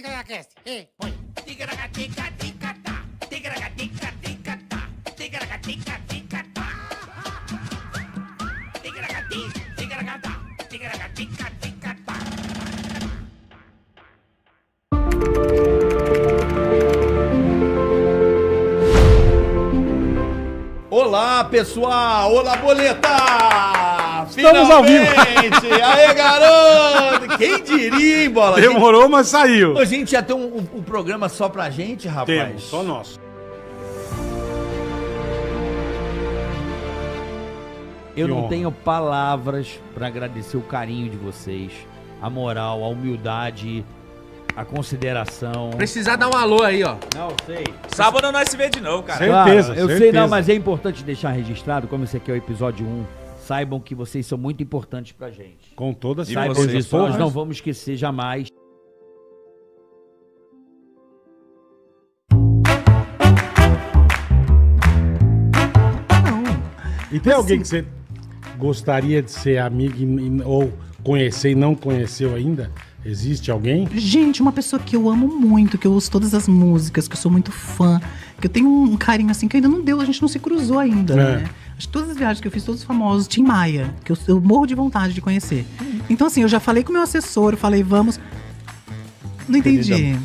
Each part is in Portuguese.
Ticaracast, ei, oi. Ticaracatica, ticatá. Ticaracatica, ticatá. Ticaracatica, ticatá. Ticaracati, ticaracatá. Ticaracatica, ticatá. Olá, pessoal! Olá, boleta! Estamos ao vivo. Aê, garoto! Quem diria, hein, bola? Demorou, gente... mas saiu. A gente já tem um, um, um, programa só pra gente, rapaz? Temos, só nosso. Eu que não honra. tenho palavras para agradecer o carinho de vocês, a moral, a humildade, a consideração. Precisar dar um alô aí, ó. Não, sei. Sábado nós se vê de novo, cara. Certeza, claro, eu certeza. sei, não, mas é importante deixar registrado, como esse aqui é o episódio 1 Saibam que vocês são muito importantes pra gente. Com toda certeza. Saibam disso, nós não vamos esquecer jamais. E tem alguém que você gostaria de ser amigo ou conhecer e não conheceu ainda? Existe alguém? Gente, uma pessoa que eu amo muito, que eu ouço todas as músicas, que eu sou muito fã, que eu tenho um carinho assim que ainda não deu, a gente não se cruzou ainda, é. né? Acho que todas as viagens que eu fiz, todos os famosos, Tim Maia, que eu, eu morro de vontade de conhecer. Então, assim, eu já falei com o meu assessor, falei, vamos. Não entendi. Querida,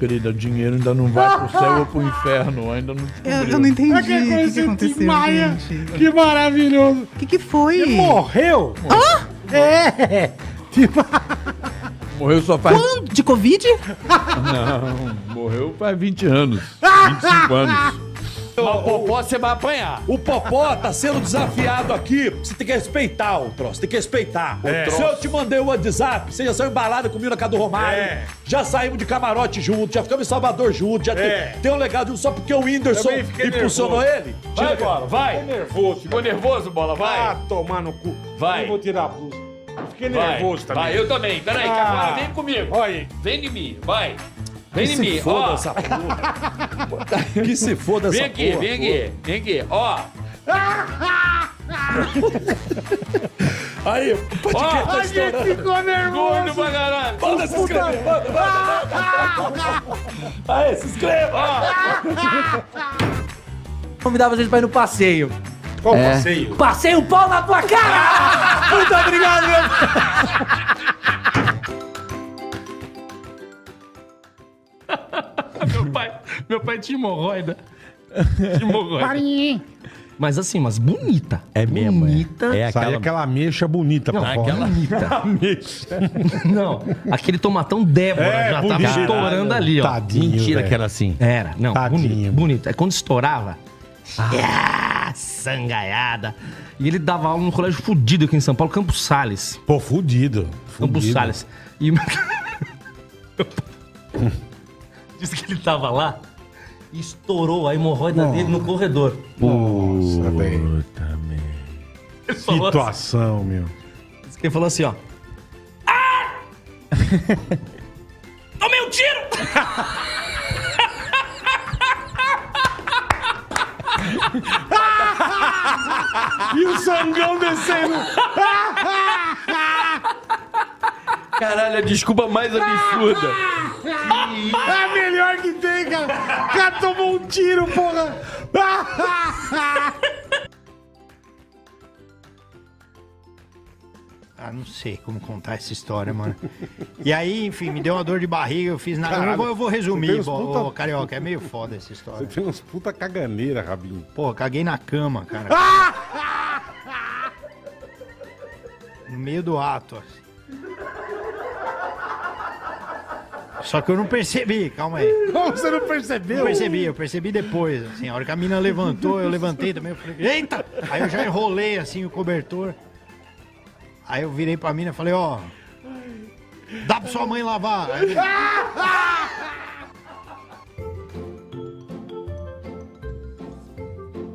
querida, o dinheiro ainda não vai pro céu ou pro inferno, ainda não eu, eu, não entendi. Eu quero conhecer o que, Tim Maia. Gente? Que maravilhoso. O que, que foi? Ele morreu? Hã? Ah? É! Tipo. Morreu só faz. Quando? De Covid? Não, morreu faz 20 anos. 25 anos. Mas o Popó você vai apanhar. O Popó tá sendo desafiado aqui. Você tem que respeitar o troço, tem que respeitar. É. Se eu te mandei o WhatsApp, você já saiu embalada comigo na casa do Romário. É. Já saímos de camarote junto, já ficamos em Salvador junto, já é. tem, tem, um legado junto só porque o Whindersson impulsionou ele. Vai, Tira, bola, vai. Ficou nervoso. Ficou nervoso, bola, vai. Ah, tomar no cu. Vai. Eu vou tirar a blusa. Fiquei nervoso também. Vai, eu também. Peraí, ah, Cacoara, vem comigo. Olha Vem de mim, vai. Vem que em mim, ó. Essa porra. que se foda vem essa aqui, porra. Vem aqui, vem aqui, vem aqui, ó. Aí, pode oh, tá A gente ficou nervoso. Gordo pra caralho. Manda se inscrever, manda, manda. Aí, se inscreva. Convidava vocês pra ir no passeio. Qual é... passeio? Passei o um pau na tua cara! Muito obrigado, meu... meu pai, meu pai tinha hemorroida. Tinha hemorroida. Mas assim, mas bonita. É mesmo. É. Bonita. É, é aquela... Sai aquela ameixa bonita não, pra é aquela ameixa. não, aquele tomatão Débora é, já bonita. tava estourando Caralho, ali, ó. Tadinho, Mentira véio. que era assim. Era, não, Tadinho. bonita. Bonita. É quando estourava, ah, sangaiada. E ele dava aula num colégio fudido aqui em São Paulo, Campos Sales. Pô, fudido. fudido. Campos Sales. E. Diz que ele tava lá e estourou a hemorroida dele no corredor. Nossa, velho. Puta assim. Situação, assim, meu. Diz que ele falou assim, ó. Ah! Tomei um tiro! e o sangão descendo. Caralho, a desculpa mais absurda. É a melhor que tem, cara. O cara tomou um tiro, porra. Ah, não sei como contar essa história, mano. E aí, enfim, me deu uma dor de barriga, eu fiz nada. Caralho, eu, vou, eu vou resumir, bo, puta... ô, Carioca, é meio foda essa história. Você tem uns puta caganeira, Rabinho. Pô, caguei na cama, cara. no meio do ato, assim. Só que eu não percebi, calma aí. Como você não percebeu? Não percebi, eu percebi depois, assim, a hora que a mina levantou, eu levantei também, eu falei, eita! Aí eu já enrolei, assim, o cobertor. Aí eu virei pra mina e falei, ó. Oh, dá pra sua mãe lavar. Aí...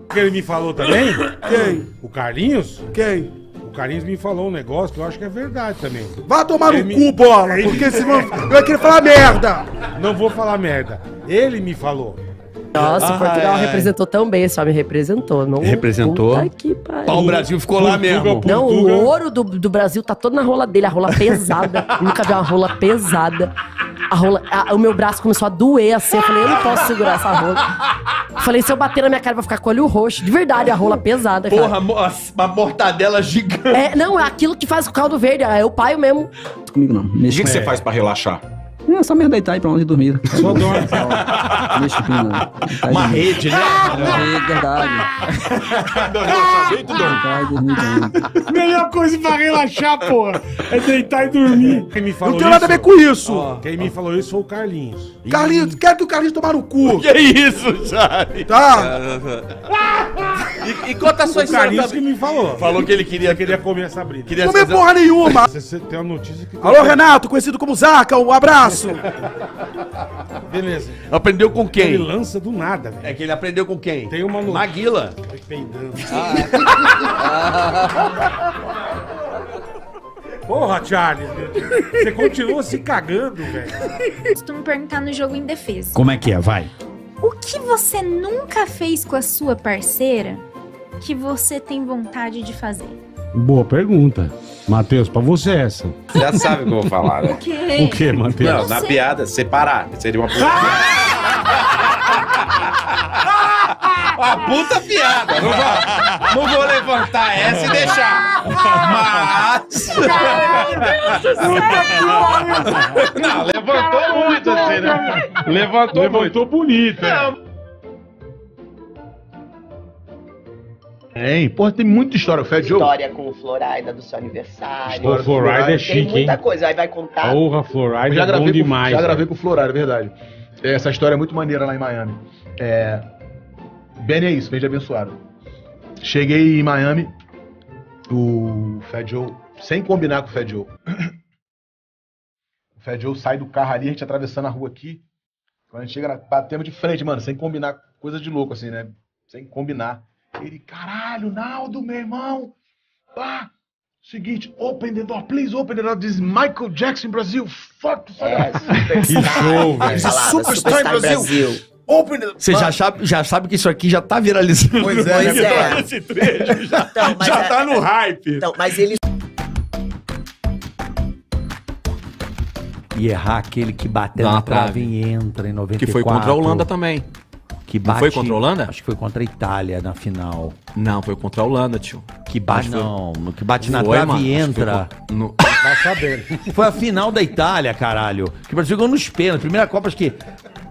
que ele me falou também? Quem? O Carlinhos? Quem? O Carlinhos me falou um negócio que eu acho que é verdade também. Vá tomar ele no me... cu, bola! Porque senão eu ia querer falar merda! Não vou falar merda. Ele me falou. Nossa, ah, Portugal representou tão bem, só me representou. Não, representou. Puta que O Brasil ficou lá mesmo. Portugal. Não, o ouro do, do Brasil tá todo na rola dele, a rola pesada. nunca vi uma rola pesada. A rola, a, o meu braço começou a doer assim. Eu falei, eu não posso segurar essa rola. Falei, se eu bater na minha cara, vai ficar com o olho roxo. De verdade, a rola pesada. Porra, uma mortadela gigante. É, não, é aquilo que faz o caldo verde. É o paio mesmo. Comigo não. O que, que é. você faz para relaxar? É só mesmo deitar tá aí pra onde dormir. Sou dono. Uma, uma rede, né? rede, verdade. Tá Melhor coisa pra relaxar, porra, é deitar e dormir. Quem me falou Não tem nada a ver com isso. Ó, quem me falou isso foi o Carlinhos. Carlinhos, quero que o Carlinhos tomar no cu. Que isso, Jaime? Tá. E, e conta a sua o história Carlinhos também. que me falou. Falou que ele queria, queria comer essa briga. Comer fazer- porra nenhuma. Você- Você tem uma notícia que... Alô, Renato, conhecido como Zaca, um abraço isso? Beleza. Aprendeu com quem? Ele lança do nada, velho. É que ele aprendeu com quem? Tem uma no... Maguila. Peidando. Ah. Porra, Charles, você continua se cagando, velho. Estou me perguntar no jogo em defesa. Como é que é? Vai. O que você nunca fez com a sua parceira que você tem vontade de fazer? Boa pergunta. Matheus, pra você é essa. Já sabe o que eu vou falar, né? O quê, Matheus? Não, na piada, separar. Seria uma puta piada. uma puta piada. Não vou, não vou levantar essa e deixar. Mas. Não, levantou muito, assim, né? Levantou, levantou muito. bonito. É. Não. Tem, porra, tem muita história, Fé Joe. História com o Florida do seu aniversário. o Florida é chique, Tem muita coisa, aí vai contar. Porra, Florida já é gravei é bom com, demais. Já gravei né? com o Florida, é verdade. É, essa história é muito maneira lá em Miami. É... Ben é isso, beijo é abençoado. Cheguei em Miami, o Fed Joe, sem combinar com o Fed Joe. O Fed Joe sai do carro ali, a gente atravessando a rua aqui. Quando a gente chega, batemos de frente, mano, sem combinar, coisa de louco assim, né? Sem combinar. Ele, caralho, Naldo, meu irmão. Pá. Seguinte, open the door, please open the door. Diz Michael Jackson Brasil. Fuck. É, que show, velho. Superstar, Superstar Brasil. Brasil. Open the... Você já sabe, já sabe que isso aqui já tá viralizando. Pois é, pois né, é. Esse trecho já, então, já é, tá no é, hype. Então, mas ele e errar aquele que bateu na, na trave. trave e entra em 94. Que foi contra a Holanda também. Que bate, não foi contra a Holanda? Acho que foi contra a Itália na final. Não, foi contra a Holanda, tio. Que bate. Ah, não, que bate na trave e entra. Foi... No... Vai saber. foi a final da Itália, caralho. Que o Brasil ganhou nos pênaltis. Primeira Copa, acho que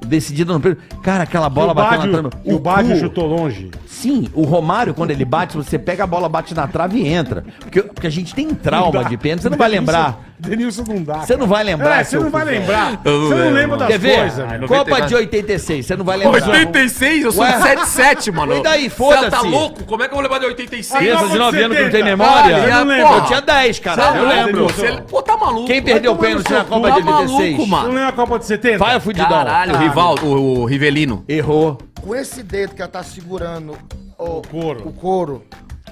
decidida no primeiro. Cara, aquela bola bateu na trave. O, o Baggio cu. chutou longe. Sim, o Romário, quando ele bate, você pega a bola, bate na trave e entra. Porque, porque a gente tem trauma de pênalti, você não vai lembrar. Denilson não dá. Você não vai lembrar. É, você não vai lembrar. Você não, lembra das TV, coisas. Ah, Copa de 86, você não vai lembrar. 86? Eu sou de 77, mano. E daí, foda-se. Você tá louco? Como é que eu vou lembrar de 86? Crianças de 9 anos que não tem memória? Olha, eu, tinha 10, cara. eu lembro. Pô, tá maluco. Quem perdeu o pênalti na Copa de 86? Tá Não lembra a Copa de 70? Vai, fudido. Caralho, tá. Rivaldo, o, o Rivelino. Errou. Com esse dedo que ela tá segurando o, o couro. o couro,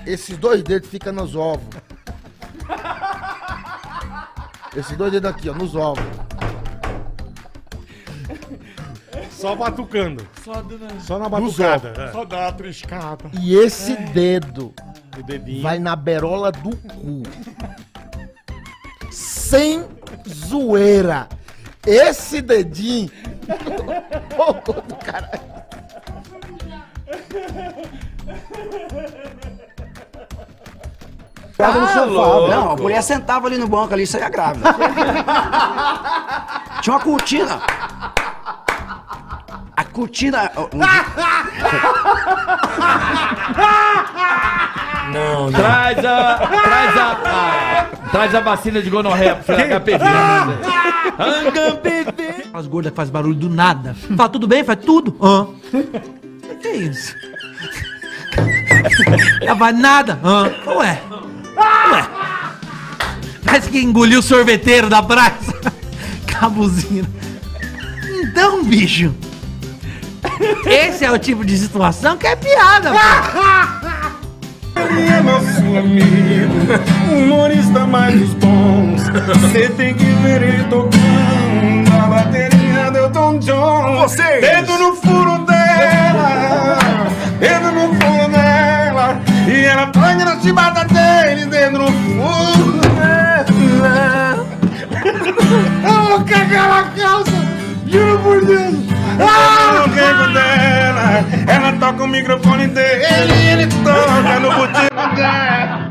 esses dois dedos ficam nos ovos. esses dois dedos aqui, ó, nos ovos. Só batucando. Só, Só na batucada. É. Só dá uma triscada. E esse é. dedo vai na berola do cu. Sem zoeira. Esse dedinho. Pouco do caralho. Tá no sofá. Não, a mulher sentava ali no banco ali e saía é grávida. Tinha uma cortina. A cortina. Não, não. Traz a. Traz a. traz a vacina de gonorreia pro HPV. Né, HPV. As gordas fazem barulho do nada. Fala, tudo bem? Faz tudo. Hã? O Que é isso? Não faz nada. Hã? Ué. Ué. Parece que engoliu o sorveteiro da praça. Cabuzinho. Então, bicho. Esse é o tipo de situação que é piada, pô. Ele é nosso amigo, humorista mais dos bons. Você tem que ver ele tocando a bateria do Tom John. Vocês! Dedo no furo dela, dedo no furo dela. E ela apanha na chibata dele, dedo no furo dela. Eu vou cagar na calça, juro por Deus no brinco dela. Ela toca o microfone dele, ele toca no botico dela.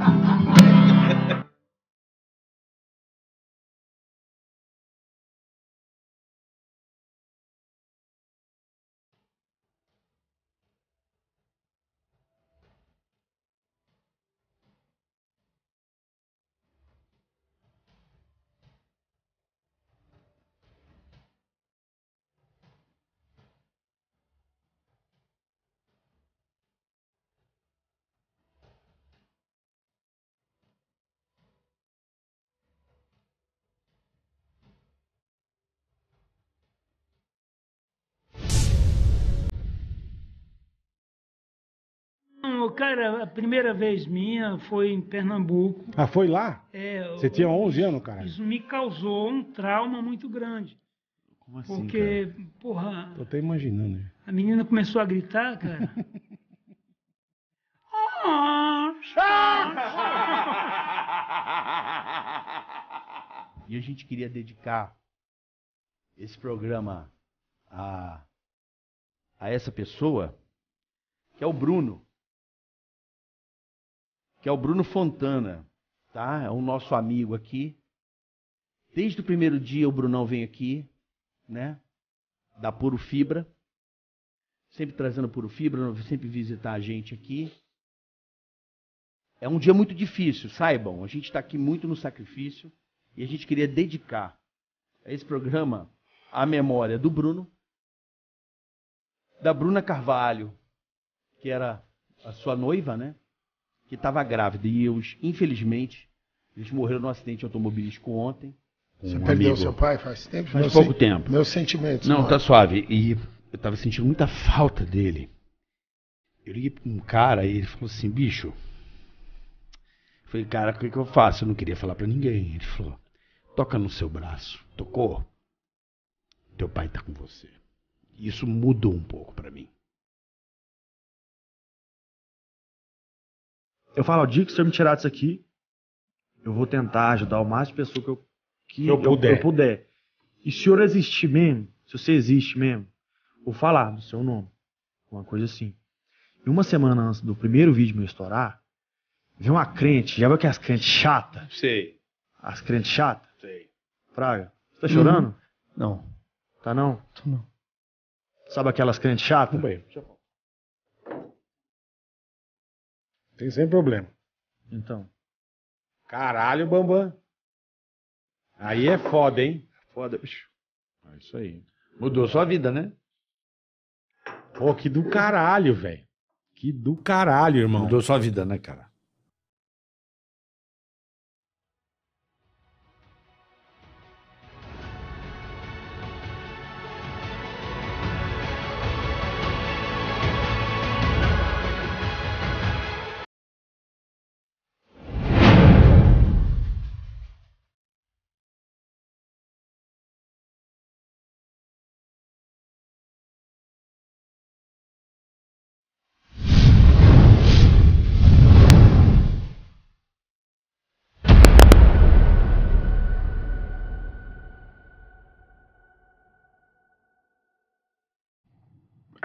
cara, a primeira vez minha foi em Pernambuco. Ah, foi lá? É, Você tinha 11 anos, cara. Isso me causou um trauma muito grande. Como assim? Porque, cara? porra. Tô até imaginando. A menina começou a gritar, cara. Ah! e a gente queria dedicar esse programa a, a essa pessoa, que é o Bruno que é o Bruno Fontana, tá? É o nosso amigo aqui. Desde o primeiro dia o Brunão vem aqui, né? Da Puro Fibra. Sempre trazendo Puro Fibra, sempre visitar a gente aqui. É um dia muito difícil, saibam. A gente está aqui muito no sacrifício e a gente queria dedicar esse programa à memória do Bruno, da Bruna Carvalho, que era a sua noiva, né? que estava grávida. E os, infelizmente, eles morreram num acidente automobilístico ontem. Você um perdeu amigo. seu pai faz tempo? Faz meu pouco se... tempo. Meus sentimentos. Não, mano. tá suave. E eu estava sentindo muita falta dele. Eu liguei para um cara e ele falou assim, bicho. Eu falei, cara, o que, que eu faço? Eu não queria falar para ninguém. Ele falou, toca no seu braço. Tocou? Teu pai tá com você. Isso mudou um pouco para mim. Eu falo, o dia que o senhor me tirar disso aqui, eu vou tentar ajudar o máximo de pessoas que eu, que eu, puder. eu puder. E se o senhor existir mesmo, se você existe mesmo, vou falar do seu nome. Uma coisa assim. E uma semana antes do primeiro vídeo me estourar, vi uma crente, já viu que as crentes chata? Sei. As crentes chata? Sei. Praga, você tá chorando? Uhum. Não. Tá não? Tô não. Sabe aquelas crentes chatas? Também. Tem sem problema. Então. Caralho, Bambam. Aí é foda, hein? Foda, bicho. É isso aí. Mudou sua vida, né? Pô, que do caralho, velho. Que do caralho, irmão. Mudou sua vida, né, cara?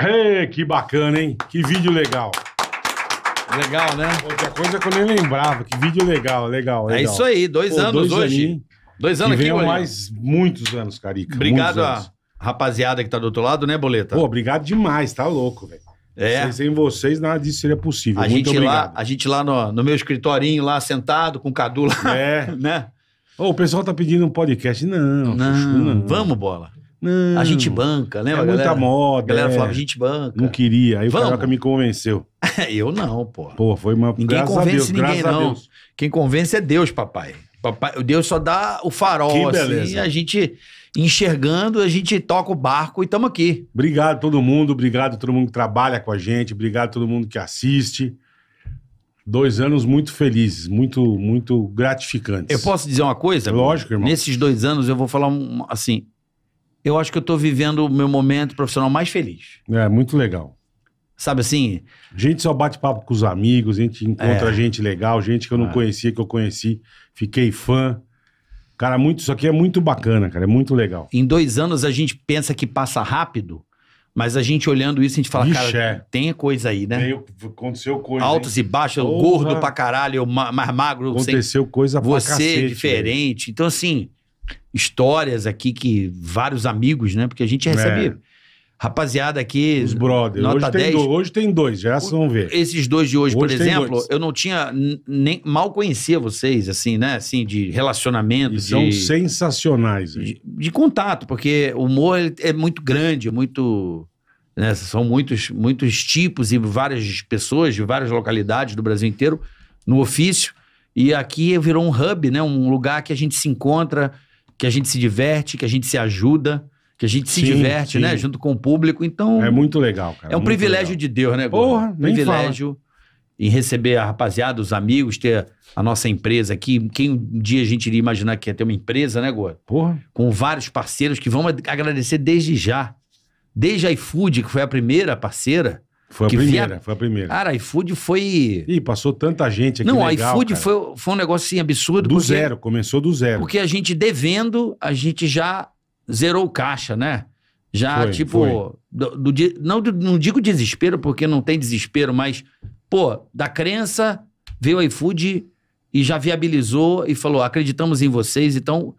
Hey, que bacana, hein? Que vídeo legal. Legal, né? Outra coisa que eu nem lembrava. Que vídeo legal, legal. É legal. É isso aí, dois Pô, anos dois hoje. Aninho, dois anos que aqui, mais muitos anos, Carica. Obrigado a rapaziada que tá do outro lado, né, Boleta? Pô, obrigado demais, tá louco, velho. É. Sem, vocês nada disso seria possível. A Muito gente obrigado. lá, a gente lá no, no meu escritorinho, lá sentado, com o Cadu lá. É. né? Ô, o pessoal tá pedindo um podcast. Não, não, chuchu, não. Vamos, bola. Não, a gente banca, lembra? É muita galera? moda. A galera é. falava, a gente banca. Não queria. Aí Vamos. o Carioca me convenceu. eu não, pô. Pô, foi uma. Ninguém graças convence Deus, ninguém, não. Quem convence é Deus, papai. papai. Deus só dá o farol, que assim, beleza. assim. A gente enxergando, a gente toca o barco e estamos aqui. Obrigado a todo mundo. Obrigado a todo mundo que trabalha com a gente. Obrigado a todo mundo que assiste. Dois anos muito felizes, muito, muito gratificantes. Eu posso dizer uma coisa? Lógico, irmão. Nesses dois anos eu vou falar um, assim, eu acho que eu tô vivendo o meu momento profissional mais feliz. É, muito legal. Sabe assim? A gente só bate papo com os amigos, a gente encontra é. gente legal, gente que eu não é. conhecia, que eu conheci, fiquei fã. Cara, muito, isso aqui é muito bacana, cara, é muito legal. Em dois anos a gente pensa que passa rápido, mas a gente olhando isso, a gente fala, cara, é. tem coisa aí, né? Veio, aconteceu coisa. Altos hein? e baixos, Porra. gordo pra caralho, mais magro. Aconteceu sem... coisa pra Você é cacete, diferente. Velho. Então, assim, histórias aqui que vários amigos, né? Porque a gente recebe. É. Rapaziada aqui. Os brothers. Nota hoje, 10. Tem dois, hoje tem dois, já vocês vão ver. Esses dois de hoje, hoje por exemplo, dois. eu não tinha. nem Mal conhecia vocês, assim, né? Assim, de relacionamento. De, são sensacionais. De, de, contato, porque o humor é muito grande, é muito. Né? São muitos, muitos tipos e várias pessoas de várias localidades do Brasil inteiro no ofício. E aqui virou um hub, né? Um lugar que a gente se encontra que a gente se diverte, que a gente se ajuda, que a gente se sim, diverte, né, sim. né? Junto com o público. Então. É muito legal, cara. É um privilégio legal. de Deus, né, Gordo? Porra, nem privilégio em receber a rapaziada, os amigos, ter a nossa empresa aqui. Quem um dia a gente iria imaginar que ia ter uma empresa, né, Gordo? Porra. Com vários parceiros que vão agradecer desde já. Desde a iFood, que foi a primeira parceira, foi a primeira, via... foi a primeira. Cara, iFood foi. Ih, passou tanta gente aqui. Não, legal, iFood foi, foi um negócio assim absurdo. Do porque... zero, começou do zero. Porque a gente devendo, a gente já zerou caixa, né? Já, foi, tipo, foi. Do, do, não, não digo desespero, porque não tem desespero, mas, pô, da crença veio o iFood e já viabilizou e falou: acreditamos em vocês. Então,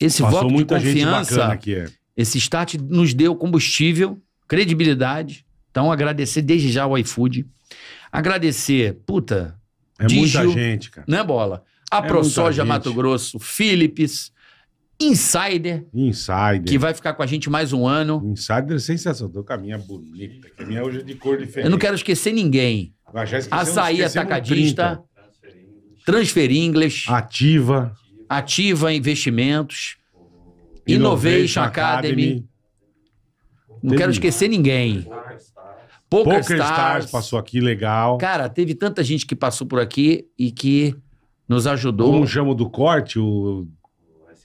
esse Passou voto de confiança, aqui, é. esse start nos deu combustível, credibilidade então, agradecer desde já o iFood. Agradecer, puta. É Digio, muita gente, cara. Né, bola? A é ProSoja Mato Grosso, Philips, Insider. Insider. Que vai ficar com a gente mais um ano. Insider é sensacional. Tô com a minha bonita, que a minha hoje é de cor diferente. Eu não quero esquecer ninguém. Ah, Açaí Atacadista. Transfer English. Ativa. Ativa Investimentos. Innovation, Innovation Academy. Academy. Não Tem quero esquecer ninguém. Poker, Poker Stars. Stars passou aqui, legal. Cara, teve tanta gente que passou por aqui e que nos ajudou. Como chama do corte? O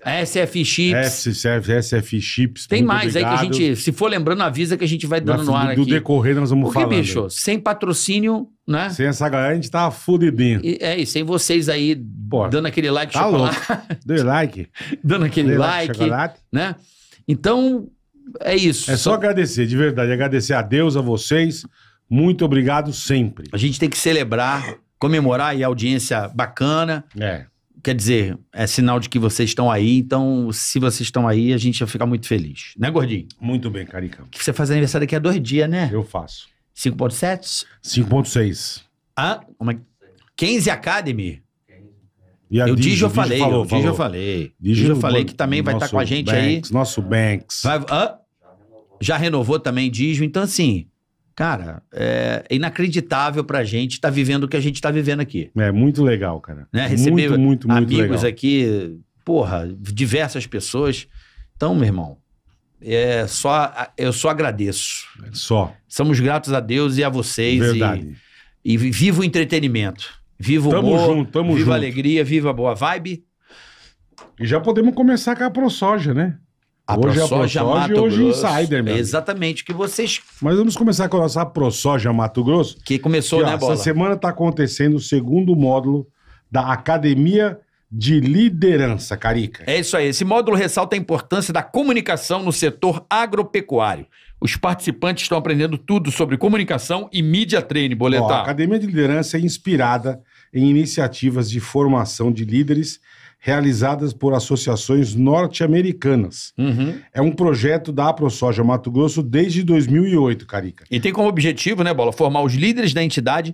SF Chips. SF, SF Chips. Tem mais obrigado. aí que a gente, se for lembrando, avisa que a gente vai dando no ar aqui. Do decorrer nós vamos falar. Porque, falando. bicho, sem patrocínio, né? Sem essa galera, a gente tava tá fudidinho. E, é, e sem vocês aí Porra, dando aquele like tá chocolate. Louco. Dê like. dando aquele Dê like, like né? Então, é isso. É só agradecer, de verdade. Agradecer a Deus, a vocês. Muito obrigado sempre. A gente tem que celebrar, comemorar e audiência bacana. É. Quer dizer, é sinal de que vocês estão aí, então se vocês estão aí, a gente vai ficar muito feliz. Né, Gordinho? Muito bem, Carica. Que você faz aniversário daqui a dois dias, né? Eu faço. 5.7? 5.6. Ah, como é? 15 Academy eu Digi, eu falei, falou, eu falei. Digio eu falei que também vai estar tá com a gente Banks, aí. Nosso Banks. Vai, já renovou também Digio. Então, assim, cara, é inacreditável pra gente estar tá vivendo o que a gente está vivendo aqui. É muito legal, cara. Né? Receber muito, muito, muito amigos legal. aqui, porra, diversas pessoas. Então, meu irmão, é só, eu só agradeço. Só. Somos gratos a Deus e a vocês. Verdade. E, e viva o entretenimento. Viva o tamo humor, junto, tamo viva junto. alegria, viva a boa vibe. E já podemos começar com a ProSoja, né? A hoje ProSoja é a ProSoja Mato e hoje é Grosso. Insider, mesmo. Exatamente, que vocês... Mas vamos começar com a nossa ProSoja Mato Grosso. Que começou, que, ó, né, Bola? Essa semana está acontecendo o segundo módulo da Academia de Liderança, Carica. É isso aí. Esse módulo ressalta a importância da comunicação no setor agropecuário. Os participantes estão aprendendo tudo sobre comunicação e mídia training Boletar. Ó, a Academia de Liderança é inspirada em iniciativas de formação de líderes realizadas por associações norte-americanas. Uhum. É um projeto da AproSoja Mato Grosso desde 2008, Carica. E tem como objetivo, né, Bola, formar os líderes da entidade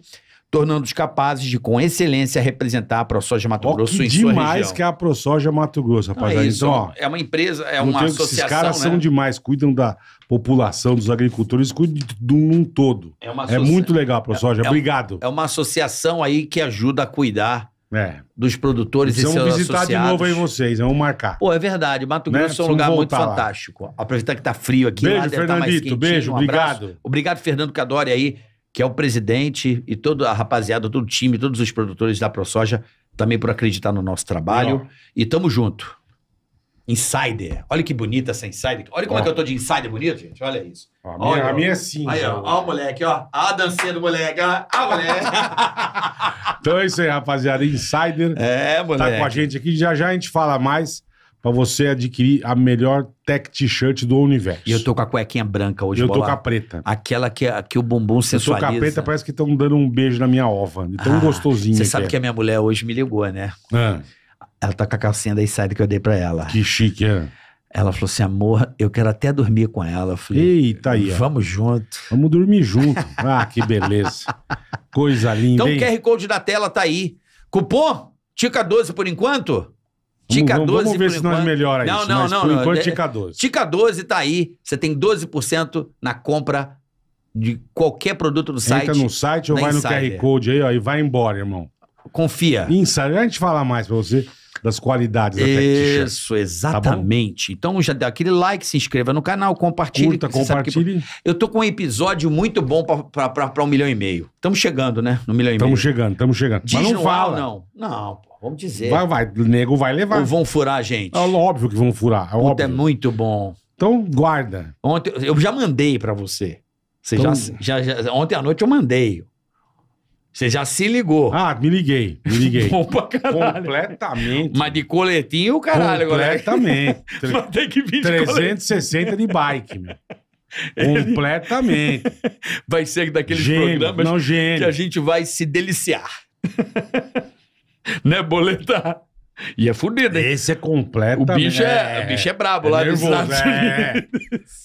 tornando-os capazes de, com excelência, representar a ProSoja Mato Grosso em sua região. demais que é a ProSoja Mato Grosso, rapaziada. É então, é ó, é uma empresa, é uma associação, Esses caras né? são demais, cuidam da população, dos agricultores, cuidam de um todo. É, uma é muito legal a ProSoja, é, é obrigado. É uma associação aí que ajuda a cuidar é. dos produtores Precisamos e seus visitar de novo aí vocês, vamos marcar. Pô, é verdade. Mato né? Grosso né? é um lugar muito lá. fantástico. Aproveitar que tá frio aqui. Beijo, lá, tá Fernandito. Tá beijo, um obrigado. Obrigado, Fernando Cadori aí que é o presidente e toda a rapaziada, todo o time, todos os produtores da ProSoja, também por acreditar no nosso trabalho. E tamo junto. Insider. Olha que bonita essa insider. Olha como é ó. é que eu tô de insider bonito, gente. Olha isso. a, minha, olha, a minha é cinza. Assim, aí, ó, né? ó, o moleque, ó. A dancinha do moleque, A moleque. então é isso aí, rapaziada. Insider. É, moleque. Tá com a gente aqui. Já já a gente fala mais pra você adquirir a melhor tech t-shirt do universo. E eu tô com a cuequinha branca hoje, Eu bola. tô com a preta. Aquela que, que o bumbum sensualiza. Eu tô com a preta, parece que estão dando um beijo na minha ova. tão ah, gostosinho. Você sabe que, é. que, a minha mulher hoje me ligou, né? Ah. Ela tá com a calcinha da Inside que eu dei pra ela. Que chique, é. Ela falou assim, amor, eu quero até dormir com ela. Eu falei, Eita aí. Vamos junto. Vamos dormir junto. Ah, que beleza. Coisa linda. Então, o QR Code da tela tá aí. Cupom? Tica 12 por enquanto? Tica vamos, 12 vamos ver se nós melhora não, isso. Não, não, por não. Enquanto, é, Tica 12. Tica 12 tá aí. Você tem 12% na compra de qualquer produto do site. Entra no site ou vai Insider. no QR Code aí, ó, e vai embora, irmão. Confia. Insider, a gente fala mais pra você das qualidades da Isso, tá exatamente. Tá então já dá aquele like, se inscreva no canal, compartilhe. Curta, compartilhe. Que... Eu tô com um episódio muito bom para um milhão e meio. Estamos chegando, né? No milhão e tamo meio. Estamos chegando, estamos chegando. Diz Mas não fala. Ar, não. Não, Vamos dizer. Vai, vai. O nego vai levar. Ou vão furar a gente. É óbvio que vão furar. É, Puta, é muito bom. Então, guarda. Ontem, eu já mandei pra você. Você então... já, já, já, ontem à noite eu mandei. Você já se ligou. Ah, me liguei. Me liguei. Bom pra caralho. Completamente. Mas de coletinho o caralho, Completamente. Mas tem que vir 360 de, de bike, meu. Completamente. Vai ser daqueles gênio, programas não, que a gente vai se deliciar. né, boleta? E é fudido, hein? Esse é completo. O bicho é, é, bicho é brabo é lá nervoso, dos Estados é.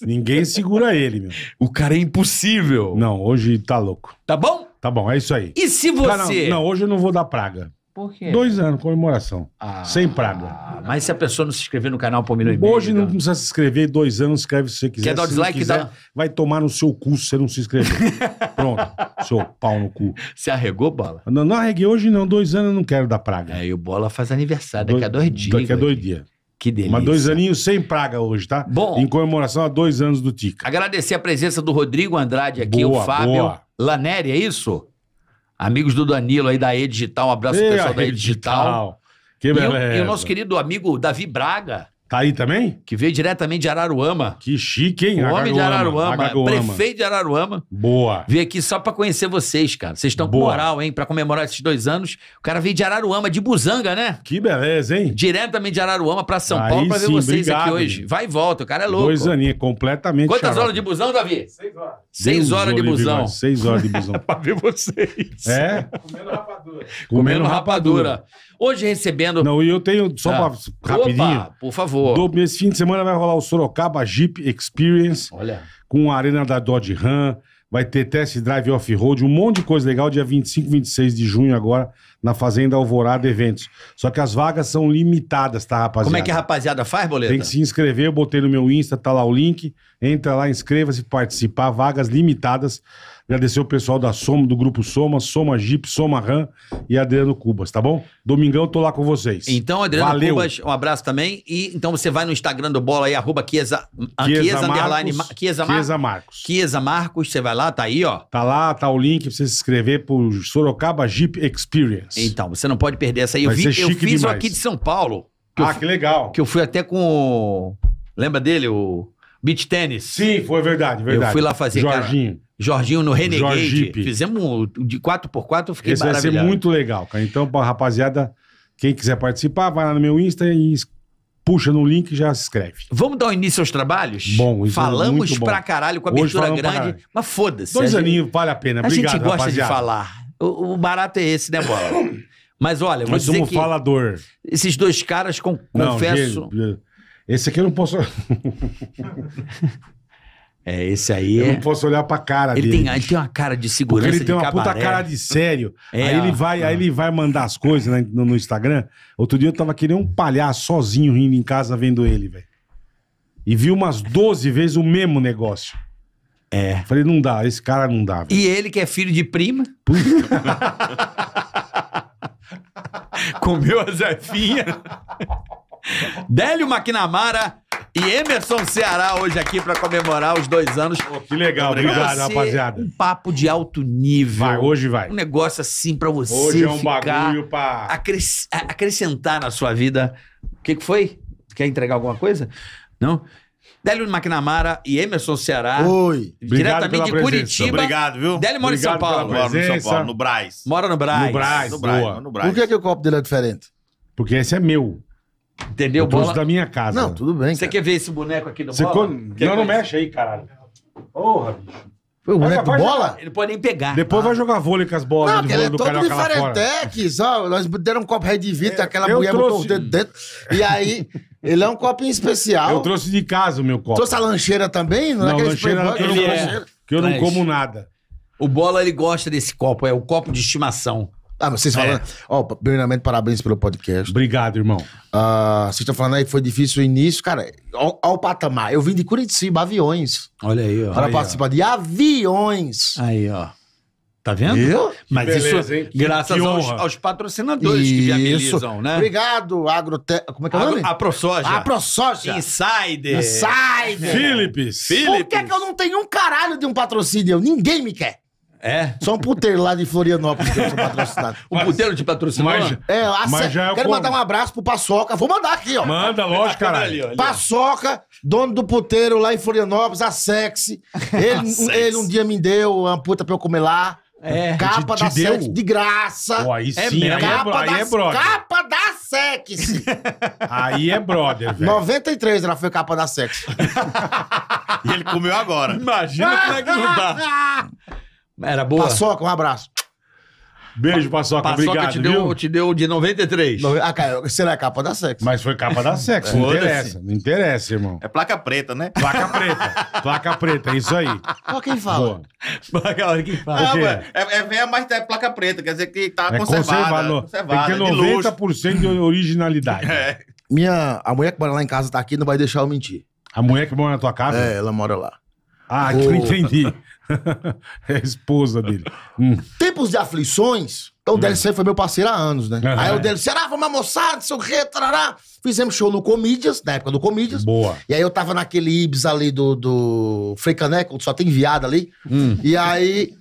Ninguém segura ele, meu. O cara é impossível. Não, hoje tá louco. Tá bom? Tá bom, é isso aí. E se você. Cara, não, não, hoje eu não vou dar praga. Por quê? Dois anos, comemoração. Ah, sem praga. Mas se a pessoa não se inscrever no canal por milhão e meio. Hoje não então... precisa se inscrever, dois anos, escreve se você quiser. Quer dar o dislike? Quiser, dá... Vai tomar no seu cu se você não se inscrever. Pronto, seu pau no cu. Você arregou, Bola? Não, não arreguei hoje não, dois anos eu não quero dar praga. Aí é, o Bola faz aniversário, dois, daqui a dois dias. Daqui a dois dias. Que delícia. Mas dois aninhos sem praga hoje, tá? Bom. Em comemoração a dois anos do Tica. Agradecer a presença do Rodrigo Andrade aqui, boa, o Fábio boa. Laneri, é isso? Amigos do Danilo aí da E-Digital, um abraço Ei, pro pessoal da E-Digital. E, o, e o nosso querido amigo Davi Braga, Tá aí também? Que veio diretamente de Araruama. Que chique, hein? O homem de Araruama, prefeito de Araruama. Boa. Veio aqui só pra conhecer vocês, cara. Vocês estão com moral, hein? Pra comemorar esses dois anos. O cara veio de Araruama, de Busanga né? Que beleza, hein? Diretamente de Araruama pra São aí Paulo pra sim, ver vocês obrigado, aqui hoje. Vai e volta, o cara é louco. Dois aninhos, completamente. Quantas horas de busão, Davi? Seis horas. Seis horas de busão. Seis horas de busão. pra ver vocês. É? Comendo rapadura. Comendo rapadura. Hoje recebendo. Não, e eu tenho, só ah. pra. Rapidinho. Opa, por favor vou. Do, esse fim de semana vai rolar o Sorocaba Jeep Experience. Olha. Com a arena da Dodge Ram. Vai ter test drive off-road, um monte de coisa legal dia 25, 26 de junho agora na Fazenda Alvorada Eventos. Só que as vagas são limitadas, tá, rapaziada? Como é que a rapaziada faz, Boleta? Tem que se inscrever, eu botei no meu Insta, tá lá o link. Entra lá, inscreva-se, participar, vagas limitadas. Agradecer o pessoal da Soma, do Grupo Soma, Soma Jeep, Soma Ram e Adriano Cubas, tá bom? Domingão, tô lá com vocês. Então, Adriano Valeu. Cubas, um abraço também. E então você vai no Instagram do Bola aí, arroba Chiesa, Chiesa, Marcos, Chiesa, Marcos. Chiesa Marcos, você vai lá, tá aí, ó. Tá lá, tá o link pra você se inscrever pro Sorocaba Jeep Experience. Então, você não pode perder essa aí. eu, vi, eu fiz demais. aqui de São Paulo. Que ah, eu, que legal. Que eu fui até com. Lembra dele? O beach tênis. Sim, foi verdade, verdade. Eu fui lá fazer, Jorginho. Cara, Jorginho no Renegade. Jorgipe. Fizemos um de 4x4, eu fiquei Esse vai ser muito legal, cara. Então, rapaziada, quem quiser participar, vai lá no meu Insta e puxa no link e já se inscreve. Vamos dar início aos trabalhos? Bom, isso é Falamos é muito pra caralho com a abertura grande, mas foda-se. Dois aninhos, vale a pena. A gente gosta rapaziada. de falar. O, o, barato é esse, né, Bola? Mas olha, eu vou dizer que falador. esses dois caras, com, não, confesso... Esse aqui eu não posso... É, esse aí Eu é... não posso olhar pra cara ele dele. Tem, ele tem uma cara de segurança Porque ele tem uma cabaré. puta cara de sério. É, aí, ele vai, aí ele vai mandar as coisas né, no, no, Instagram. Outro dia eu tava querendo um palhaço sozinho rindo em casa vendo ele, velho. E vi umas 12 vezes o mesmo negócio. É. Falei, não dá, esse cara não dá. Véio. E ele que é filho de prima? Comeu a Zefinha. Délio McNamara e Emerson Ceará hoje aqui para comemorar os dois anos. que legal, obrigado, rapaziada. Um papo de alto nível. Vai, hoje vai. Um negócio assim para você. Hoje é um bagulho para acres... acrescentar na sua vida. O que, que foi? Quer entregar alguma coisa? Não? Délio McNamara e Emerson Ceará. Oi. Diretamente de Curitiba. Obrigado, viu? Délio mora em São Paulo. Mora no São Paulo, no Braz. Mora no Braz. No Braz. No Braz. No Braz. Por que, que o copo dele é diferente? Porque esse é meu. Entendeu? trouxe bola... da minha casa. Não, tudo bem. Você quer ver esse boneco aqui do Você bola? Con... não, não mexe aí, caralho. Porra, bicho. Foi o boneco bola? Ele pode nem pegar. Depois tá? vai jogar vôlei com as bolas. Não, ele é todo de Farentec, Nós deram um copo Red é, Vita, é, aquela mulher trouxe... botou o dedo dentro. E aí, ele é um copo especial. Eu trouxe de casa o meu copo. Trouxe a lancheira também? Não, é não é lancheira não, que eu, não, é... que eu não como nada. O Bola, ele gosta desse copo. É o copo de estimação. Ah, vocês é. falando. Ó, é. oh, primeiramente, parabéns pelo podcast. Obrigado, irmão. Uh, vocês estão falando aí que foi difícil o início. Cara, ao, o patamar. Eu vim de Curitiba, aviões. Olha aí, ó. Para aí, participar ó. de aviões. Aí, ó. Tá vendo? Eu? Mas beleza, isso, hein? graças aos, aos, patrocinadores isso. que viabilizam, né? Obrigado, Agrote... Como é que é o nome? AproSoja. AproSoja. Insider. Insider. Philips. Philips. Por que, é que eu não tenho um caralho de um patrocínio? Ninguém me quer. É? Só um puteiro lá de Florianópolis que eu sou patrocinado. O puteiro de patrocinou? Mas, é, a, mas é quero como... mandar um abraço pro Paçoca. Vou mandar aqui, ó. Manda, tá lógico, cara. Paçoca, dono do puteiro lá em Florianópolis, a sexy. Ele, a sexy. ele um dia me deu uma puta pra eu comer lá. É. Capa te, da deu? de graça. Pô, aí é sim, é, aí, é, aí é brother. Capa da sexy. aí é brother, velho. 93 ela foi capa da sexy. e ele comeu agora. Imagina como é que não dá. Era boa. Paçoca, um abraço. Beijo, Paçoca, Paçoca obrigado. Te deu, viu? te deu de 93. ah, será capa da sexo. Mas foi capa da sexo, não interessa. Não interessa, irmão. É placa preta, né? Placa preta. placa preta, é isso aí. Olha quem fala. Placa, olha quem fala. Não, é, é, é mas é placa preta, quer dizer que tá é conservada. conservada tem que ter 90% de, de originalidade. é. Minha, a mulher que mora lá em casa tá aqui, não vai deixar eu mentir. A mulher que mora na tua casa? É, ela mora lá. Ah, que eu entendi. é a esposa dele. Hum. Tempos de aflições. Então o é. DLC foi meu parceiro há anos, né? Uhum. Aí o DLC, ah, vamos almoçar, não sei o quê, Fizemos show no Comídias, na época do Comídias. Boa. E aí eu tava naquele Ibs ali do, do Caneco, só tem viado ali. Hum. E aí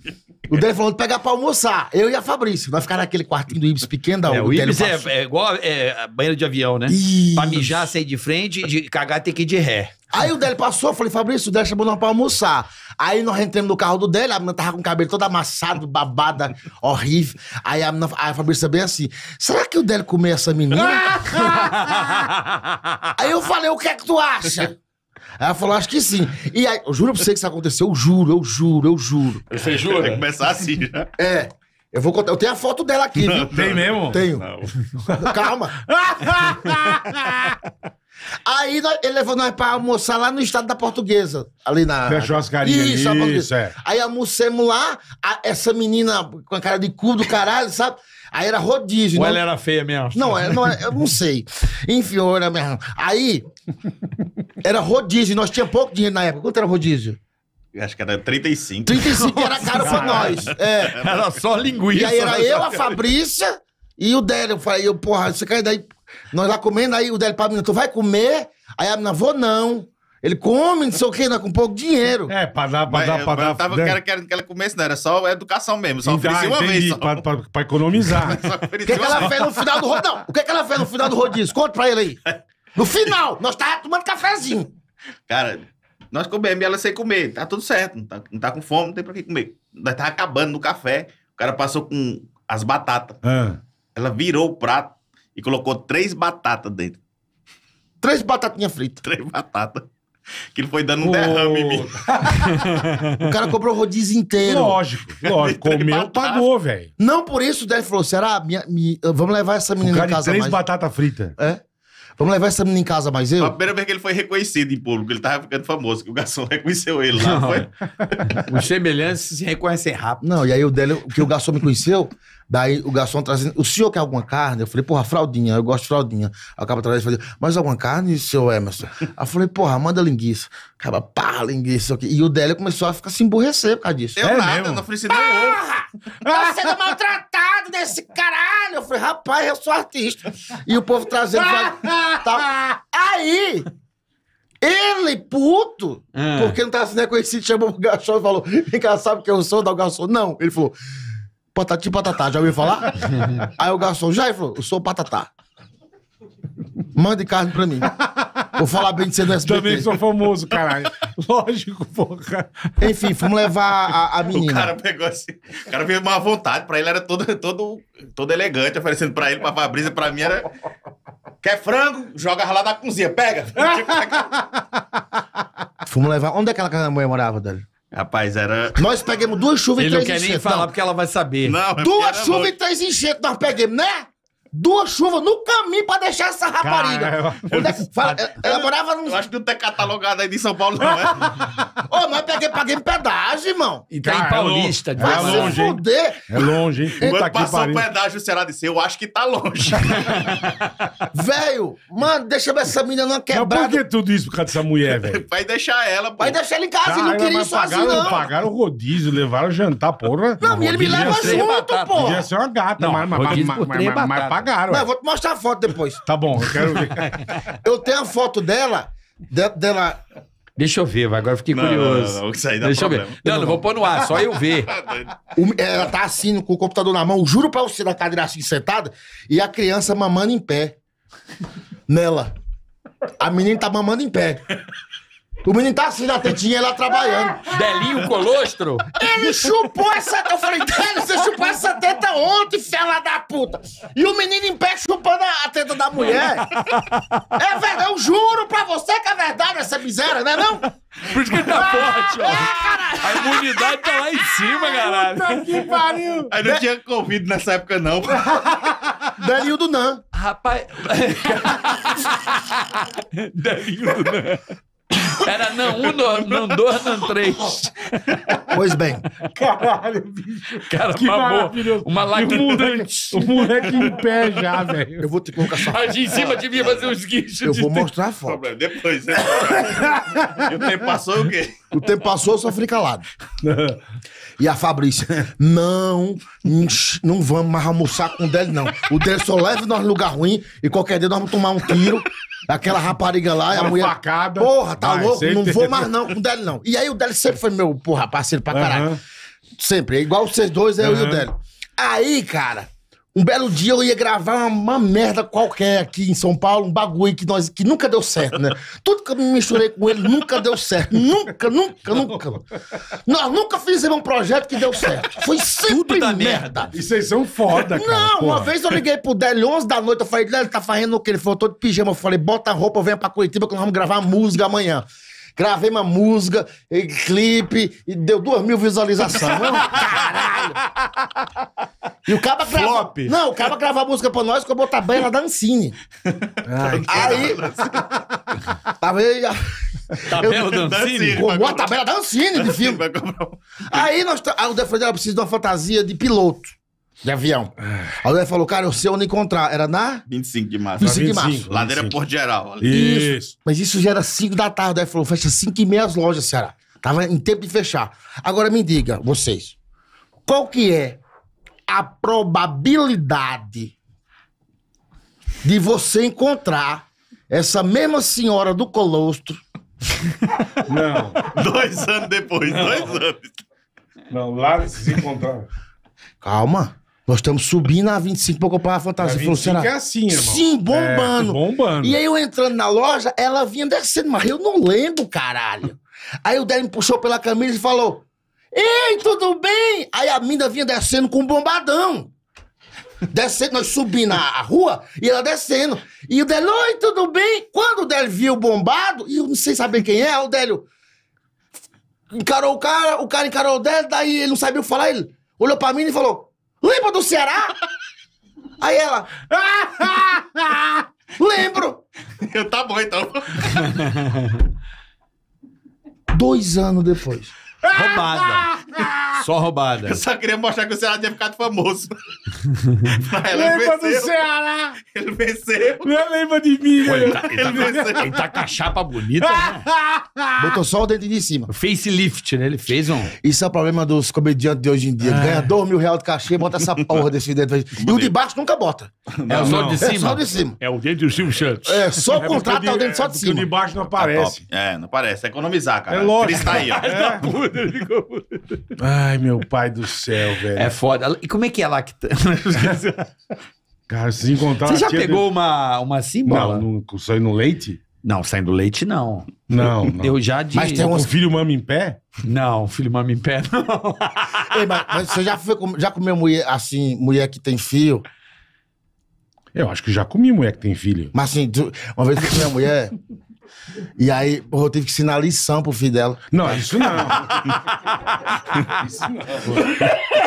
o dele falou de pegar pra almoçar. Eu e a Fabrício. vai ficar naquele quartinho do Ibis pequeno da é, O Ibis é, é, igual é, banheiro de avião, né? Isso. Pra mijar, sair de frente, de cagar tem que ir de ré. Aí o Délio passou, eu falei, Fabrício, o Délio chamou nós pra almoçar. Aí nós entramos no carro do Délio, a menina tava com o cabelo todo amassado, babada, horrível. Aí a, menina, a Fabrício bem assim, será que o Délio comeu essa menina? Aí eu falei, o que é que tu acha? Aí ela falou, acho que sim. E aí, eu juro pra você que isso aconteceu, eu juro, eu juro, eu juro. Você jura? Vai começar assim, né? É. Eu vou contar. Eu tenho a foto dela aqui, não, viu? Tem mesmo? Tenho. Não. Calma. Aí ele levou nós pra almoçar lá no estado da portuguesa. Ali na. Fechou as carinhas. Isso, isso é. Aí almoçamos lá, a, essa menina com a cara de cu do caralho, sabe? Aí era rodízio. Ou não... ela era feia mesmo? Não, era, é, não era, é, eu não sei. Enfim, eu era mesmo. Aí, era rodízio. Nós tínhamos pouco dinheiro na época. Quanto era rodízio? Acho que era 35. 35 Nossa, era caro pra nós. É. Era só linguiça. E aí era né? eu, a Fabrícia e o Délio. Eu falei, eu, porra, você cai daí. Nós lá comendo, aí o Délio pra mim: tu vai comer? Aí a menina, vou não. Ele come, não sei o que, com pouco dinheiro. É, pra dar, pra dar, pra dar. Eu tava querendo, querendo que ela comesse, não. Era só educação mesmo. Só oferecia uma vez. Só. Pra, pra economizar. o que, é ela fez no final do rodízio? Não, o é que, ela fez no final do rodízio? Conta pra ele aí. No final, nós tava tomando cafezinho. Cara, nós comemos ela sem comer. Tá tudo certo. Não tá, não tá com fome, não tem pra que comer. Nós tava acabando no café. O cara passou com as batatas. Ah. Ela virou o prato e colocou três batatas dentro. Três batatinhas fritas. Três batatas que ele foi dando um derrame em mim. o cara comprou o rodízio inteiro. Lógico, lógico. Comeu, pagou, velho. Não por isso o Délio falou: será? Minha, minha, vamos levar essa menina em casa. três mais. batata frita. É? Vamos levar essa menina em casa mais eu? A primeira vez que ele foi reconhecido em público, ele tava ficando famoso, que o garçom reconheceu ele lá, não. foi? Os semelhantes se reconhecem rápido. Não, e aí o Délio, que o garçom me conheceu, Daí o garçom trazendo, o senhor quer alguma carne? Eu falei, porra, fraldinha, eu gosto de fraldinha. Acaba trazendo e falei, mais alguma carne, seu Emerson? Aí falei, porra, manda linguiça. Acaba, pá, linguiça. E o Délio começou a ficar se emborrecer por causa disso. Eu é nada, mesmo? eu não ofereci nem porra! Tá sendo maltratado desse caralho. Eu falei, rapaz, eu sou artista. E o povo trazendo. tá. Aí, ele, puto, é. porque não tava sendo reconhecido, chamou o garçom e falou: Vem cá, sabe que eu sou? Dá o garçom. Não. Ele falou: Patati Patatá, já ouviu falar? Aí o garçom, já falou, eu sou o Patatá. Mande carne pra mim. Vou falar bem de você do SBT. Também sou famoso, caralho. Lógico, porra. Enfim, fomos levar a, a menina. O cara pegou assim. O cara veio uma vontade. Pra ele era todo, todo, todo elegante, oferecendo pra ele, pra Fabrícia. Pra mim era. Quer frango? Joga lá na cozinha. Pega. Tipo, fomos levar. Onde é que aquela casa da mulher morava, Délio? Rapaz, era. Nós pegamos duas chuvas e três enchentes. Ele não quer nem falar não. porque ela vai saber. Não, é duas chuvas e três enchentes nós pegamos, né? duas chuvas no caminho pra deixar essa rapariga. Fala, ela morava num. Eu acho que não tem catalogado aí de São Paulo, não, é? Ô, mas peguei, paguei pedágio, irmão. E tá em Paulista, é Vai se longe, fuder. É longe, hein? Puta que passou o pedágio, será de ser? Eu acho que tá longe. velho, mano, deixa essa menina não quebrada. Mas por que tudo isso por causa dessa mulher, velho? Vai deixar ela, pô. Vai deixar ela em casa, ele não queria ir sozinho, não. Pagaram o rodízio, levaram jantar, porra. Não, e ele me leva junto, pô. Podia ser uma gata, mas, mas, mas, mas, Pagaram. Não, é. eu vou te mostrar a foto depois. Tá bom, eu quero ver. eu tenho a foto dela, de, dela. Deixa eu ver, vai. agora eu fiquei não, curioso. Não, não, não, Deixa problema. eu ver. Não, não, vou pôr no ar, só eu ver. Tá o, ela tá assim, com o computador na mão, juro pra você, na cadeira assim, sentada, e a criança mamando em pé. Nela. A menina tá mamando em pé. O menino tá assim na tetinha lá trabalhando. Delinho colostro? Ele chupou essa teta. Eu falei, Delio, você chupou essa teta ontem, fela da puta. E o menino em pé chupando a teta da mulher. É verdade, eu juro pra você que é verdade essa miséria, né não? Por isso que ele tá ah, forte, ó. É, a imunidade tá lá em cima, caralho. Puta que pariu. Aí não tinha Covid nessa época, não. Delinho do Nan. Rapaz. Delinho do Nan. Era não um, não dois, não três. Pois bem. Caralho, bicho. Cara, que mamou. maravilhoso. Uma lactante. O moleque em pé já, velho. Eu vou te colocar só foto. em cima devia fazer uns guinchos. Eu vou mostrar a foto. Problema. Depois, né? e o tempo passou o quê? O tempo passou, eu só fui calado. E a Fabrícia, não, não vamos mais almoçar com o Délio, não. O Délio só leva nós no lugar ruim e qualquer dia nós vamos tomar um tiro. Aquela rapariga lá, Uma a mulher. Facada. Porra, tá Vai, louco? Não vou mais não com o Délio, não. E aí o Délio sempre foi meu, porra, parceiro pra caralho. Uhum. Sempre. É igual vocês dois, eu uhum. e o Délio. Aí, cara, um belo dia eu ia gravar uma, uma, merda qualquer aqui em São Paulo, um bagulho que, nós, que nunca deu certo, né? Tudo que eu me misturei com ele nunca deu certo. Nunca, nunca, nunca. Nós nunca fizemos um projeto que deu certo. Foi sempre merda. merda. E vocês são foda, cara. Não, porra. uma vez eu liguei pro Délio, 11 da noite, eu falei, Délio, tá fazendo o quê? Ele falou, todo de pijama. Eu falei, bota a roupa, venha pra Curitiba que nós vamos gravar música amanhã gravei uma música, e clipe, e deu duas mil visualizações. caralho! E o cara Flop. Não, o cara gravar música pra nós que eu botar bem na Dancine. aí. Tava aí. Tabela Dancine? Comprou a tabela Dancine de filme. Aí nós. Tá, aí o eu precisa de uma fantasia de piloto. De avião. A ah. mulher falou, cara, eu sei onde encontrar. Era na? 25 de março. 25 de março. 25. Ladeira Porto Geral. Isso. isso. Mas isso já era 5 da tarde. Aí falou, fecha 5 e meia as lojas, Ceará. Tava em tempo de fechar. Agora me diga, vocês, qual que é a probabilidade de você encontrar essa mesma senhora do colostro. Não. dois anos depois, Não. dois anos. Não, lá se encontraram. Calma. Nós estamos subindo a 25 pra comprar uma fantasia. A 25 falou, é assim, irmão. Sim, é, bombando. É, bombando. E aí eu entrando na loja, ela vinha descendo, mas eu não lembro, caralho. aí o Délio me puxou pela camisa e falou, Ei, tudo bem? Aí a mina vinha descendo com um bombadão. Descendo, nós subindo a, rua e ela descendo. E o Délio, oi, tudo bem? Quando o Délio viu o bombado, e eu não sei saber quem é, o Délio encarou o cara, o cara encarou o Délio, daí ele não sabia o que falar, ele olhou pra mim e falou, Lembra do Ceará? Aí ela. Lembro! Eu, tá bom então. Dois anos depois. Roubada. Só roubada. Eu só queria mostrar que o Ceará tinha ficado famoso. ela Lembra venceu. do Ceará! Ele venceu. Não é lembra de mim, Pô, ele, né? tá, ele, tá, ele tá com a chapa bonita, né? Botou só o dedinho em cima. O Facelift, né? Ele fez um. Isso é o problema dos comediantes de hoje em dia. Ah. Ganha dois mil reais de cachê, bota essa porra desse dedo E o de baixo nunca bota. É o só de é cima? É só de cima. É o dente do Silvio Santos. É, só é o contrato é o dente só de cima. O de baixo não tá aparece. É, não aparece. É economizar, cara. É lógico. Ele tá aí, ó. É. Ai, meu pai do céu, velho. É foda. E como é que é lá que. Tá? Cara, se encontrar. Você já é pegou uma, uma símbola? Não, não, saindo leite? Não, saindo leite, não. Não, não. Eu já disse Mas tem um filho mama em pé? Não, filho mama em pé, não. Ei, mas, mas, você já, foi, já comeu mulher, assim, mulher que tem fio? Eu acho que já comi mulher que tem filho. Mas assim, uma vez que eu comi a mulher, e aí, porra, eu tive que ensinar lição pro filho dela. Não, isso não. isso não.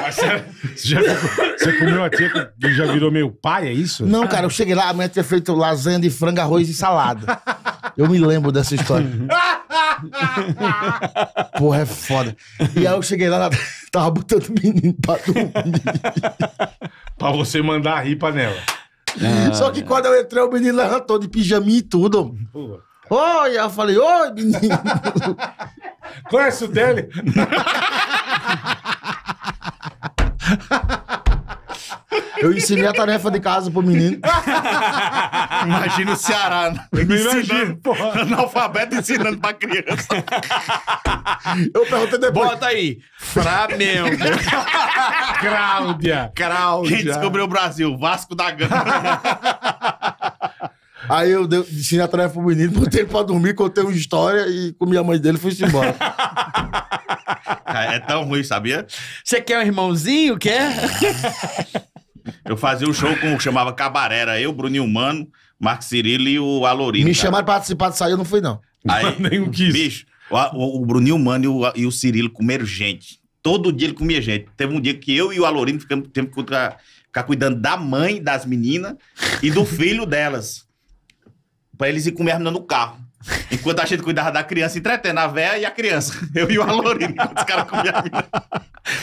Você, já, você comeu a tia que já virou meio pai, é isso? Não, cara, eu cheguei lá, a minha tinha feito lasanha de frango, arroz e salada. Eu me lembro dessa história. Porra, é foda. E aí eu cheguei lá, tava botando o menino pra dormir. pra você mandar a ripa nela. Ah, Só que quando eu entrei, o menino levantou de pijaminha e tudo. Porra. Oi! Eu falei, oi, menino! Conhece o dele? Eu ensinei a tarefa de casa pro menino. Imagina o Ceará. né? Imagina, Ensinando, analfabeto ensinando pra criança. Eu perguntei depois. Bota aí. Flamengo. Cláudia. Quem descobriu o Brasil? Vasco da Gama. Aí eu ensinei a tarefa pro menino, botei ele pra dormir, contei uma história e comi a mãe dele e fui embora. É tão ruim, sabia? Você quer um irmãozinho? Quer? Eu fazia um show com chamava Cabaré, era eu, Bruninho Humano, Marco Cirilo e o Alorino. Me cara. chamaram pra participar de sair, eu não fui, não. Aí, nenhum quis. Bicho, o, o Bruninho Humano e o, e o Cirilo comeram gente. Todo dia ele comia gente. Teve um dia que eu e o Alorino ficamos tempo ficar cuidando da mãe das meninas e do filho delas para eles ir comer no carro. Enquanto a gente cuidava da criança, entretendo a véia e a criança. Eu e o Alorino, os caras comiam a menina.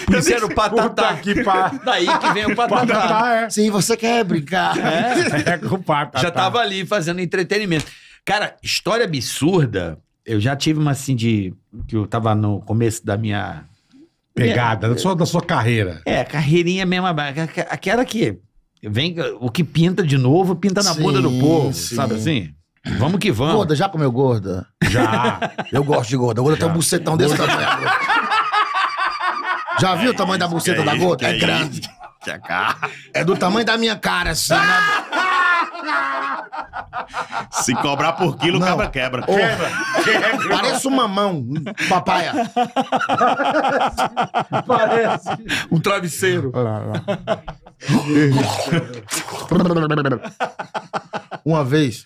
Por isso era o patatá. Que pá. Daí que vem o patatá. patatá é. Sim, você quer brincar. É, é com o patatá. Já tava ali fazendo entretenimento. Cara, história absurda. Eu já tive uma assim de. que eu tava no começo da minha. Pegada, minha, da, sua, da sua carreira. É, carreirinha mesmo. Aquela que vem. O que pinta de novo, pinta na sim, bunda do povo, sim. sabe assim? Vamos que vamos. Gorda, já comeu gorda? Já. Eu gosto de gorda. Gorda já. tem um bucetão desse tamanho. já viu o tamanho da buceta da gorda? É, grande. É, é do tamanho da minha cara, assim. Né? Se cobrar por quilo, não. quebra. Oh. Quebra. quebra. Parece um mamão, papaya. Parece. Um travesseiro. Uma vez,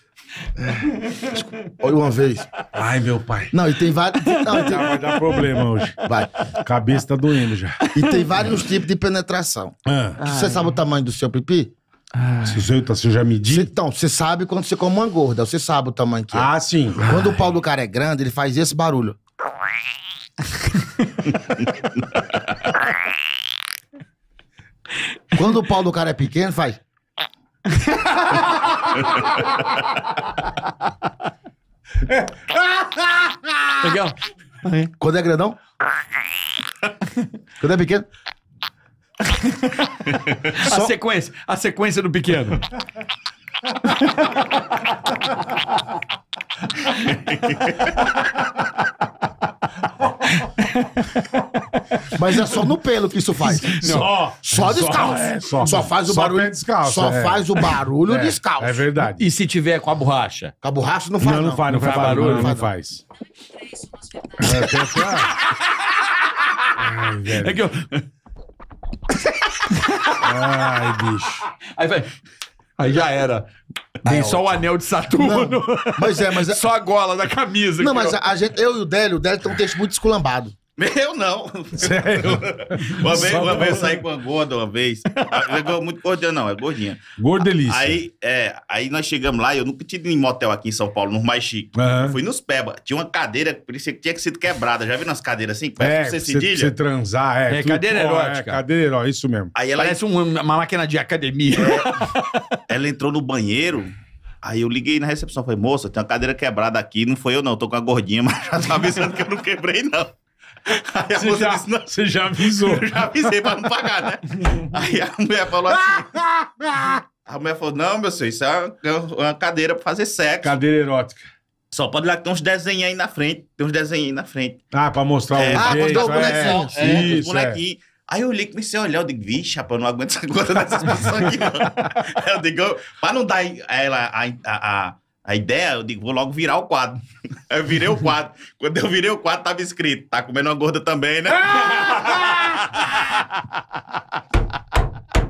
é. Olha uma vez. Ai, meu pai. Não, e tem vários. Não, Vai dar problema hoje. Vai. Cabeça tá doendo já. E tem vários tipos de penetração. Ah. Você sabe o tamanho do seu pipi? Ah. Se o seu tá, já mediu? Então, você sabe quando você come uma gorda, você sabe o tamanho que é. Ah, sim. Quando Ai. o ah. pau do cara é grande, ele faz esse barulho. quando o pau do cara é pequeno, faz. Legal. Quando é grandão? Quando é pequeno? a sequência, a sequência do pequeno. Mas é só no pelo que isso faz. Só, só descalço. É, só, só, faz o só barulho descalço. Só é. faz o barulho é, descalço. É verdade. E se tiver com a borracha? Com a borracha não faz. Não, não, não. faz, não, não faz, faz, barulho, não, não faz. É, Ai, velho. É que eu. Ai, bicho. Aí vai. Aí já era. Tem ah, é, só o anel de Saturno. Não, mas é, mas é... Só a gola da camisa. Não, mas eu... a, gente, eu e o Délio, o Délio tem um texto muito esculambado. Meu não. Sério? uma vez, uma vez eu saí com a gorda uma vez. Ela é muito gordinha, não, é gordinha. Gordelícia. Aí, é, aí nós chegamos lá, eu nunca tive em motel aqui em São Paulo, nos mais chique. Uhum. Fui nos Peba. Tinha uma cadeira, parecia que tinha que sido quebrada. Já viu nas cadeiras assim? Parece é, que você cedilha. Você transar, é. É cadeira é erótica. É, cadeira erótica, isso mesmo. Aí ela... Parece uma, uma máquina de academia. É. ela entrou no banheiro. Aí eu liguei na recepção, falei, moça, tem uma cadeira quebrada aqui. Não foi eu, não, tô com a gordinha, mas já tá avisando que eu não quebrei, não. Aí a você moça já, disse, não, você já avisou. Eu já avisei pra não pagar, né? Aí a mulher falou assim. a mulher falou: não, meu senhor, isso é uma, é uma cadeira pra fazer sexo. Cadeira erótica. Só pode lá que tem uns desenhos aí na frente. Tem uns desenhos aí na frente. Ah, pra mostrar é, o Ah, mostrar o é. bonequinho. É, bonequinho. Aí eu olhei, comecei a olhar, eu digo, vixe, rapaz, eu não aguento essa coisa dessas pessoas aqui, não. eu digo, pra não dar a, a, a, a a ideia, eu digo, vou logo virar o quadro. Eu virei o quadro. Quando eu virei o quadro, tava escrito: tá comendo uma gorda também, né?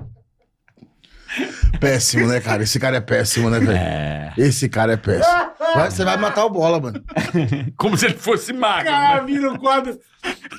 Péssimo, né, cara? Esse cara é péssimo, né, velho? É. Esse cara é péssimo. Vai, você vai matar o bola, mano. Como se ele fosse magro. Cara, né? vira o quadro.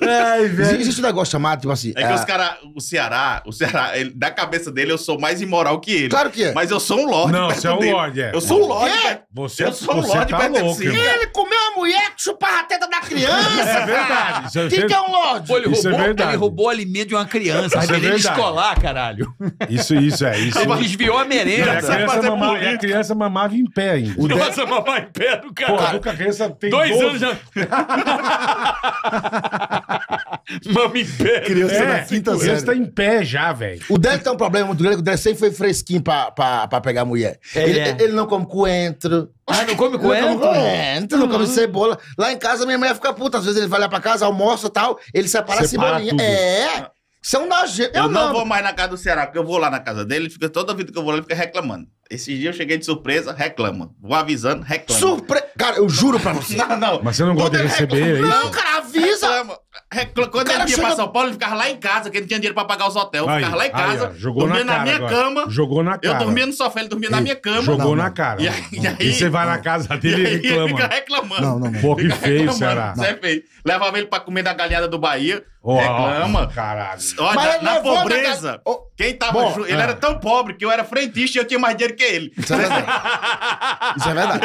Ai, velho. Existe um negócio chamado, tipo assim. É que é os caras. O Ceará, o Ceará, ele, da cabeça dele, eu sou mais imoral que ele. Claro que é. Mas eu sou um Lorde. Não, você é um Lorde, é. Eu sou um Lorde. Você, eu sou um você Lorde tá perto louco, de Ele comeu a mulher que chupava a teta da criança. É verdade. O é que, que é um Lorde? Pô, ele, é roubou, é verdade. ele roubou o alimento de uma criança. Isso é escolar, caralho. Isso, isso é. Isso, desviou a merenda. É a, criança mamava, a criança mamava em pé ainda. O Nossa, de... em pé do cara. Porra, Criança tem dois 12. anos já. Mama em pé. Criança é, na quinta série. Criança tá em pé já, velho. O Derek tem um problema muito grande, o Derek sempre foi fresquinho pra, pra, pra pegar mulher. É, ele, é. ele não come coentro. Ah, não come coentro? Não come coentro, não come cebola. Lá em casa minha mãe fica puta. Às vezes ele vai lá pra casa, almoça e tal, ele separa, separa a cebolinha. Tudo. É. São é Eu, eu não, vou mais na casa do Ceará, porque eu vou lá na casa dele, ele fica toda vida que eu vou lá, ele fica reclamando. Esses dias eu cheguei de surpresa, reclama. Vou avisando, reclama. Surpresa! Cara, eu juro pra você. não, não. Mas você não gosta de receber é isso. Não, cara, avisa! Reclama. É, quando ele ia chega... pra São Paulo, ele ficava lá em casa, que ele não tinha dinheiro pra pagar os hotéis. Aí, ficava lá em casa, aí, jogou dormia na, na minha agora. cama. Jogou na cara. Eu dormia no sofá, ele dormia na minha cama. Jogou não, na cara. E, aí, e, aí, e você vai na casa dele e reclama. Ele fica reclamando. Não, não, não. Pô, que feio, será. Isso é feio. Levava ele pra comer da galinhada do Bahia. Oh, reclama. Caralho. Olha, Mas na pobreza. Da... Né? Quem tava Bom, junto, Ele é. era tão pobre que eu era frentista e eu tinha mais dinheiro que ele. Isso é verdade. Isso é verdade.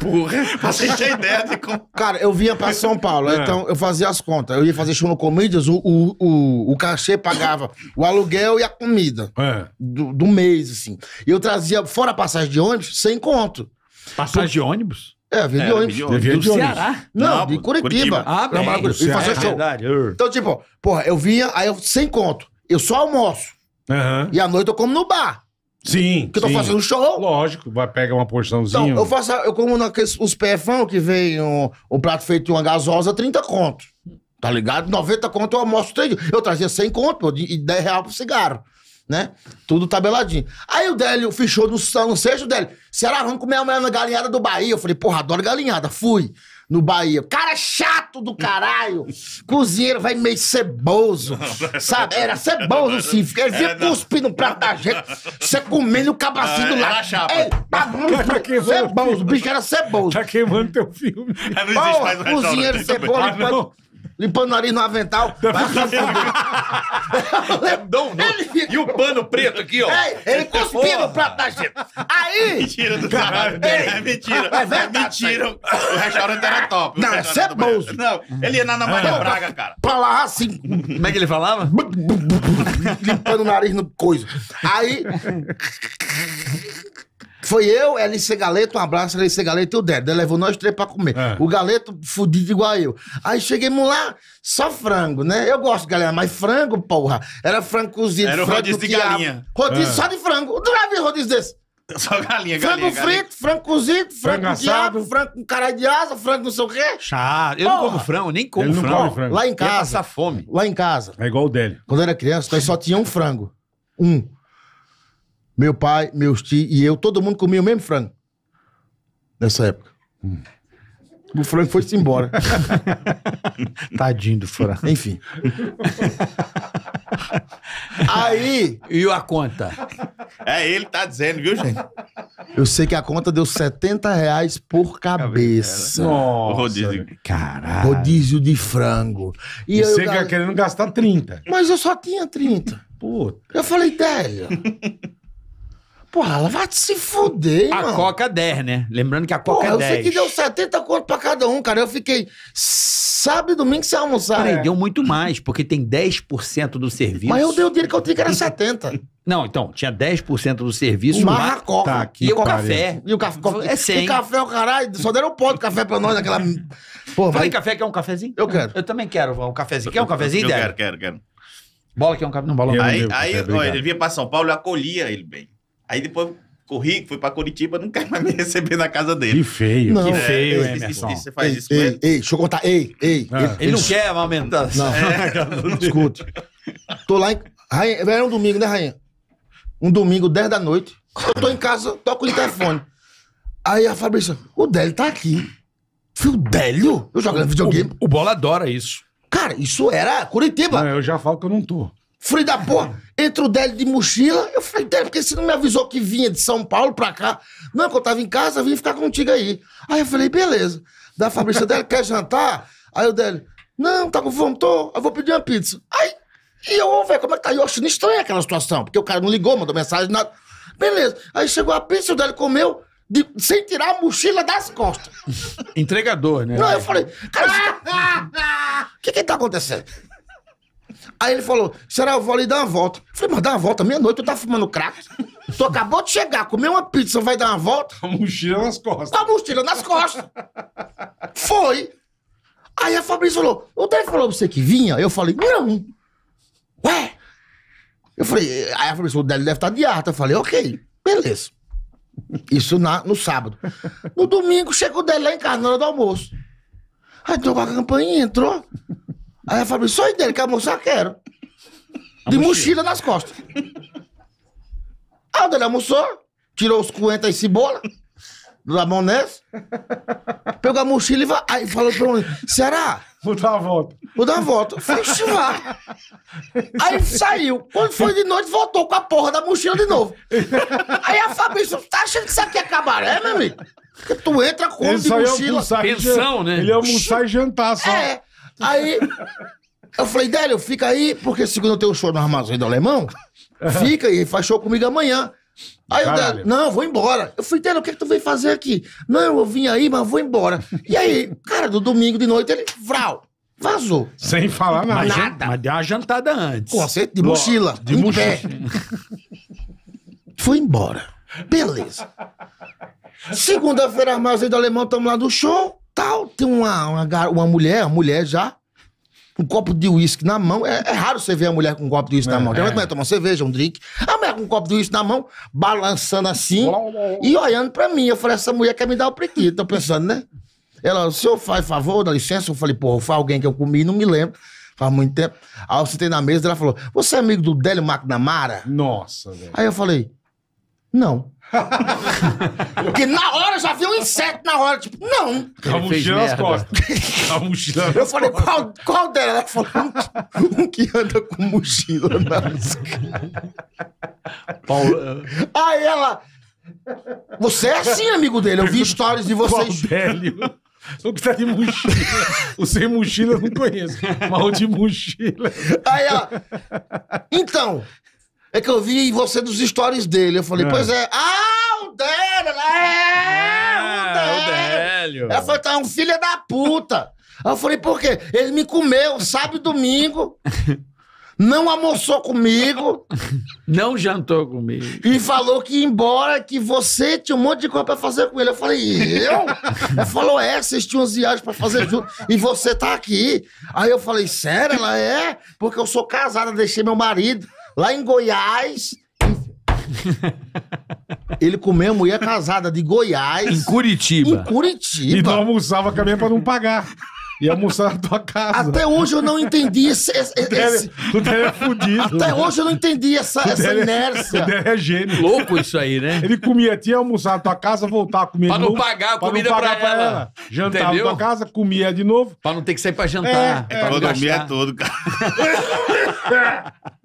Porra. você vocês ideia de como. Cara, eu vinha pra São Paulo, é. então eu fazia as contas. Eu ia fazer show no Comedians, o, o, o, o cachê pagava o aluguel e a comida é. do, do mês, assim. E eu trazia, fora a passagem de ônibus, sem conto. Passagem de ônibus? É, vinha de ônibus. Via de ônibus. Ceará? Não, de Curitiba. Curitiba. Ah, bem. Não, e é show. Verdade. Então, tipo, porra, eu vinha, aí eu sem conto. Eu só almoço. Uhum. E à noite eu como no bar. Sim. Que eu tô sim. fazendo show. Lógico, vai pegar uma porçãozinha. Então, eu faço, eu como naqueles, os pefão que vem um, um prato feito em uma gasosa, 30 conto. Tá ligado? 90 conto eu almoço três dias. Eu trazia 100 conto e 10 reais pro cigarro. Né? Tudo tabeladinho. Aí o Délio fechou no, no sexto, o Délio, será, vamos comer amanhã na galinhada do Bahia? Eu falei, porra, adoro galinhada. Fui no Bahia. Cara é chato do caralho. Cozinheiro, vai meio ceboso. É sabe? Era ceboso, sim. Ele vinha cuspindo no prato da gente. Você comendo o cabacinho do ah, lá. Chapa. Ei, tá muito ceboso. O bicho era ceboso. Tá queimando teu filme. Cozinheiro, ceboso limpando o nariz no avental. É E o pano preto aqui, ó. Ei, é, ele cuspia no prato da gente. Aí. Mentira do caralho. Né? Ei, É mentira. é verdade, é mentira. O restaurante era top. Não, restaurante é do Não, ele ia na Ana Maria Braga, cara. pra lá assim, Como é que ele falava? limpando o nariz no coisa. Aí. Foi eu, LC Galeto, um abraço, LC Galeto e o Dede. Ele levou nós três pra comer. É. O Galeto, fudido igual eu. Aí chegamos lá, só frango, né? Eu gosto, galera, mas frango, porra. Era frango cozido, Era frango rodízio de quiabo. galinha. Rodízio é. só de frango. O já viu rodízio desse? Só galinha, galinha. Frango frito, frango cozido, frango, frango assado, diabo, frango com cara de asa, frango não sei o quê. Chá. Eu Porra. não como frango, nem como Ele frango. Não come frango. Lá em casa. fome. Lá em casa. É igual o dele. Quando eu era criança, nós só tinha um frango. Um. Meu pai, meus tios e eu, todo mundo comia o mesmo frango. Nessa época. Hum. O frango foi-se embora. Tadinho do frango. Enfim. Aí. E a conta? É, ele tá dizendo, viu, gente? Eu sei que a conta deu 70 reais por cabeça. Nossa. Rodízio. Caralho. Rodízio de frango. E, eu, sei eu, querendo gastar 30. Mas eu só tinha 30. Puta. Eu falei, Délia, Porra, vai te se fuder, a mano. A Coca 10, é né? Lembrando que a Coca é Porra, é 10. eu sei que deu 70 conto pra cada um, cara. Eu fiquei sabe domingo você almoçar. Peraí, é. deu muito mais, porque tem 10% do serviço. Mas eu dei o dinheiro que eu tinha, que era 70. Então, não, então, tinha 10% do serviço. Uma mar... coca. Tá, e o café. E o café. É 100. E café, é o caralho. Só deram um pó de café pra nós naquela... Pô, Falei, vai... café, quer um cafezinho? Eu quero. Eu também quero um cafezinho. Quer um cafezinho, Eu, quero, quero, quero. Bola, é um café? Não, bola não. Aí, aí, ó, ele vinha pra São Paulo, eu acolhia ele bem. Aí depois corri, fui pra Curitiba, nunca mais me receber na casa dele. Que feio. Não. Que feio, é, é, Você faz ei, isso ei, com ele? Ei, deixa eu contar. Ei, ei. Ele, ah. ele, ele, não quer amamentar. Não, é. escute. Tô lá em... Rainha, era é um domingo, né, Rainha? Um domingo, 10 da noite. Eu tô em casa, toco o telefone. Aí a Fabrícia, o Délio tá aqui. Fio Délio? Eu jogando videogame. O, o Bola adora isso. Cara, isso era Curitiba. Não, eu já falo que eu não tô. Frio da porra. Entra o Délio de mochila. Eu falei, Délio, por que você não me avisou que vinha de São Paulo pra cá? Não, que eu tava em casa, vim ficar contigo aí. Aí eu falei, beleza. Da Fabrícia, Délio, quer jantar? Aí o Délio, não, tá com fome, tô. Eu vou pedir uma pizza. Aí, e eu, velho, como é que tá? Eu achando estranha aquela situação, porque o cara não ligou, mandou mensagem, nada. Beleza. Aí chegou a pizza, o Délio comeu. De, sem tirar a mochila das costas. Entregador, né? Não, eu falei, cara, tá- o que que tá acontecendo? Aí ele falou, será eu vou ali dar uma volta. Eu falei, mas dá uma volta, meia-noite, tu tá fumando crack. Tu acabou de chegar, comer uma pizza, vai dar uma volta? Tá a mochila nas costas. Tá a mochila nas costas. Foi. Aí a Fabrício falou, o Dave falou pra você que vinha? Eu falei, não. Ué? Eu falei, aí a Fabrício, o Délio deve estar tá de arte. Eu falei, ok, beleza. Isso na, no sábado. No domingo, chegou o Délio lá em casa, na hora do almoço. Aí tocou a campainha, entrou. Aí a Fabrício, sonho dele, que é a moça quero. De mochila. mochila nas costas. Aí o dele almoçou, tirou os coentas e cebola da maionese, pegou a mochila e vai, aí falou pra mim, será? Vou dar uma volta. Vou dar uma volta. Fixo, chivar. Aí saiu. Quando foi de noite, voltou com a porra da mochila de novo. Aí a Fabrício, tá achando que isso aqui é cabaré, meu amigo? Porque tu entra, com ele de mochila. Pensão, né? Ele almoçar e jantar só. É. Aí eu falei, Délio, fica aí, porque segunda eu tenho show no armazém do alemão. Fica e faz show comigo amanhã. Aí Caralho. eu Délio, não, vou embora. Eu falei, Délio, o que, é que tu veio fazer aqui? Não, eu vim aí, mas vou embora. E aí, cara, do domingo de noite ele, vral, vazou. Sem falar nada. Mas, nada. mas deu uma jantada antes. Conceito de mochila. De mochila. Foi embora. Beleza. Segunda-feira, armazém do alemão, estamos lá no show tal, tem uma, uma, uma mulher, uma mulher já, um copo de uísque na mão. É, é, raro você ver a mulher com um copo de uísque é, na mão. Geralmente é. mulher toma uma cerveja, um drink. A mulher com um copo de uísque na mão, balançando assim e olhando pra mim. Eu falei, essa mulher quer me dar o prequito. Tô pensando, né? Ela, o senhor faz favor, dá licença. Eu falei, porra, foi alguém que eu comi, não me lembro. Faz muito tempo. Aí eu sentei na mesa e ela falou, você é amigo do Délio McNamara? Nossa, velho. Aí eu falei, não. Porque na hora já vi um inseto na hora, tipo, não. Ramuxando as costas. costas. Eu falei, qual, qual dela? Ela falou, um, que anda com mochila nas Paulo... É. Aí ela. Você é assim, amigo dele. Eu vi histórias de vocês. Qual só que tá de mochila. o sem é mochila eu não conheço. Mal de mochila. Aí, ó. Então, é que eu vi você nos stories dele. Eu falei, é. pois é. Ah, o Délio! É, ah, o Délio! Ela falou, tá um filho da puta. Aí eu falei, por quê? Ele me comeu sábado e domingo. não almoçou comigo. Não jantou comigo. E falou que embora, que você tinha um monte de coisa pra fazer com ele. Eu falei, eu? Ela falou, é, vocês tinham viagens pra fazer junto e você tá aqui. Aí eu falei, sério? Ela é? Porque eu sou casada, deixei meu marido. Lá em Goiás. Ele comeu a mulher casada de Goiás. Em Curitiba. Em Curitiba. E não almoçava com a minha pra não pagar. E almoçar na tua casa. Até hoje eu não entendi esse. esse, esse... Tu dele é fudido. Até hoje eu não entendi essa, essa é- inércia. Tu dele é gênio. Louco isso aí, né? Ele comia, tinha almoçado na tua casa, voltava comer pra de novo. Pra não pagar a comida pra, pra ela. ela. Jantava Entendeu? na tua casa, comia de novo. Pra não ter que sair pra jantar. É, é, pra dormir é todo, cara.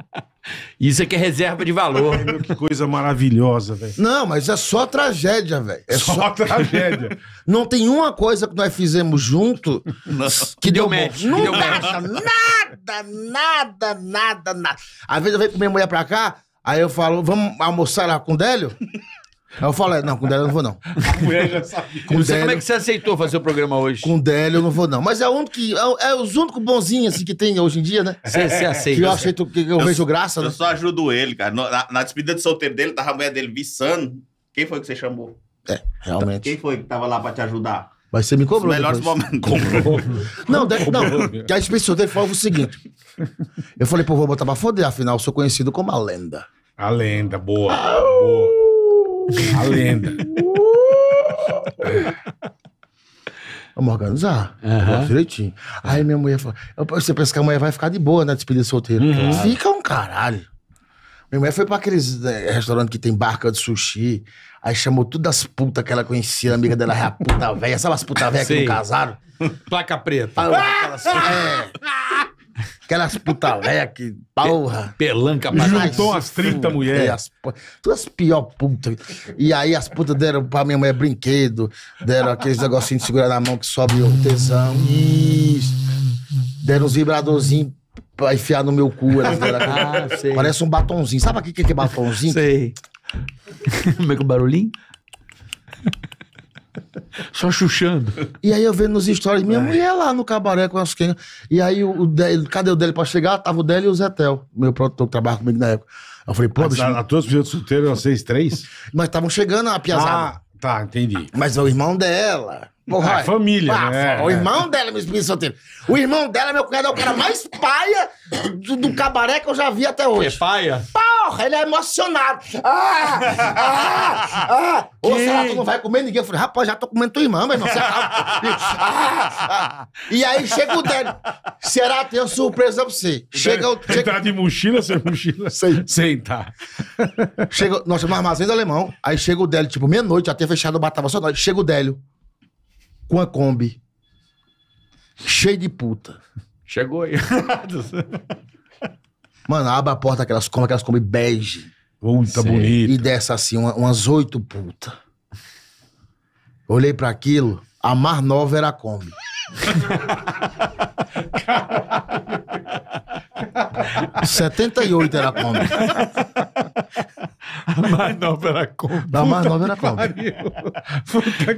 Isso aqui é reserva de valor. Ai, meu, que coisa maravilhosa, velho. Não, mas é só tragédia, velho. É só, só tragédia. Não tem uma coisa que nós fizemos junto não. que deu, deu match. Não deu nada, nada, nada, nada, nada. Às vezes eu venho com minha mulher pra cá, aí eu falo, vamos almoçar lá com o Délio? Aí eu falei, não, com o Délio eu não vou não. Com não Délio, como é que você aceitou fazer o programa hoje. Com o Délio eu não vou não. Mas é, o único que, é, é os únicos bonzinhos assim, que tem hoje em dia, né? Você aceita. Que eu, aceito, que eu, eu vejo graça. Eu né? só ajudo ele, cara. Na, na despedida de solteiro dele, tava a mulher dele viçando. Quem foi que você chamou? É, realmente. Quem foi que tava lá pra te ajudar? Mas você me cobrou. Melhor melhores momentos. Não, não. Que a inspeção dele foi o seguinte. Eu falei, pô, vou botar pra foder, afinal, eu sou conhecido como a lenda. A lenda, boa. Ah, boa. A lenda. Vamos organizar. Uhum. Direitinho. Aí minha mulher falou: você pensa que a mulher vai ficar de boa na né, despedida solteira? Uhum. Fica um caralho. Minha mulher foi pra aqueles né, eh, restaurantes que tem barca de sushi. Aí chamou todas as putas que ela conhecia, amiga dela era a puta velha. Sabe as putas velhas que não casaram? Placa preta. aquelas, é. Ah! Aquelas puta porra. Pelanca pra Juntou as 30 mulheres. Todas as pior putas. E aí as putas deram pra minha mulher brinquedo, deram aqueles negocinhos de segurar na mão que sobe o tesão. Isso. Deram uns vibradorzinhos pra enfiar no meu cu. Elas deram ah, Parece um batonzinho. Sabe o que é batonzinho? Sei. Como é que é o barulhinho? Só chuchando. E aí eu vendo nos stories, minha é. mulher lá no cabaré com as E aí o, o cadê o dele pra chegar? Tava o dele e o Zetel, meu produtor que trabalha comigo na época. Eu falei, pô, bicho. A tua filha de solteiro eram seis, três? Mas estavam chegando a piazada. Ah, tá, entendi. Mas é o irmão dela, ah, é, família, ah, né? O irmão dela me é meu solteiro. O irmão dela é meu cunhado, é o cara mais paia do, do cabaré que eu já vi até hoje. É paia? Porra, ele é emocionado. Ah! Ah! Ah! Ou será tu não vai comer ninguém? Eu falei, rapaz, já tô comendo tua irmã, meu irmão. É ah, ah. E aí chega o Délio. Será tem uma surpresa pra você? Chega o. Chega... Tá de mochila, sem mochila? Sem. Sem, tá. Chega... Nós chamamos armazém do alemão. Aí chega o Délio, tipo, meia-noite, já tinha fechado o Batava só nós. Chega o Délio com a Kombi, cheio de puta. Chegou aí. Mano, abre a porta, aquelas Kombi, aquelas Kombi bege. Puta bonita. E dessa assim, uma, umas oito puta. Olhei para aquilo, a mais nova era a Kombi. 78 era a Kombi. A mais nova era a Kombi. mais nova era a Kombi.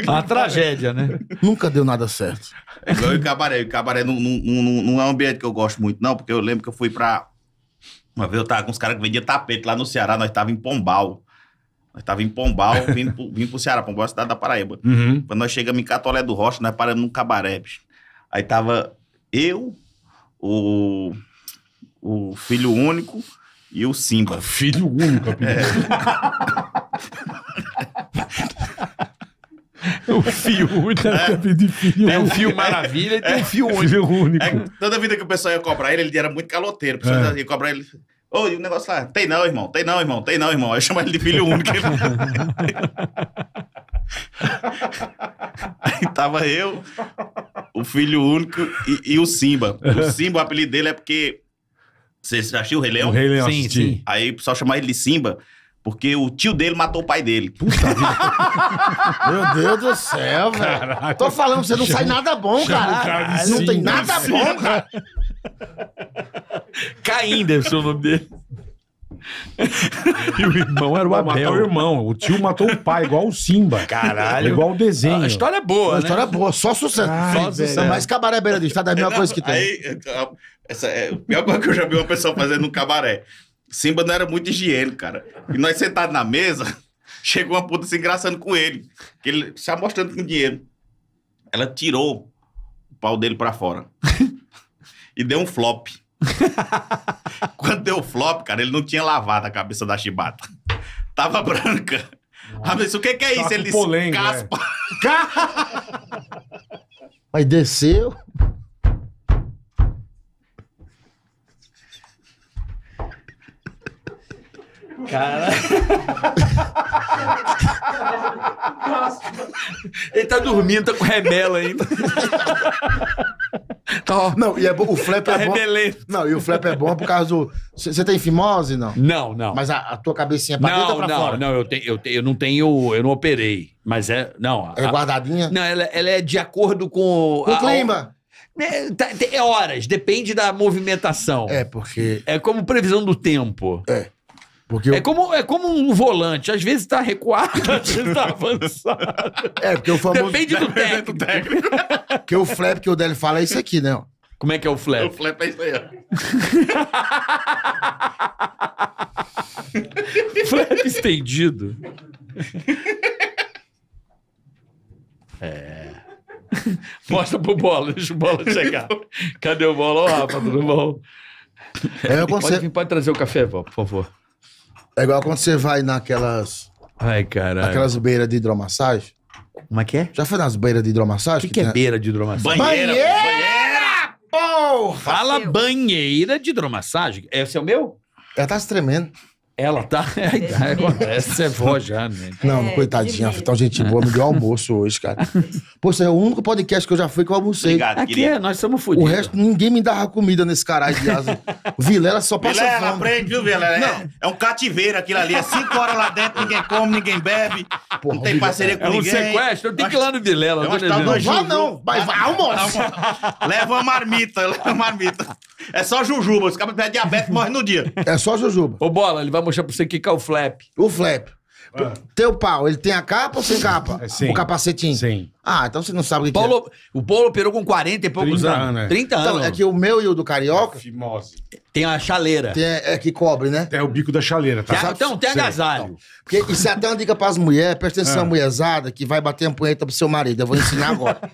A tragédia, né? Nunca deu nada certo. igual o cabaré. O cabaré não, não, não, não é um ambiente que eu gosto muito, não, porque eu lembro que eu fui pra. Uma vez eu tava com uns caras que vendiam tapete lá no Ceará, nós tava em Pombal. Nós tava em Pombal, vindo pro, vindo pro Ceará, Pombal é a cidade da Paraíba. Uhum. Quando nós chegamos em Catolé do Rocha, nós paramos num cabaré, bicho. Aí tava eu, o o Filho Único e o Simba. Filho Único, apelido. É. o fio único, é. de fio. Tem o fio maravilha e tem é. o fio único. Fio único. É, toda vida que o pessoal ia cobrar ele, ele era muito caloteiro. O pessoal é. ia cobrar ele. Ô, oh, e o negócio lá? Tem não, irmão, tem não, irmão, tem não, irmão. Aí chama ele de filho único. Aí tava eu, o filho único e, e, o Simba. O Simba, o apelido dele é porque você assistiu o Rei Leão? O Rei Leão, sim, sim. Aí o pessoal chamava ele de Simba. Porque o tio dele matou o pai dele. Puta vida. Meu Deus do céu, velho. Tô falando, você não chama, sai nada bom, cara. cara não tem nada bom, cara. Caim deve ser o nome dele. e o irmão era o Abel. Matou o irmão. O tio matou o pai, igual o Simba. Caralho. Igual o desenho. A história é boa, a né? história é boa. Só sucesso. Ai, só sucesso. É. Mas cabaré beira do estado é a coisa que tem. Aí, essa é a pior coisa que eu já vi uma pessoa fazendo no cabaré. Simba não era muito higiênico, cara. E nós sentados na mesa, chegou uma puta se engraçando com ele. Que ele está mostrando com dinheiro. Ela tirou o pau dele pra fora. e deu um flop. Quando deu flop, cara, ele não tinha lavado a cabeça da chibata. Tava branca. Ah, mas o que, que é isso? ele se caspa. É. Mas desceu. Cara. Ele tá dormindo, tá com rebela ainda. Tá, não, e é o flap tá é rebelento. bom. Não, e o flap é bom por causa do. Você tem fimose, não? Não, não. Mas a, a tua cabecinha é pra não, pra não, fora? Não, eu, tenho, eu, tenho, eu não tenho. Eu não operei. Mas é. Não. É a, guardadinha? Não, ela, ela, é de acordo com. Com o clima. É, é, horas, depende da movimentação. É, porque. É como previsão do tempo. É. Porque é eu... é, como, é como um volante, às vezes tá recuado, às vezes tá avançado. É, porque o famoso... Depende do técnico. Do técnico. porque o flap que o Délio fala é isso aqui, né? Como é que é o flap? O flap é isso aí, ó. flap estendido. É. Mostra pro Bola, deixa o Bola chegar. Cadê o Bola? Ó, oh, tudo bom? É, você... pode, vir, pode trazer o café, Val, por favor. É igual quando você vai naquelas. Ai, caralho. Aquelas beiras de hidromassagem. Como é que é? Já foi nas beiras de hidromassagem? O que, que, é beira de hidromassagem? Banheira! banheira! banheira! Porra! Fala banheira de hidromassagem. Esse é o meu? Ela tá se tremendo. Ela tá. É, é idade, acontece, é vó já, né? Não, é, coitadinha, foi tão tá gente boa, me deu almoço hoje, cara. Pô, você é o único podcast que eu já fui que eu almocei. Obrigado, Aqui é, nós estamos fodidos. O resto, ninguém me dava comida nesse caralho de asa. Vilela só passa Vilela, fome. aprende, viu, Vilela? É, não. É um cativeiro aquilo ali. É cinco horas lá dentro, ninguém come, ninguém bebe. Porra, não tem parceria com é ninguém. É um sequestro, eu tenho que ir lá no Vilela. Eu não tá vá juju. não, mas vai, tá almoço Leva uma marmita, leva uma marmita. É só jujuba, os caras pedem diabetes e morrem no dia. É só jujuba. Ô, Bola, ele vai mostrar coxa pra você quicar o flap. O flap. Ah. Teu pau, ele tem a capa ou sem capa? É, sim. O capacetinho? Sim. Ah, então você não sabe o que, Paulo, é. O Paulo operou com 40 e poucos 30 anos. 30 anos. É. Então, é que o meu e o do Carioca... Fimose. Tem a chaleira. Tem, é que cobre, né? É o bico da chaleira, tá? Tem, então, tem agasalho. porque, isso é até uma dica pras mulheres. Presta atenção, é. mulherzada, que vai bater uma punheta pro seu marido. Eu vou ensinar agora.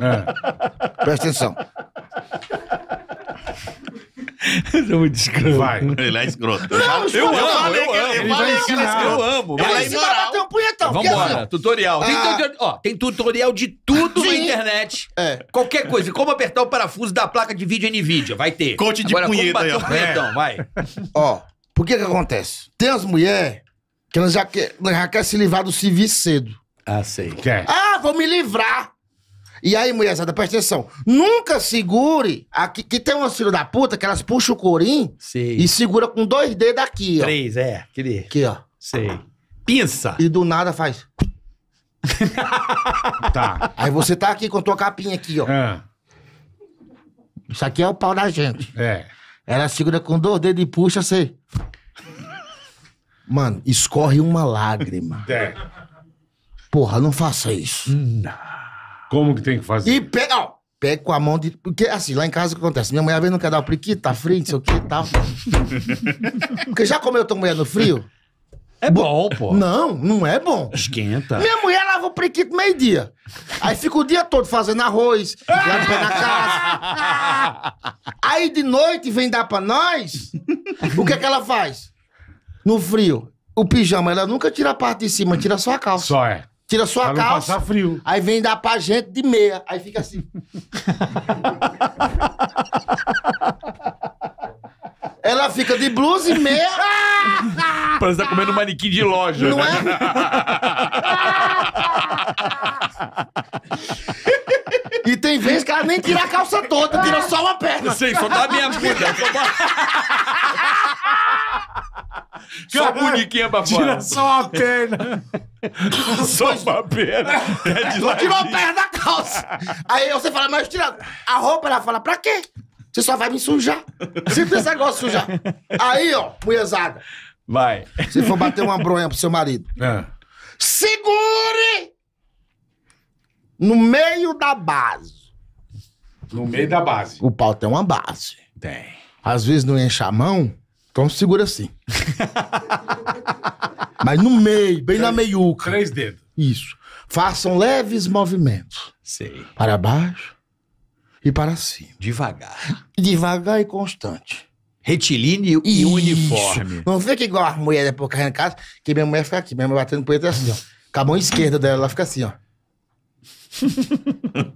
É. Presta atenção. Você é muito escroto. Vai. Ele é escroto. Não, eu, eu, falei que ele, eu amo. Ela é imoral. Bater um punhetão, Vambora, assim, tutorial. Ah. Tem, tutorial ó, tem tutorial de tudo Sim. na internet. É. Qualquer coisa. Como apertar o parafuso da placa de vídeo NVIDIA. Vai ter. Conte de Agora, punheta. Como bater um punhetão, é. vai. Ó, por que que acontece? Tem as mulheres que elas já querem quer se livrar do civil cedo. Ah, sei. Quer. Ah, vou me livrar. E aí, mulherzada, presta atenção. Nunca segure. Aqui, que tem umas filhas da puta que elas puxam o corim e segura com dois dedos aqui, ó. Três, é. Aquele... Aqui, ó. Sei. Pinça. E do nada faz. tá. Aí você tá aqui com tua capinha aqui, ó. Ah. Isso aqui é o pau da gente. É. Ela segura com dois dedos e puxa, você. Mano, escorre uma lágrima. É. Porra, não faça isso. Não. Como que tem que fazer? E pega, ó, pega com a mão de. Porque assim, lá em casa o que acontece? Minha mulher às vezes não quer dar o pliquito, tá frio, não sei o que e tal. Porque já comeu tua mulher no frio? É bom, pô. Não, não é bom. Esquenta. Minha mulher lava o priquito meio-dia. Aí fica o dia todo fazendo arroz, limpando na casa. Aí de noite vem dar pra nós. O que é que ela faz? No frio. O pijama, ela nunca tira a parte de cima, tira só a calça. Só é tira sua pra calça. Não frio. Aí vem dar pra gente de meia. Aí fica assim. Ela fica de blusa e meia. Parece que tá comendo manequim de loja. Não né? é? e tem vezes que ela nem tira a calça toda, tira só uma perna. Sei, só dá minha vida, Só dá... Só a boniquinha pra fora. Tira só a perna. Só babeira. É de lá. Tirou perna da calça. Aí você fala, mas tira a roupa. Ela fala, pra quê? Você só vai me sujar. Sempre esse negócio sujar. Aí, ó, mulherzada. Vai. Se for bater uma bronha pro seu marido. É. Segure! No meio da base. No meio da base. O pau tem uma base. Tem. Às vezes não enche a mão, então segura assim. Mas no meio, bem três, na meiuca. Três dedos. Isso. Façam leves movimentos. Sei. Para baixo e para cima. Devagar. Devagar e constante. Retilíneo e uniforme. Não fica igual as mulheres depois carreira em casa, que minha mulher fica aqui, minha mulher batendo punheta assim, ó. Com a mão esquerda dela, ela fica assim, ó.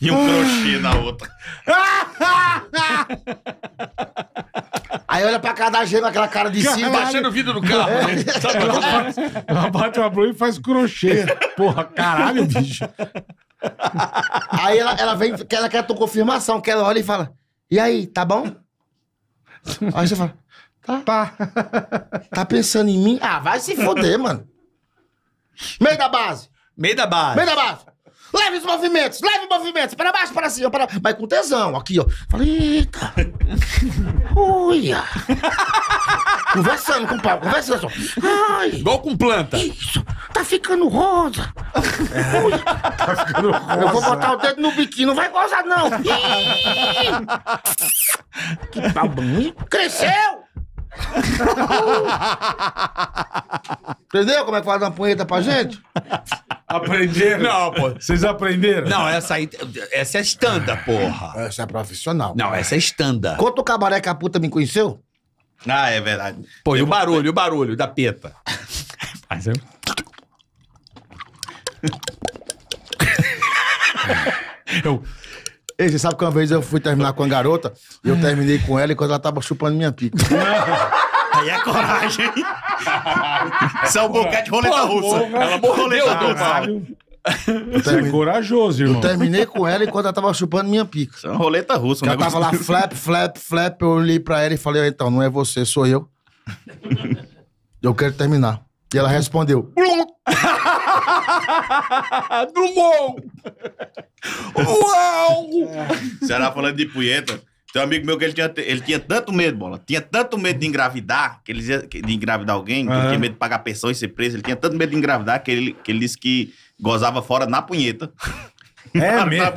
e um crochê na outra. Aí olha pra cada gema aquela cara de cima. Baixando tá o vidro do carro. É. Né? Ela, faz, ela bate uma broa e faz crochê. Porra, caralho, bicho. Aí ela, ela vem, ela quer a tua confirmação, que ela olha e fala: E aí, tá bom? Aí você fala: Tá. Tá, tá pensando em mim? Ah, vai se foder, mano. Meio da base. Meio da base. Meio da base. Leve os movimentos, leve os movimentos, para baixo, para cima, para. Mas com tesão, aqui, ó. Falei, eita! Uia! conversando com o pau, conversando só. Ai! Igual com planta. Isso! Tá ficando rosa! É. Ui. tá ficando rosa. Eu vou botar o dedo no biquíni, não vai gozar, não! que pau bonito! Cresceu! Entendeu como é que faz uma punheta pra gente? Aprenderam? Não, pô. Vocês aprenderam? Não, essa aí. Essa é estanda, porra. Essa é profissional. Não, essa é estanda. Quanto o cabaré que a puta me conheceu? Ah, é verdade. Pô, e o barulho, o barulho da peta. Mas eu... eu. Ei, você sabe que uma vez eu fui terminar com a garota e eu terminei com ela enquanto ela tava chupando minha pica. Aí é coragem. Isso é um boquete de roleta russa. Ela mordeu do caralho. Você é corajoso, corajoso, eu terminei com ela enquanto ela tava chupando minha pica. Isso é uma roleta russa. um Ela né? tava lá, flap, flap, flap. Eu olhei pra ela e falei, então, não é você, sou eu. Eu quero terminar. E ela respondeu. "Blum." Drummond! Uau! Será falando de punheta? Tem um amigo meu que ele tinha, ele tinha tanto medo, bola. Tinha tanto medo de engravidar, que ele de engravidar alguém, que ele tinha medo de pagar pensão e ser preso. Ele tinha tanto medo de engravidar que ele, que ele disse que gozava fora na punheta. É Para mesmo?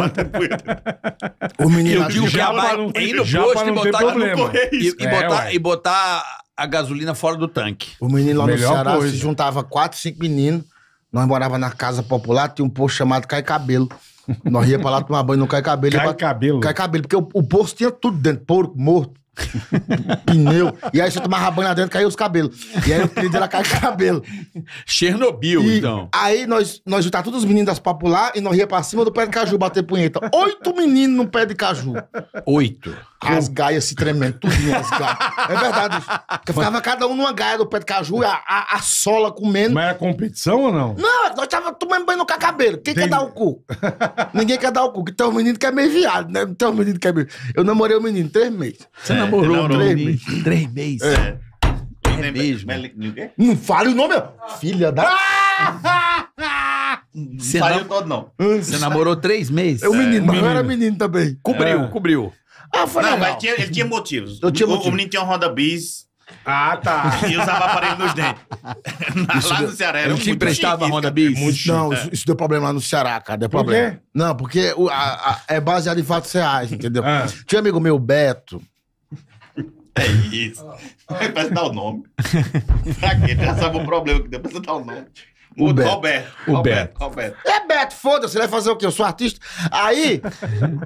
O menino e o jabá é ir no posto e botar, E, e, é, botar, e botar a gasolina fora do tanque. O menino lá Melhor no Ceará coisa. se juntava quatro, cinco meninos nós morava na casa popular, tinha um poço chamado Cai Cabelo. Nós ia pra lá tomar banho no Cai Cabelo. Cai Cabelo. Cai Cabelo, porque o, o poço tinha tudo dentro, porco morto, pneu. E aí você tomava banho lá dentro, caiu os cabelos. E aí o apelido era caiu cabelo. Chernobyl, e então. Aí nós, nós juntávamos todos os meninos das popular e nós ia pra cima do pé de caju bater punheta. Oito meninos no pé de caju. Oito. As gaias se tremendo, tudinho as gaias. É verdade. Porque ficava cada um numa gaia do pé de caju, a, a, a sola comendo. Mas era competição ou não? Não, nós tava tomando banho no cabelo. Quem Tem... quer dar o cu? Ninguém quer dar o cu. Então o menino que é meio viado, né? Então o menino que é meio. Eu namorei o menino três meses. Você é. namorou três meses. Três meses. É. É, é mesmo. mesmo. Não fale o nome. Filha da... Você não saiu todo, não. Você namorou três meses? Eu, é. menino, é, menino. eu era menino também. Cobriu, é. cobriu. Ah, foi não, mas tinha, ele tinha motivos. Eu tinha o, motivo. o menino tinha um Honda Bis. Ah, tá. E usava aparelho nos dentes. lá no Ceará era Ele te emprestava Honda Bis? Muito não, isso, é. isso, deu problema lá no Ceará, cara. Deu problema. Por quê? Não, porque o, a, a, é baseado em fatos reais, entendeu? Tinha um amigo meu, Beto, é isso. Ah, ah. Parece dar o nome. pra quê? Já sabe o problema que deu, precisa dar o nome. O, o Beto. Roberto. O Roberto. Beto. Roberto. É Beto, foda-se, vai fazer o quê? Eu sou artista. Aí,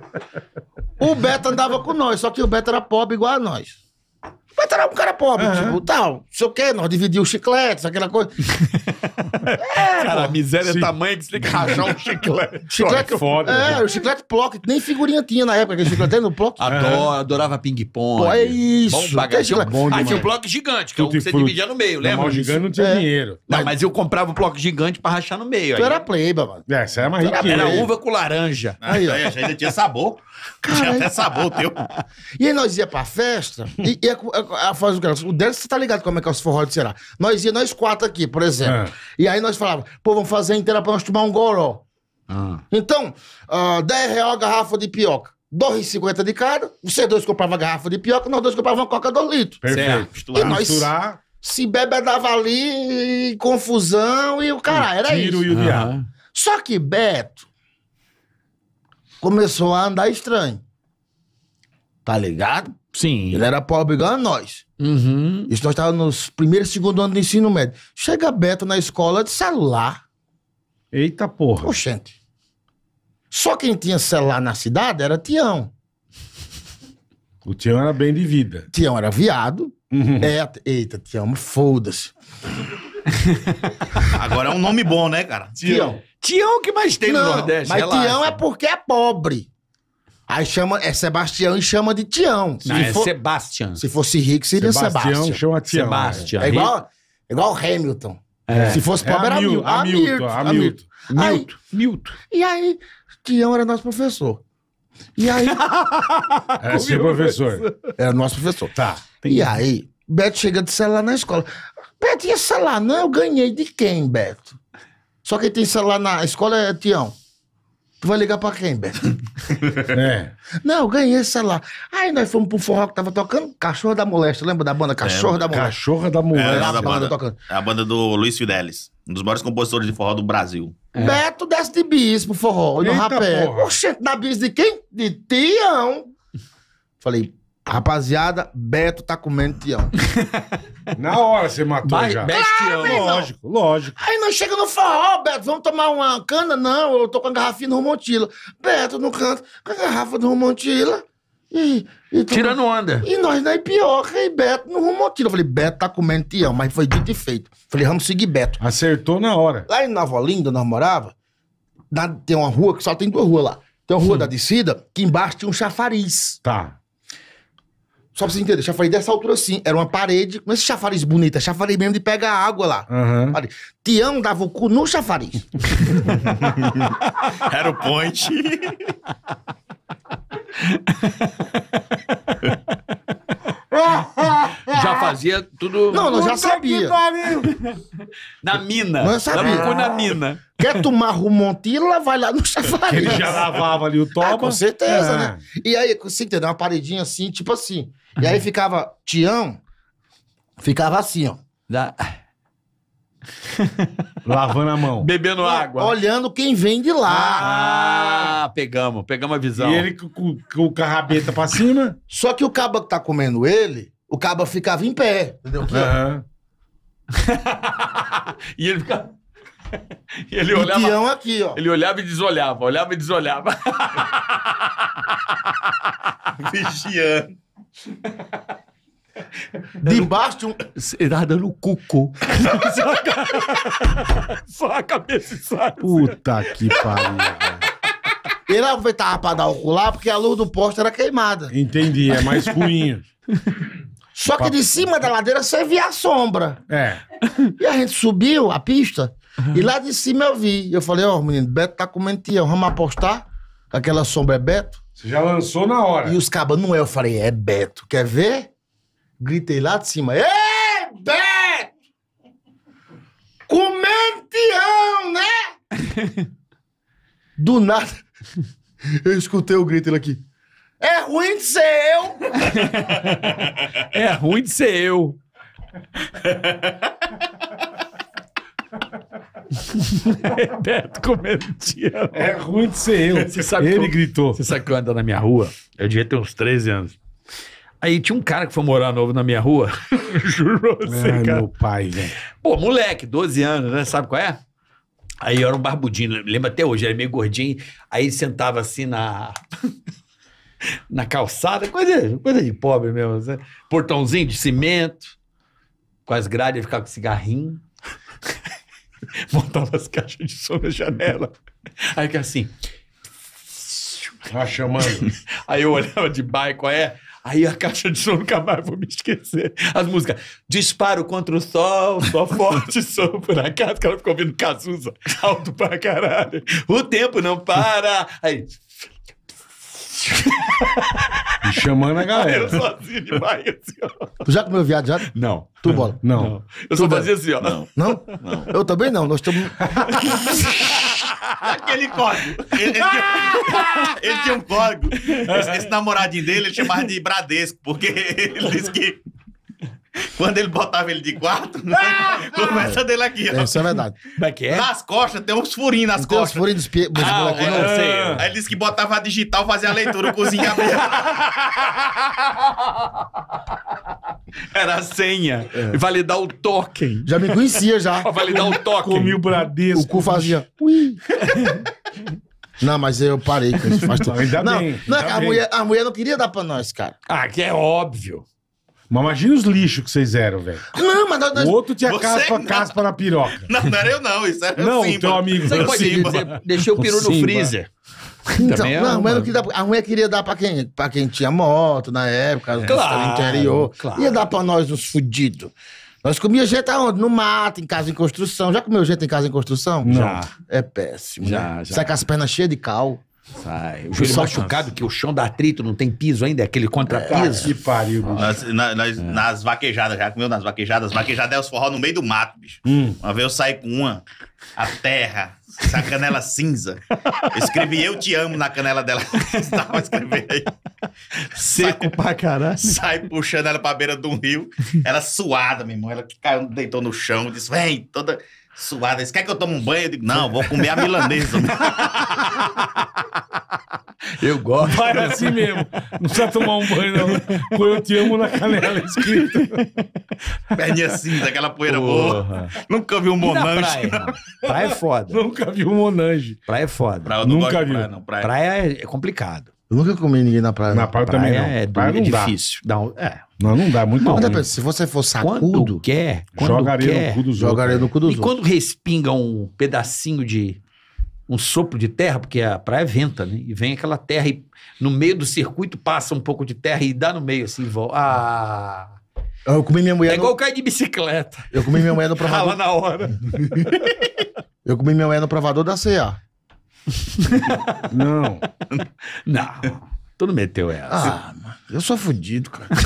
o Beto andava com nós, só que o Beto era pobre igual a nós. Vai trabalhar tá um cara pobre, uhum. tipo, tal. Se eu quer, nós dividir os chicletes, aquela coisa. é, cara, pô. a miséria Sim. é tamanho que você tem que rachar um chiclete. chiclete é, foda, é, né? o chiclete Plock, nem figurinha tinha na época, que chiclete no Plock. Adoro, adorava ping-pong. é isso. Bom, é bom Aí tinha o um Plock gigante, que é o que você fruto. dividia no meio, lembra? O gigante não tinha é. dinheiro. Não, mas... eu comprava o um Plock gigante pra rachar no meio. Tu aí. era pleiba, mano. É, você era mais rico. Era uva com laranja. Aí, aí ainda tinha sabor. Tinha até sabor o teu. E aí nós ia pra festa, e, e a fase o que O Délio, você tá ligado como é que é os forró de Ceará. Nós ia nós quatro aqui, por exemplo. É. E aí nós falávamos, pô, vamos fazer inteira pra nós tomar um goró. Ah. Então, uh, ah, 10 a garrafa de pioca. 2,50 de cada. Você dois comprava garrafa de pioca, nós dois comprava uma coca dois litros. Perfeito. É e nós misturar. se dava ali, e confusão e o caralho. Era tiro isso. e o Só que Beto começou a andar estranho. Tá ligado? Sim. Ele era pobre igual a nós. Uhum. Isso nós estávamos no primeiro e segundo ano do ensino médio. Chega Beto na escola de celular. Eita porra. Oxente. Só quem tinha celular na cidade era Tião. O Tião era bem de vida. Tião era viado. Uhum. É, eita, Tião, foda-se. Agora é um nome bom, né, cara? Tião. Tião, Tião que mais tem Não, no Nordeste. Mas relaxa. Tião é porque é pobre. Aí chama, é Sebastião e chama de Tião. Se Não, é Sebastian. Se fosse rico, seria Sebastião. Sebastião chama Tião. Sebastião. É igual, é igual Hamilton. É. Se fosse é pobre, era Milton. Hamilton. Hamilton. Milton. Milton. E aí, Tião era nosso professor. E aí. era é, seu professor. Era nosso professor. Tá. E aí, Beto chega de celular na escola. Beto, e celular? Não, eu ganhei de quem, Beto? Só quem tem celular na escola é Tião. Tu vai ligar pra quem, Beto? é. Não, ganhei, sei lá. Aí nós fomos pro forró que tava tocando Cachorro da Molesta. Lembra da banda Cachorro é, da Molesta? Cachorro da Molesta. É, a banda, É a banda do Luiz Fidelis. Um dos maiores compositores de forró do Brasil. É. Beto desce de bis pro forró, no rapé. Oxente, da bis de quem? De Tião. Falei, Rapaziada, Beto tá comendo Tião. Na hora você matou já. Claro, ah, Lógico, lógico. Aí nós chega no farol, Beto, vamos tomar uma cana? Não, eu tô com a garrafinha do Romontila. Beto, no canto, com a garrafa do Romontila. E, e tô- Tirando onda. E nós na Ipioca e Beto no Romontila. Eu falei, Beto tá comendo Tião, mas foi dito e feito. Falei, vamos seguir Beto. Acertou na hora. Lá em Nova Olinda, nós morava, na- tem uma rua que só tem duas ruas lá. Tem uma rua da descida, que embaixo tinha um chafariz. Tá. Só pra você entender, chafariz dessa altura assim, era uma parede, com é esse chafariz bonito, é chafariz mesmo de pegar água lá. Uhum. Tião dava o cu no chafariz. era o point. já fazia tudo. Não, não, já sabia. Na mina. Nós sabia. Dava na mina. Quer tomar rumontila, vai lá no chafariz. Ele já lavava ali o topo. Ah, com certeza, é. né? E aí, você entendeu? Uma paredinha assim, tipo assim. E aí ficava Tião, ficava assim, ó. Da... Lavando a mão. Bebendo água. Olhando quem vem de lá. Ah, pegamos, pegamos a visão. E ele com, com- com o carrabeta pra cima. Só que o caba que tá comendo ele, o caba ficava em pé. Entendeu? E ele ficava. E ele olhava. Tião aqui, ó. Ele olhava e desolhava, olhava e desolhava. Vigiando. Debaixo de um. Você tava dando cuco. só, a só a cabeça Puta que pariu. Ele aproveitava pra dar o cu lá porque a luz do poste era queimada. Entendi, é mais ruim. Só que de cima da ladeira você via a sombra. É. E a gente subiu a pista e lá de cima eu vi. Eu falei, ó, menino, Beto tá comendo tião, vamos apostar? Aquela sombra é Beto? Você já lançou na hora. E os cabanos, não é. Eu falei, é Beto. Quer ver? Gritei lá de cima, é Beto! Comentião, né? Do nada, eu escutei o grito ele aqui. É ruim de ser eu! é ruim de ser eu! Beto cometia. É ruim de ser eu. Você sabe Ele eu, gritou. Você sabe que eu ando na minha rua? Eu devia ter uns 13 anos. Aí tinha um cara que foi morar novo na minha rua. Juro é, você, é, cara. meu pai, velho. Pô, moleque, 12 anos, né? Sabe qual é? Aí eu era um barbudinho, né? lembro até hoje, era meio gordinho. Aí sentava assim na... na calçada, coisa, coisa de pobre mesmo. Né? Portãozinho de cimento, com as grades, ficava com cigarrinho montava as caixas de som na janela. Aí que assim. Tá chamando. Aí eu olhava de bairro, qual é? Aí a caixa de som nunca mais vou me esquecer. As músicas. Disparo contra o sol, só forte som por acaso, que ela ficou ouvindo Cazuza, alto pra caralho. O tempo não para. Aí. E chamando a galera. Eu sozinho demais, assim, ó. Tu já comeu viado já? Não. Tu bola? Não. Eu só fazia assim, ó. Não. Não? Não. Eu também não. Nós estamos. Aquele código. Ele, ele tinha, ele tinha um código. Esse, esse namoradinho dele ele chamava de Bradesco, porque ele disse que quando ele botava ele de quatro, né? começa dele aqui, ó. Isso é verdade. Como é que é? Nas costas, tem uns furinhos nas tem costas. Tem furinhos dos pie... ah, é. não sei. Aí ele disse que botava a digital, fazia a leitura, cozinha cozinho Era a senha. É. Validar o token. Já me conhecia, já. Validar o token. Comi o bradesco. O cu fazia... Ui. Não, mas eu parei com isso faz tempo. Não, ainda não, bem, não é ainda a, bem. mulher, a mulher não queria dar pra nós, cara. Ah, que é óbvio. Mas imagina os lixos que vocês eram, velho. Não, mas... Nós, O outro tinha caspa, caspa na piroca. Não, não era eu não, isso era não, o Simba. Não, teu amigo. Você pode Simba. deixei o peru no freezer. Então, é não, mas dá, a mulher queria dar pra quem, pra quem tinha moto na época, é, claro, interior. Claro. Ia dar pra nós uns fudidos. Nós comíamos gente aonde? No mato, em casa em construção. Já comeu gente em casa em construção? Não. Já. É péssimo. Já, né? já. Sai com as pernas cheias de cal. Sai. O joelho machucado, que o chão dá atrito, não tem piso ainda, é aquele contrapiso. É, que pariu, bicho. Nas, na, nas, é. nas vaquejadas, já comeu nas vaquejadas. Vaquejada é os forró no meio do mato, bicho. Hum. Uma vez eu saí com uma, a terra, essa canela cinza. Eu escrevi Eu Te Amo na canela dela. Estava tá escrevendo aí. Seco sai, pra caralho. Sai puxando ela pra beira de um rio. Ela suada, meu irmão. Ela caiu, deitou no chão, disse: vem, toda suada. Você quer que eu tome um banho? Eu digo, não, vou comer a milanesa. eu gosto. Vai né? assim mesmo. Não precisa tomar um banho, não. Com eu te amo na canela escrito. Perninha cinza, assim, aquela poeira Porra. boa. Nunca vi um monange. Praia? praia é foda. Nunca vi um monange. Praia é foda. Praia eu não Nunca vi. Praia, não, praia. praia é complicado. Eu nunca comi ninguém na praia. Na praia, também não. É, praia é difícil. Dá. Não, é. Não, não dá, é muito não, ruim. Se você for sacudo... Quando quer... Quando jogaria quer, no cu dos jogaria outros. no cu dos e outros. E quando respinga um pedacinho de... Um sopro de terra, porque a praia é venta, né? E vem aquela terra e no meio do circuito passa um pouco de terra e dá no meio, assim, volta. Ah... Eu comi minha mulher. É igual cair de bicicleta. Eu comi minha mulher no provador. Rala na hora. eu comi minha mulher no provador da CA. Não. Não. Tu não meteu essa. Ah, mano, eu sou fudido, cara.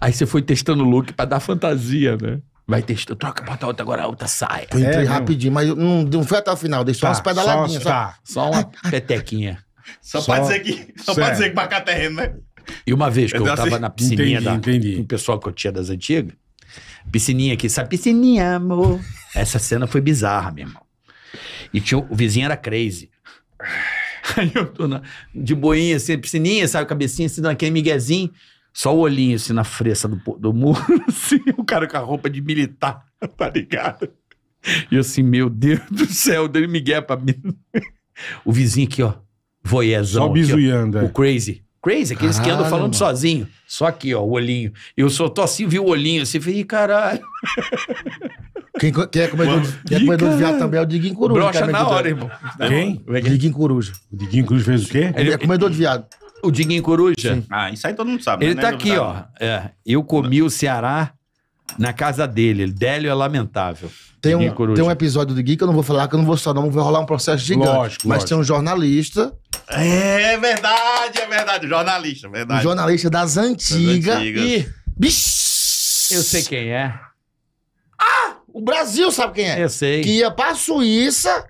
Aí você foi testando o look pra dar fantasia, né? Vai testando, troca, bota outra agora, a outra saia. Eu entrei é, rapidinho, mas não, não foi até o final, Deixa tá, só umas pedaladinhas. Só, tá. só uma petequinha. Só, só pra dizer que. Só pra dizer que pra cá terreno, né? E uma vez que eu, eu então, tava assim, na piscininha entendi, da, entendi. do pessoal que eu tinha das antigas, piscininha aqui, sabe? Piscininha, amor. Essa cena foi bizarra, meu irmão. E tinha, o vizinho era crazy. Aí eu tô na, de boinha, assim, piscininha, sabe, cabecinha, assim, naquele miguezinho. Só o olhinho, assim, na fresta do, do muro, assim, o cara com a roupa de militar, tá ligado? E eu assim, meu Deus do céu, dele migué pra mim. O vizinho aqui, ó, voyezão. Só bizuiando, é. O crazy. Crazy, aqueles caralho, que andam falando mano. sozinho. Só aqui, ó, o olhinho. Eu só tô assim, vi o olhinho, assim, falei, caralho. Quem, quem é comedor, de, quem é comedor de viado também é o Diguinho Coruja. Brocha é na hora, irmão. Quem? O Diguinho Coruja. O Diguinho Coruja fez o quê? Ele é comedor de viado. O Diguinho Coruja? Sim. Ah, isso aí todo mundo sabe. Né? Ele tá é aqui, ó. É, eu comi o Ceará na casa dele. Délio é lamentável. Tem um, tem um episódio do Gui que eu não vou falar, que eu não vou só não, vai rolar um processo gigante. Lógico, mas lógico. tem um jornalista. É verdade, é verdade. Jornalista, é verdade. Um jornalista das antigas. Das antigas. E. Bicho! Eu sei quem é. O Brasil sabe quem é. Eu sei. Que ia pra Suíça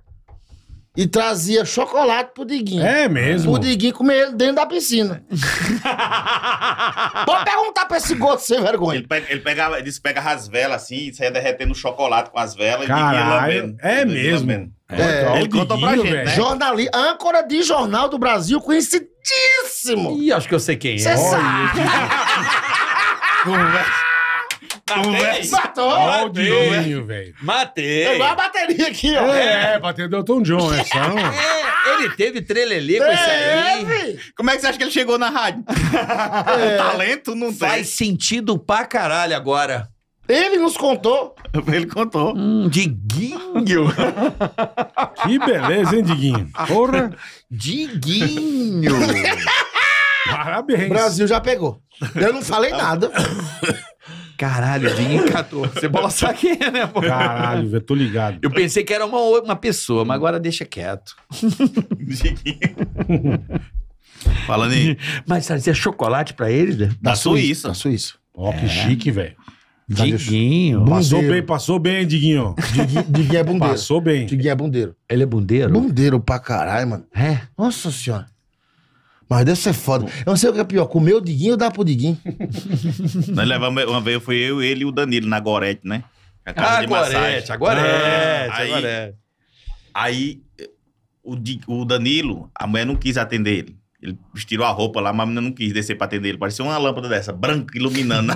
e trazia chocolate pro Diguinho. É mesmo? O Diguinho comia ele dentro da piscina. Pode perguntar pra esse gosto sem vergonha. Ele, pega, ele, pegava, ele disse que pegava as velas assim e saia derretendo chocolate com as velas. Caralho, e lambendo, é mesmo. Lambendo. É, é, ele contou pra gente, né? Jornali, âncora de jornal do Brasil, conhecidíssimo. Ih, acho que eu sei quem é. Você sabe. Matei. Matou. velho. Matei. É igual a bateria aqui, ó. É, é bateria do Elton John, essa. É, é, ele teve trelelê com isso aí. Como é que você acha que ele chegou na rádio? É. Talento não tem. Faz sentido pra caralho agora. Ele nos contou. Ele contou. Hum, Diguinho. que beleza, hein, Diguinho? Porra. Diguinho. Parabéns. O Brasil já pegou. Eu não falei nada. Caralho, vinha em 14. Bola saque, né, pô? Caralho, velho, tô ligado. Eu pensei que era uma, uma pessoa, mas agora deixa quieto. Falando em. Mas trazia é chocolate pra eles, né? Da, da Suíça. Da Suíça. Ó, que é. chique, velho. Diguinho. Bundeiro. Passou bem, passou bem, Diguinho. Diguinho, Diguinho é bundeiro. Passou bem. Diguinho é bundeiro. Ele é bundeiro? Bundeiro pra caralho, mano. É? Nossa senhora. Mas deve ser foda. Eu não sei o que é pior, comer o Diguinho ou dar pro Diguinho? Nós levamos, uma vez foi eu, ele e o Danilo na Gorete, né? A casa ah, de Gorete, a Gorete, ah, aí, Gorete. Aí o, o Danilo, a mulher não quis atender ele. Ele estirou a roupa lá, mas a menina não quis descer pra atender ele. Parecia uma lâmpada dessa, branca, iluminando.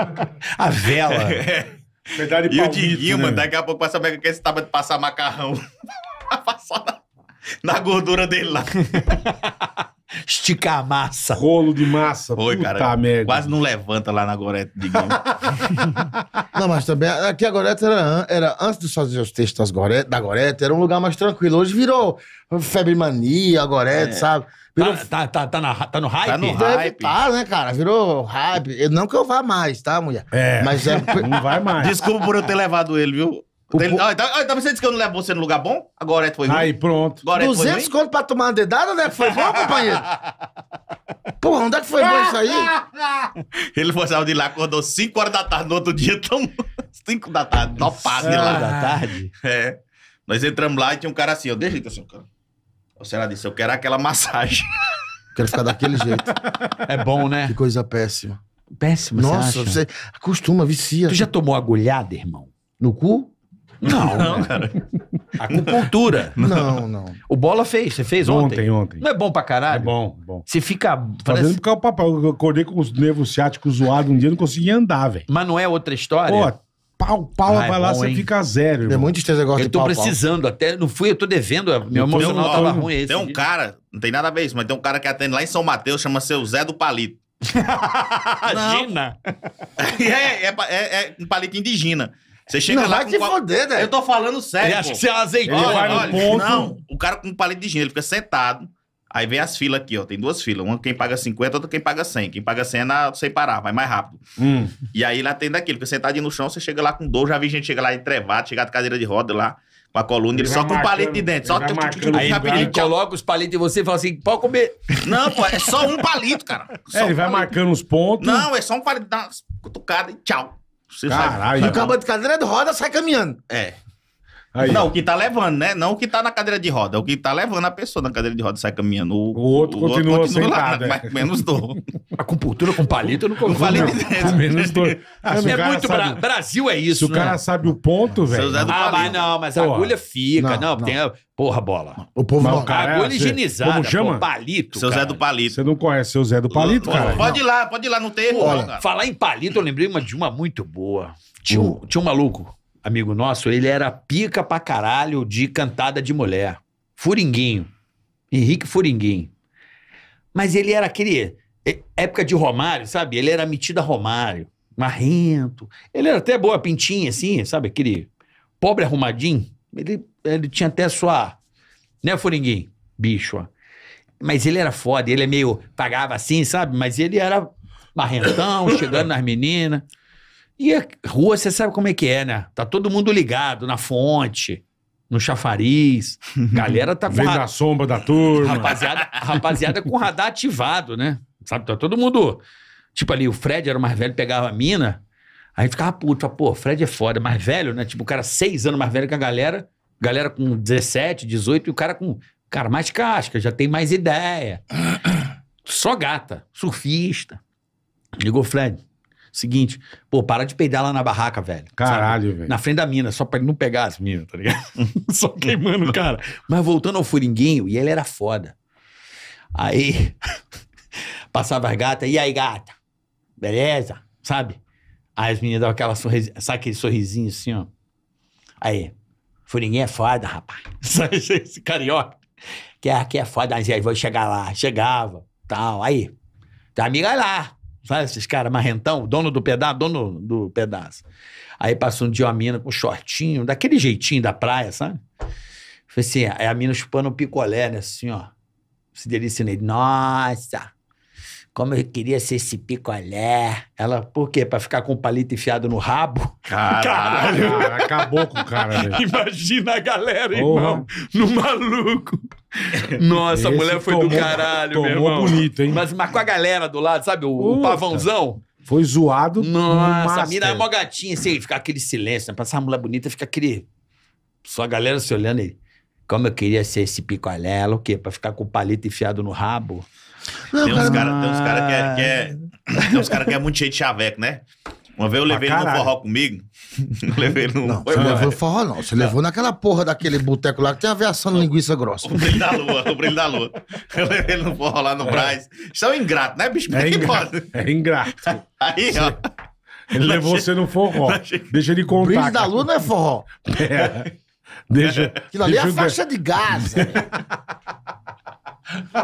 a vela. É. Verdade, e palmito, o Diguinho, né? mano, daqui a pouco passa a que esse tava de passar macarrão. passar na na gordura dele lá. Esticar a massa. Rolo de massa. Foi, Puta cara. Merda. Quase não levanta lá na Gorete, digamos. não, mas também. Aqui a Gorete era, era antes de fazer os textos da Gorete, era um lugar mais tranquilo. Hoje virou febre mania, a é. sabe? Virou... Tá, tá, tá, tá, na, tá no hype? Tá no Deve hype. Tá, ah, né, cara? Virou hype. Não que eu vá mais, tá, mulher? É. Mas é... Não vai mais. Desculpa por eu ter levado ele, viu? Ele, ó, tá, ó, que eu não levo você no lugar bom? Agora é foi ruim. Aí, pronto. Agora 200 é conto pra tomar uma dedada, né? Foi bom, companheiro? Porra, onde é que foi bom isso aí? Ele foi saiu de lá, acordou 5 horas da tarde no outro dia, tão 5 da tarde, topado de lá. 5 da tarde? É. Nós entramos lá e tinha um cara assim, eu deixa jeito assim, cara. O Ceará disse, eu quero aquela massagem. Quero ficar daquele jeito. É bom, né? Que coisa péssima. Péssima, Nossa, você, você acostuma, vicia. Tu já tomou agulhada, irmão? No cu? Não, não né? cara. Acupuntura. Não, não. O Bola fez, você fez ontem? Ontem, ontem. Não é bom pra caralho? É bom, bom. Você fica... Fazendo parece... o papai, eu acordei com os nervos ciáticos zoados um dia, não conseguia andar, velho. Mas não é outra história? Pô, pau, pau, ah, é vai lá, você fica zero. Irmão. Tem negócio de pau, Eu tô precisando, pau. até não fui, eu tô devendo, meu emocional um, tava ruim esse. Tem um dia. cara, não tem nada a ver isso, mas tem um cara que atende lá em São Mateus, chama seu Zé do Palito. Gina? é, é, é, é um palito indígena. Você chega não, lá. Vai te qual... foder, Eu tô falando sério. Ele pô. acha que você é olha, olha, Não, o cara com um palito de gelo, ele fica sentado. Aí vem as filas aqui, ó. Tem duas filas. Uma quem paga 50, outra quem paga 100. Quem paga 100 é na, sem parar, vai mais rápido. Hum. E aí lá tem daquilo. Porque sentadinho no chão, você chega lá com dor. Já vi gente chegar lá entrevado, chegar de cadeira de roda lá com a coluna, ele, ele só com um palito de dente. Só tu, tu, aí, rapidinho. coloca os palitos em você e fala assim: pode comer. Não, pô, é só um palito, cara. É, ele um vai palito. marcando os pontos. Não, é só um palito, dá uma cutucada e tchau. Você Caralho, E o acaba de cadeira é de roda, sai caminhando. É. Aí, não, ó. o que tá levando, né? Não o que tá na cadeira de roda, é o que tá levando a pessoa na cadeira de roda sai caminhando. O, o outro o continua, outro continua sentado, lá, é. menos dor. Acupuntura com palito eu não consigo. Com palito menos dor. Ah, é muito sabe, Brasil é isso, Se o cara né? sabe o ponto, velho. Ah, mas não, mas porra. a agulha fica, não, não, não. tem é, a... Porra, bola. O povo não, não a é agulha é, higienizada, como chama? Pô, palito. Seu Zé do Palito. Você não conhece seu Zé do Palito, cara? Pode ir lá, pode ir lá, não tem Falar em palito, eu lembrei de uma muito boa. Tinha um hum. maluco amigo nosso, ele era pica pra caralho de cantada de mulher. Furinguinho. Henrique Furinguinho. Mas ele era aquele. É, época de Romário, sabe? Ele era metido a Romário, marrento. Ele era até boa pintinha, assim, sabe? Aquele pobre arrumadinho. Ele, ele tinha até sua. Né, Furinguinho? Bicho, ó. Mas ele era foda, ele é meio. pagava assim, sabe? Mas ele era marrentão, chegando nas meninas. E a rua, você sabe como é que é, né? Tá todo mundo ligado na fonte, no chafariz. Galera tá com. Vem da sombra da turma. Rapaziada, rapaziada com radar ativado, né? Sabe? Tá todo mundo. Tipo ali, o Fred era o mais velho, pegava a mina. Aí ficava puto, falava, pô, Fred é foda, é mais velho, né? Tipo, o cara seis anos mais velho que a galera, galera com 17, 18, e o cara com, cara, mais casca, já tem mais ideia. Só gata, surfista. Ligou, Fred, Seguinte, pô, para de peidar lá na barraca, velho. Caralho, velho. Na frente da mina, só pra ele não pegar as minas, tá ligado? só queimando o cara. Mas voltando ao furinguinho, e ele era foda. Aí, passava as gatas, e aí, gata? Beleza? Sabe? Aí as meninas davam aquela sorrisinha, sabe aquele sorrisinho assim, ó? Aí, furinguinho é foda, rapaz. sai esse carioca? Que aqui é, é foda, mas aí vou chegar lá. Chegava, tal. Aí, tem amiga lá. Sabe esses caras marrentão, dono do pedaço, dono do pedaço. Aí passou um dia uma mina com shortinho, daquele jeitinho da praia, sabe? Falei assim, aí a mina chupando um picolé, né? Assim, ó. Se delicinei. Nossa! como eu queria ser esse picolé. Ela, por quê? Pra ficar com o palito enfiado no rabo? Caralho! Cara, acabou com o cara. Velho. Imagina a galera, oh. irmão, no maluco. Nossa, a mulher foi tomou, do caralho, tomou meu irmão. bonito, hein? Mas, mas com a galera do lado, sabe? O, o pavãozão. Foi zoado. Nossa, a mina é mó gatinha, assim, fica aquele silêncio, né? Pra essa mulher bonita, fica aquele. Só a galera se olhando aí. Como eu queria ser esse picolé, ela, o quê? Pra ficar com o palito enfiado no rabo? Não, tem uns caras cara que é. Que é tem uns caras que é muito cheio de chaveco, né? Uma vez eu levei ah, ele no forró comigo. Eu levei no. Não, você não levou no forró, não. Você não. levou naquela porra daquele boteco lá que tem aviação versão linguiça grossa. O brilho da lua, o brilho da lua. Eu levei ele no forró lá no é. Braz. Isso é um ingrato, né, bicho? É ingrato. É ingrato. Aí, ó. Ele levou che... você no forró. Che... Deixa ele contar. O brilho da lua não é forró. É. Deixa. Aquilo ali é a faixa de gás.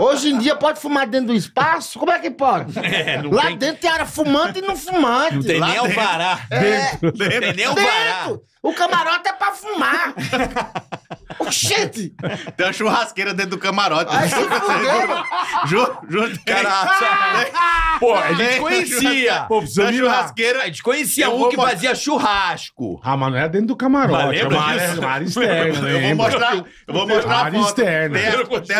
Hoje em dia pode fumar dentro do espaço? Como é que pode? É, Lá tem... dentro tem área fumante e não fumante. Não tem Lá nem alvará. Dentro. É... Dentro. Não tem nem alvará. O camarote é pra fumar. Oxente! Tem uma churrasqueira dentro do camarote. Ai, juro, juro, juro, cara. Pô, a gente conhecia. Pô, precisa churrasqueira. A gente conhecia um que fazia churrasco. Ah, mas não era dentro do camarote. Mas uma área externa. Eu né? vou mostrar, eu vou mostrar a foto. externa. Tem,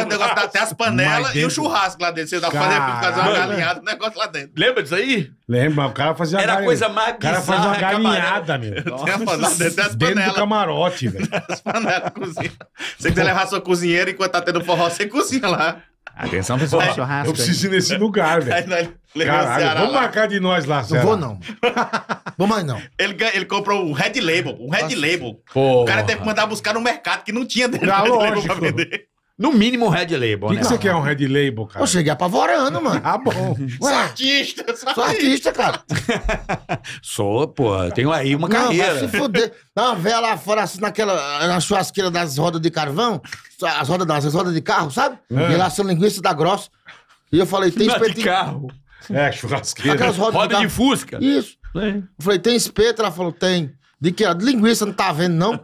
um negócio, até as panelas e o churrasco lá dentro. Você dá fazer por causa uma galinhada, um negócio lá dentro. Lembra disso aí? Lembra, o cara fazia Era a coisa mais bizarra. O cara fazia uma galinhada, meu. Dentro do camarote, velho. As panelas cozinha. você quiser levar sua cozinheira enquanto tá tendo forró, você cozinha lá. Atenção, pessoal, Pô, churrasco. Eu preciso ir nesse lugar, velho. Caralho, Ceará vamos lá. marcar de nós lá, Ceará. Não vou, não. Vamos mais, não. Ele, ele comprou o Red Label, o Red Label. O cara teve que mandar buscar no mercado que não tinha dentro Ah, Red tá Label pra vender. No mínimo um red label, O que, né? que você quer um red label, cara? Eu cheguei apavorando, mano. Ah, bom. Ué, artista, sou artista, cara. Sou, pô. Tenho aí uma não, carreira. Não, se fuder. uma vela lá fora, assim, naquela, na churrasqueira das rodas de carvão, as rodas, das, as rodas de carro, sabe? É. E lá são linguiça da grossa. E eu falei, tem espetinho... de carro. É, churrasqueira. Aquelas rodas Roda de, de fusca. Isso. É. Eu falei, tem espeto? Ela falou, tem. De que? De linguiça, não tá vendo, não?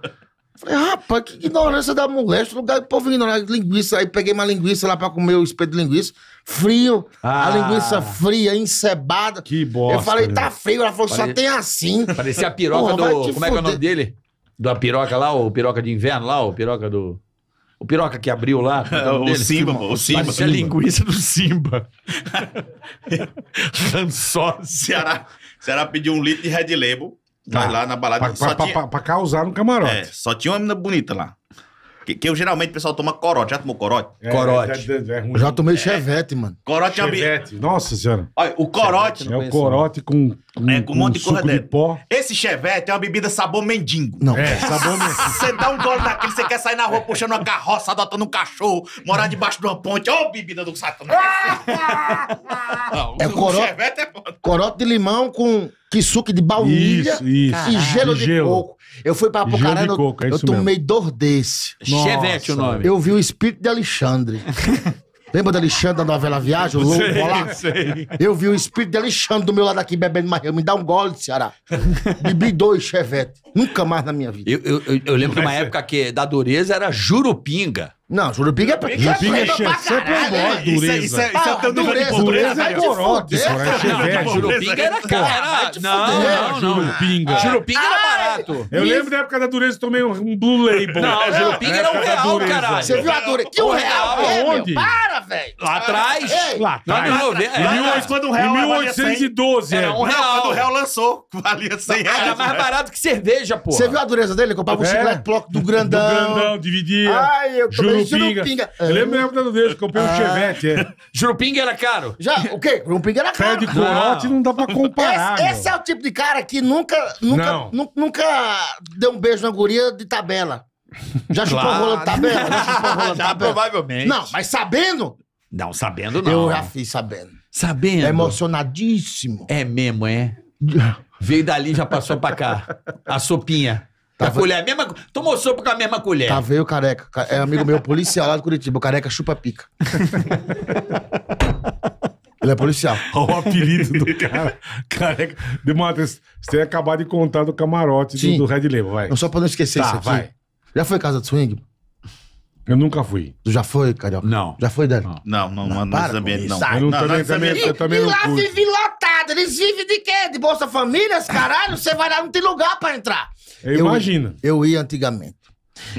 Falei, rapaz, que ignorância da mulher. Esse lugar, o povo ignorante de linguiça. Aí peguei uma linguiça lá pra comer o espeto de linguiça. Frio. Ah. a linguiça fria, encebada. Que bosta. Eu falei, tá frio. Ela falou, Pare... só tem assim. Parecia a piroca Porra, do... Como é que é o nome dele? Da piroca lá, o piroca de inverno lá, o piroca do... O piroca que abriu lá. É é o, o Simba, O Simba. Parecia Simba. a linguiça do Simba. Ransó, Ceará, Ceará pediu um litro de Red Label. Tá. Vai lá na balada. Pra, pra, pra, tinha... pra causar no camarote. É, só tinha uma menina bonita lá. Que, que eu, geralmente o pessoal toma corote. Já tomou corote? É, corote. É, é, já tomei é. chevette, mano. Corote é chevette. Nossa senhora. Olha, o corote. É o corote com, com, é, com um monte de coisa de pó. Esse chevette é uma bebida sabor mendigo. Não. É, sabor mendigo. Você dá um gole daquele, você quer sair na rua puxando uma carroça, adotando um cachorro, morar debaixo de uma ponte. Ô, oh, bebida do satanás. é o corote. Chevette é foda. Corote de limão com que suco de baunilha isso, isso. e gelo de gelo. coco. Eu fui pra Apucarana, eu, coco, é eu tomei mesmo. dor desse. Nossa, Chevette o nome. Eu vi o espírito de Alexandre. Lembra do Alexandre da novela Viagem, o louco sei, lá? Sei. Eu vi o espírito de Alexandre do meu lado aqui bebendo mais. Me dá um gole Ceará. Bebi dois chevette. Nunca mais na minha vida. Eu, eu, eu, eu lembro de uma ser. É- época que da dureza era Jurupinga. Não, Jurupinga é pra Jurupinga é, é sempre é dureza. Isso, isso, é, isso é tanto ah, dureza. Dureza é gorota. É Jurupinga era cara. Não, não, não. Jurupinga era ah, Exato. Eu lembro da época da dureza, eu tomei um, Blue Label. Não, o Gelo era um real, caralho. Você viu a dureza? Que um real? Onde? Para, velho. Lá atrás? Lá atrás. Não, quando o real Em 1812, era um real. Quando o real lançou, valia 100 reais. Era mais barato que cerveja, pô. Você viu a dureza dele? Comprava um chiclete bloco do grandão. Do grandão, dividia. Ai, eu tomei jurupinga. Eu lembro da época da dureza, comprei um ah. Chevette. É. Jurupinga era caro? Já, o quê? Jurupinga era caro. Pé de corote não dá pra comparar. Esse é o tipo de cara que nunca, nunca, nunca nunca deu um beijo na guria de tabela. Já chupou claro. rola de tabela? Já chupou rola de tabela? provavelmente. Não, mas sabendo? Não, sabendo não. Eu já fiz sabendo. Sabendo? É emocionadíssimo. É mesmo, é? Veio dali já passou pra cá. A sopinha. Tava... A colher, a mesma... Tomou sopa com a mesma colher. Tá veio careca. É amigo meu policial lá do Curitiba. O careca chupa pica. Ele é policial. Olha o apelido do cara. Careca. Demata, você tem acabado de contar do camarote do, do Red Label, vai. Não, só pra não esquecer Tá, isso aqui. vai. Já foi casa de swing? Eu nunca fui. Tu já foi, Carioca? Não. Já foi, Dani? Não. Não, não, para com isso. não. Eu não, não, também, nesse também, ambiente- e lá vive lotado. Eles vivem de quê? De Bolsa Família? caralho? Você vai lá, não tem lugar pra entrar. Eu- Imagina. Eu ia antigamente.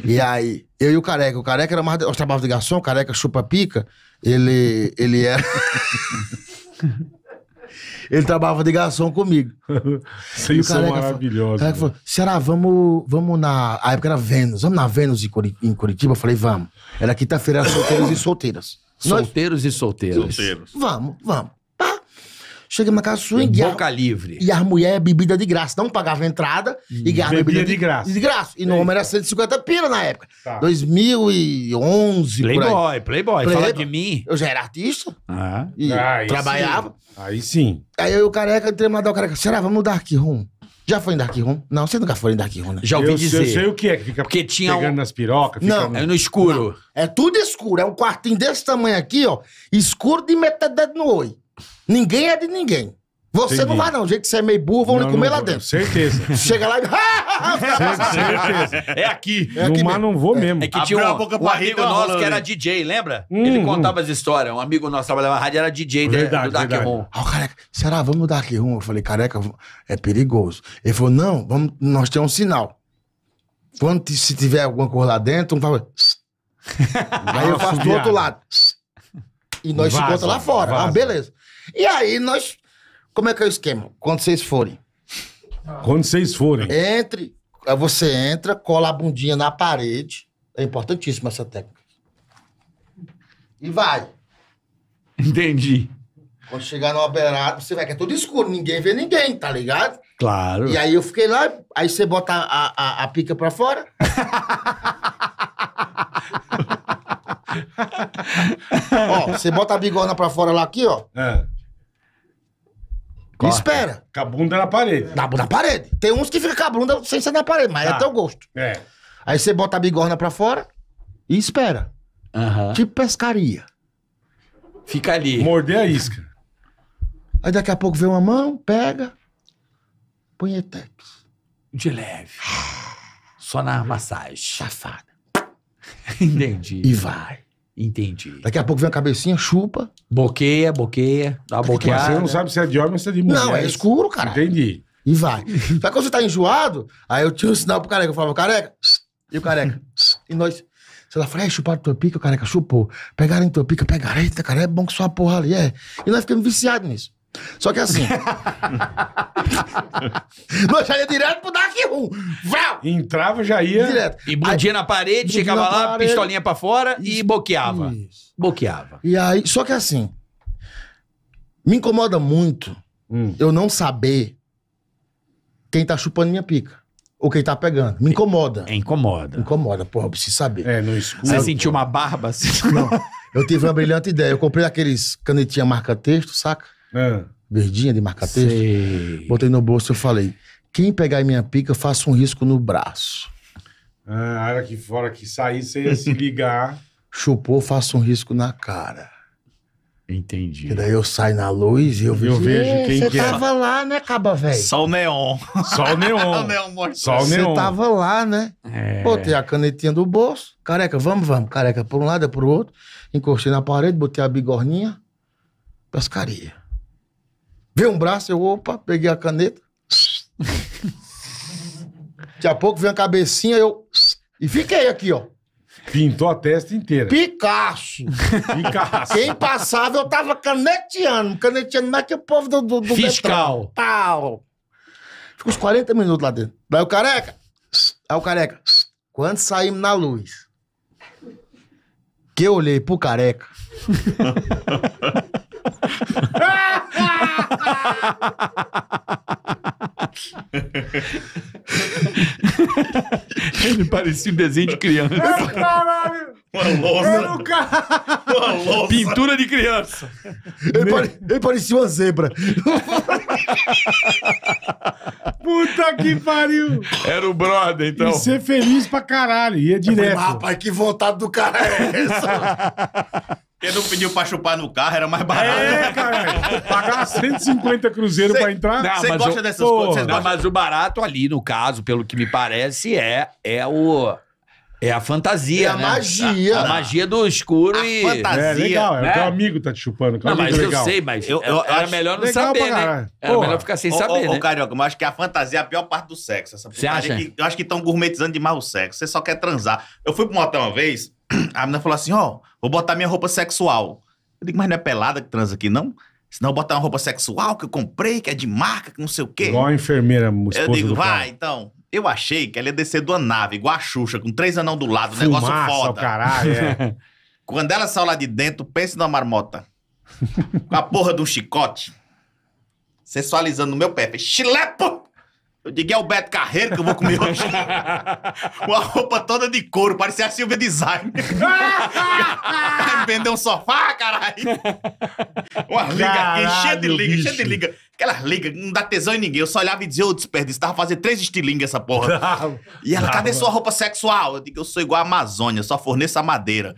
E aí, eu e o Careca. O Careca era mais... Os trabalhos de garçom, o Careca chupa-pica. Ele, ele era... Ele trabalhava de garçom comigo. Vocês e o são maravilhosos. Falou, falou, né? vamos, vamos na... A época era Vênus. Vamos na Vênus em Curitiba? Eu falei, vamos. Era quinta-feira, solteiros e solteiras. Solteiros Nós... e solteiras. Solteiros. Vamos, vamos. Chega uma casa sua e, boca a, livre. E as mulheres bebida de graça. Não pagava entrada hum, e ganhava bebida, bebida de, de, graça. De graça. E no homem era 150 pila na época. Tá. 2011, Playboy, Playboy. Playboy. Fala de mim. Eu já era artista. Ah. E ah, trabalhava. Sim. Aí sim. Aí eu, careca, entrei mandar o careca. Será? Vamos no Dark Room. Já foi em Dark Room? Não, você nunca foi em Dark Room, né? Já ouvi eu, dizer. Eu sei o que é, que fica Porque tinha pegando um... nas pirocas. Não, no... é no escuro. Não. É tudo escuro. É um quartinho desse tamanho aqui, ó. Escuro de metade no olho. Ninguém é de ninguém. Você Entendi. não vai, não. Gente, que você é meio burro, vão lhe comer lá dentro. Certeza. Chega lá e. certeza. É aqui. É aqui não vou é. mesmo. É que Abriu tinha um, um amigo nosso rolando. que era DJ, lembra? Hum, Ele uhum. contava hum. as histórias. Um amigo nosso trabalhava na rádio, era DJ né? verdade, do Dark Room. Ah, o careca, será? Vamos no Dark Room? Eu falei, careca, é perigoso. Ele falou, não, vamos, nós temos um sinal. Quando se tiver alguma coisa lá dentro, um fala. Aí eu faço do outro lado. E nós vaza, se encontramos lá fora. Ah, vaza. Ah, beleza. E aí nós. Como é que é o esquema? Quando vocês forem. Quando vocês forem. Entre. Você entra, cola a bundinha na parede. É importantíssima essa técnica. E vai. Entendi. Quando chegar no beirada, você vai que é tudo escuro, ninguém vê ninguém, tá ligado? Claro. E aí eu fiquei lá, aí você bota a, a, a pica pra fora. ó, você bota a bigorna pra fora lá aqui, ó. É. Corta. Espera. Com a bunda na parede. Na, na parede. Tem uns que ficam com a bunda sem ser na parede, mas é Tá. é teu gosto. É. Aí você bota a bigorna pra fora e espera. Aham. Tipo pescaria. Fica ali. Morder a isca. Aí daqui a pouco vem uma mão, pega, põe etex. De leve. Só na massagem. Safada. Entendi. E vai. Entendi. Daqui a pouco vem a cabecinha, chupa. Boqueia, boqueia, dá uma boqueada. Você não sabe se é de homem ou se é de mulher. Não, é escuro, cara. Entendi. E vai. Só quando você tá enjoado, aí eu tinha um sinal pro careca. Eu falava, careca, e o careca. e nós. Você lá falar é, chuparam tua pica, o careca chupou. Pegaram em tua pica, pegaram. Eita, cara, é bom que sua porra ali é. E nós ficamos viciados nisso. Só que é assim. nós já ia direto pro Dark Room. Vrau! Entrava, já ia. Direto. E budia aí, na parede, chegava na lá, parede. pistolinha pra fora e boqueava. Isso. Boqueava. E aí, só que é assim. Me incomoda muito hum. eu não saber quem tá chupando minha pica. Ou quem tá pegando. Me incomoda. É, incomoda. Incomoda, porra, eu preciso saber. É, no escuro. Você sentiu uma barba assim? Não. Eu tive uma brilhante ideia. Eu comprei aqueles canetinha marca-texto, saca? É. Verdinha de marca-texto. Botei no bolso e falei: quem pegar minha pica, faço um risco no braço. Ah, a hora que fora que sair, você ia se ligar. Chupou, faço um risco na cara. Entendi. E daí eu saio na luz e eu vejo, eu vejo quem que é. Você tava lá, né, caba velho? Só o neon. Só o neon. o neon morto. Só o neon. Você tava lá, né? É. Botei a canetinha do bolso. Careca, vamos, vamos. Careca, por um lado, é pro outro. Encostei na parede, botei a bigorninha. Pescaria. Vê um braço, eu, opa, peguei a caneta. Daqui a pouco vem a cabecinha, eu. E fiquei aqui, ó. Pintou a testa inteira. Picasso. Picasso. Quem passava, eu tava caneteando. Caneteando não é que o povo do, do, do Fiscal. Metrô, tal. Fico uns 40 minutos lá dentro. Daí o careca. Aí o careca. Quando saímos na luz, que eu olhei pro careca. Ele parecia um desenho de criança. o caralho! Uma lousa. Uma Pintura de criança. Ele, pare... Ele parecia uma zebra. Puta que pariu! Era o brother, então. E ser feliz pra caralho, ia direto. rapaz, que vontade do cara é essa? Quem não pediu pra chupar no carro era mais é, barato. É, cara. Pagar 150 cruzeiro pra entrar. Não, Você gosta eu- dessas coisas? Não, mas o barato ali, no caso, pelo que me parece, é, é o. É a fantasia. É a né? magia. A, a magia do escuro A e. fantasia. É legal, é. né? O teu né? amigo tá te chupando. Não, Cara. mas é eu sei, mas Eu- eu era melhor não né? saber, né? Era melhor ficar sem saber, ô, né? Carioca, mas acho que a fantasia é a pior parte do sexo. Essa Você acha? que- eu acho que estão gourmetizando demais o sexo. Você só quer transar. Eu fui pro motel uma vez, a menina falou assim: Ó, oh, vou botar minha roupa sexual. Eu digo, mas não é pelada que transa aqui, não? Senão eu botar uma roupa sexual que eu comprei, que é de marca, que não sei o quê. Igual a enfermeira, esposa Eu digo, vai, cara. então. Eu achei que ela ia descer de uma nave, igual a Xuxa, com três anão do lado, Fumaça, negócio foda. caralho, é. Quando ela saiu lá de dentro, pense numa marmota. com a porra de um chicote. Sensualizando no meu pé. Chilepo! Eu digo, é o Beto Carreiro que eu vou comer hoje. Uma roupa toda de couro, parecia a Silvia Design. Vender um sofá, caralho. Uma liga caralho, aqui, cheia de liga, bicho. cheia de liga. Aquelas ligas, não dá tesão em ninguém. Eu só olhava e dizia, eu desperdício, tava fazendo três estilingas essa porra. e ela, cadê mano. sua roupa sexual? Eu digo, eu sou igual a Amazônia, só forneço a madeira.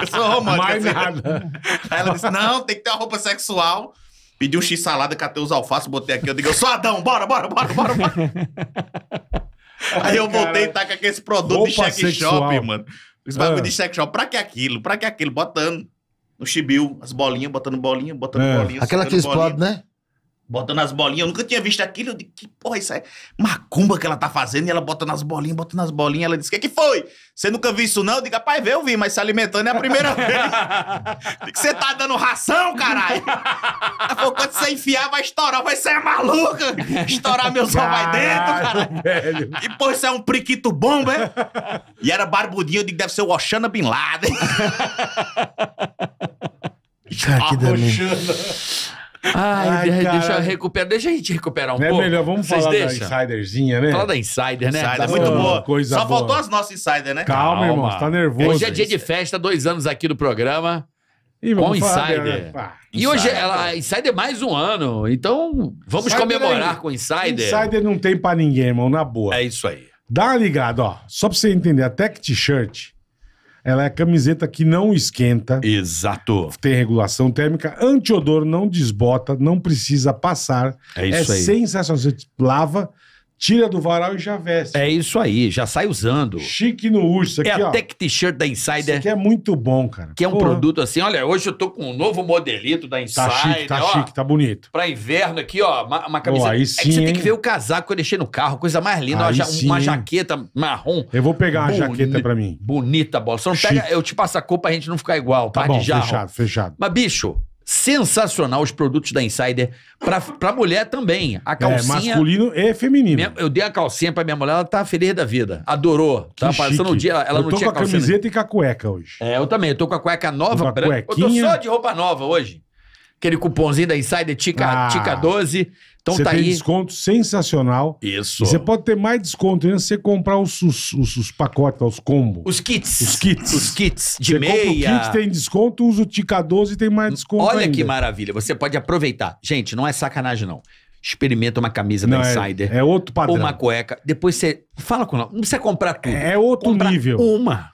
eu sou romântica. Mais assim. nada. Aí ela disse, não, tem que ter uma roupa sexual. Pedi um x-salada, catei os alfaces, botei aqui. Eu digo, eu sou Adão, bora, bora, bora, bora, bora. Aí eu voltei e tá com aqueles produto de check shop, mano. Os bagulho de é. check shop. Pra que aquilo? Pra que aquilo? Botando no chibiu, as bolinhas, botando bolinha, botando é. bolinha. Aquela que explode, bolinha. né? botando as bolinhas. Eu nunca tinha visto aquilo. Eu disse, que porra, é isso é macumba que ela tá fazendo. E ela botando as bolinhas, botando as bolinhas. Ela disse, o que, que foi? Você nunca viu isso não? Eu digo, rapaz, vê, eu vi, mas se alimentando é a primeira vez. que você tá dando ração, caralho. Ela falou, quando você enfiar, vai estourar. Vai ser é maluca. Estourar meu sol vai dentro, caralho. E, pô, isso é um priquito bomba, hein? Né? E era barbudinho. Eu digo, deve ser o Oxana Bin Laden. Cara, é tá que Ai, Ai deixa, recuperar, deixa a gente recuperar um Não é pouco. melhor, vamos Vocês falar deixam? da insiderzinha, né? Fala da insider, né? Insider, Tá é muito boa. Coisa Só boa. faltou as nossas insider, né? Calma, Calma. irmão, você tá nervoso. Hoje é dia de festa, dois anos aqui do programa. bom vamos com falar dela, insider. Né? E hoje é- ela, a Insider é mais um ano. Então, vamos Insider comemorar aí. com o Insider. Insider não tem pra ninguém, irmão, na boa. É isso aí. Dá uma ligada, ó. Só pra você entender, a Tech T-shirt ela é a camiseta que não esquenta. Exato. Tem regulação térmica, antiodor, não desbota, não precisa passar. É isso é aí. sensacional. Você lava, Tira do varal e já veste. É isso aí, já sai usando. Chique no urso é aqui, é a que Tech T-shirt da Insider. Isso aqui é muito bom, cara. Que é um Porra. produto assim, olha, hoje eu tô com um novo modelito da Insider. Tá chique, tá ó, chique, tá bonito. Pra inverno aqui, ó, uma, uma camiseta. aí sim, é que você hein? tem que ver o casaco que eu deixei no carro, coisa mais linda, uma, sim, uma, jaqueta marrom. Eu vou pegar uma jaqueta pra mim. Bonita, bola. Só não chique. pega, eu te passo a cor pra gente não ficar igual, tá? Tá bom, de fechado, fechado. Mas bicho, Sensacional os produtos da Insider pra, pra mulher também. A é, calcinha. É, masculino e feminino. Minha- eu dei a calcinha pra minha mulher, ela tá feliz da vida. Adorou. Tá passando o dia, ela, ela eu não tô tinha com a calcinha. camiseta e com a cueca hoje. É, eu também. Eu tô com a cueca nova, Com a branca. Eu tô só de roupa nova hoje. Aquele cupomzinho da Insider Tica, Ah. Tica 12. Então você tá tem aí. desconto sensacional. Isso. você pode ter mais desconto ainda se você comprar os, os, os pacotes, os combos. Os kits. Os kits. Os kits de você meia. Compra o kit tem desconto, usa o Tica 12 e tem mais desconto Olha ainda. que maravilha. Você pode aproveitar. Gente, não é sacanagem não. Experimenta uma camisa não, da é- Insider. É, é outro padrão. Uma cueca. Depois você fala com ela. Não precisa comprar tudo. É outro nível. uma.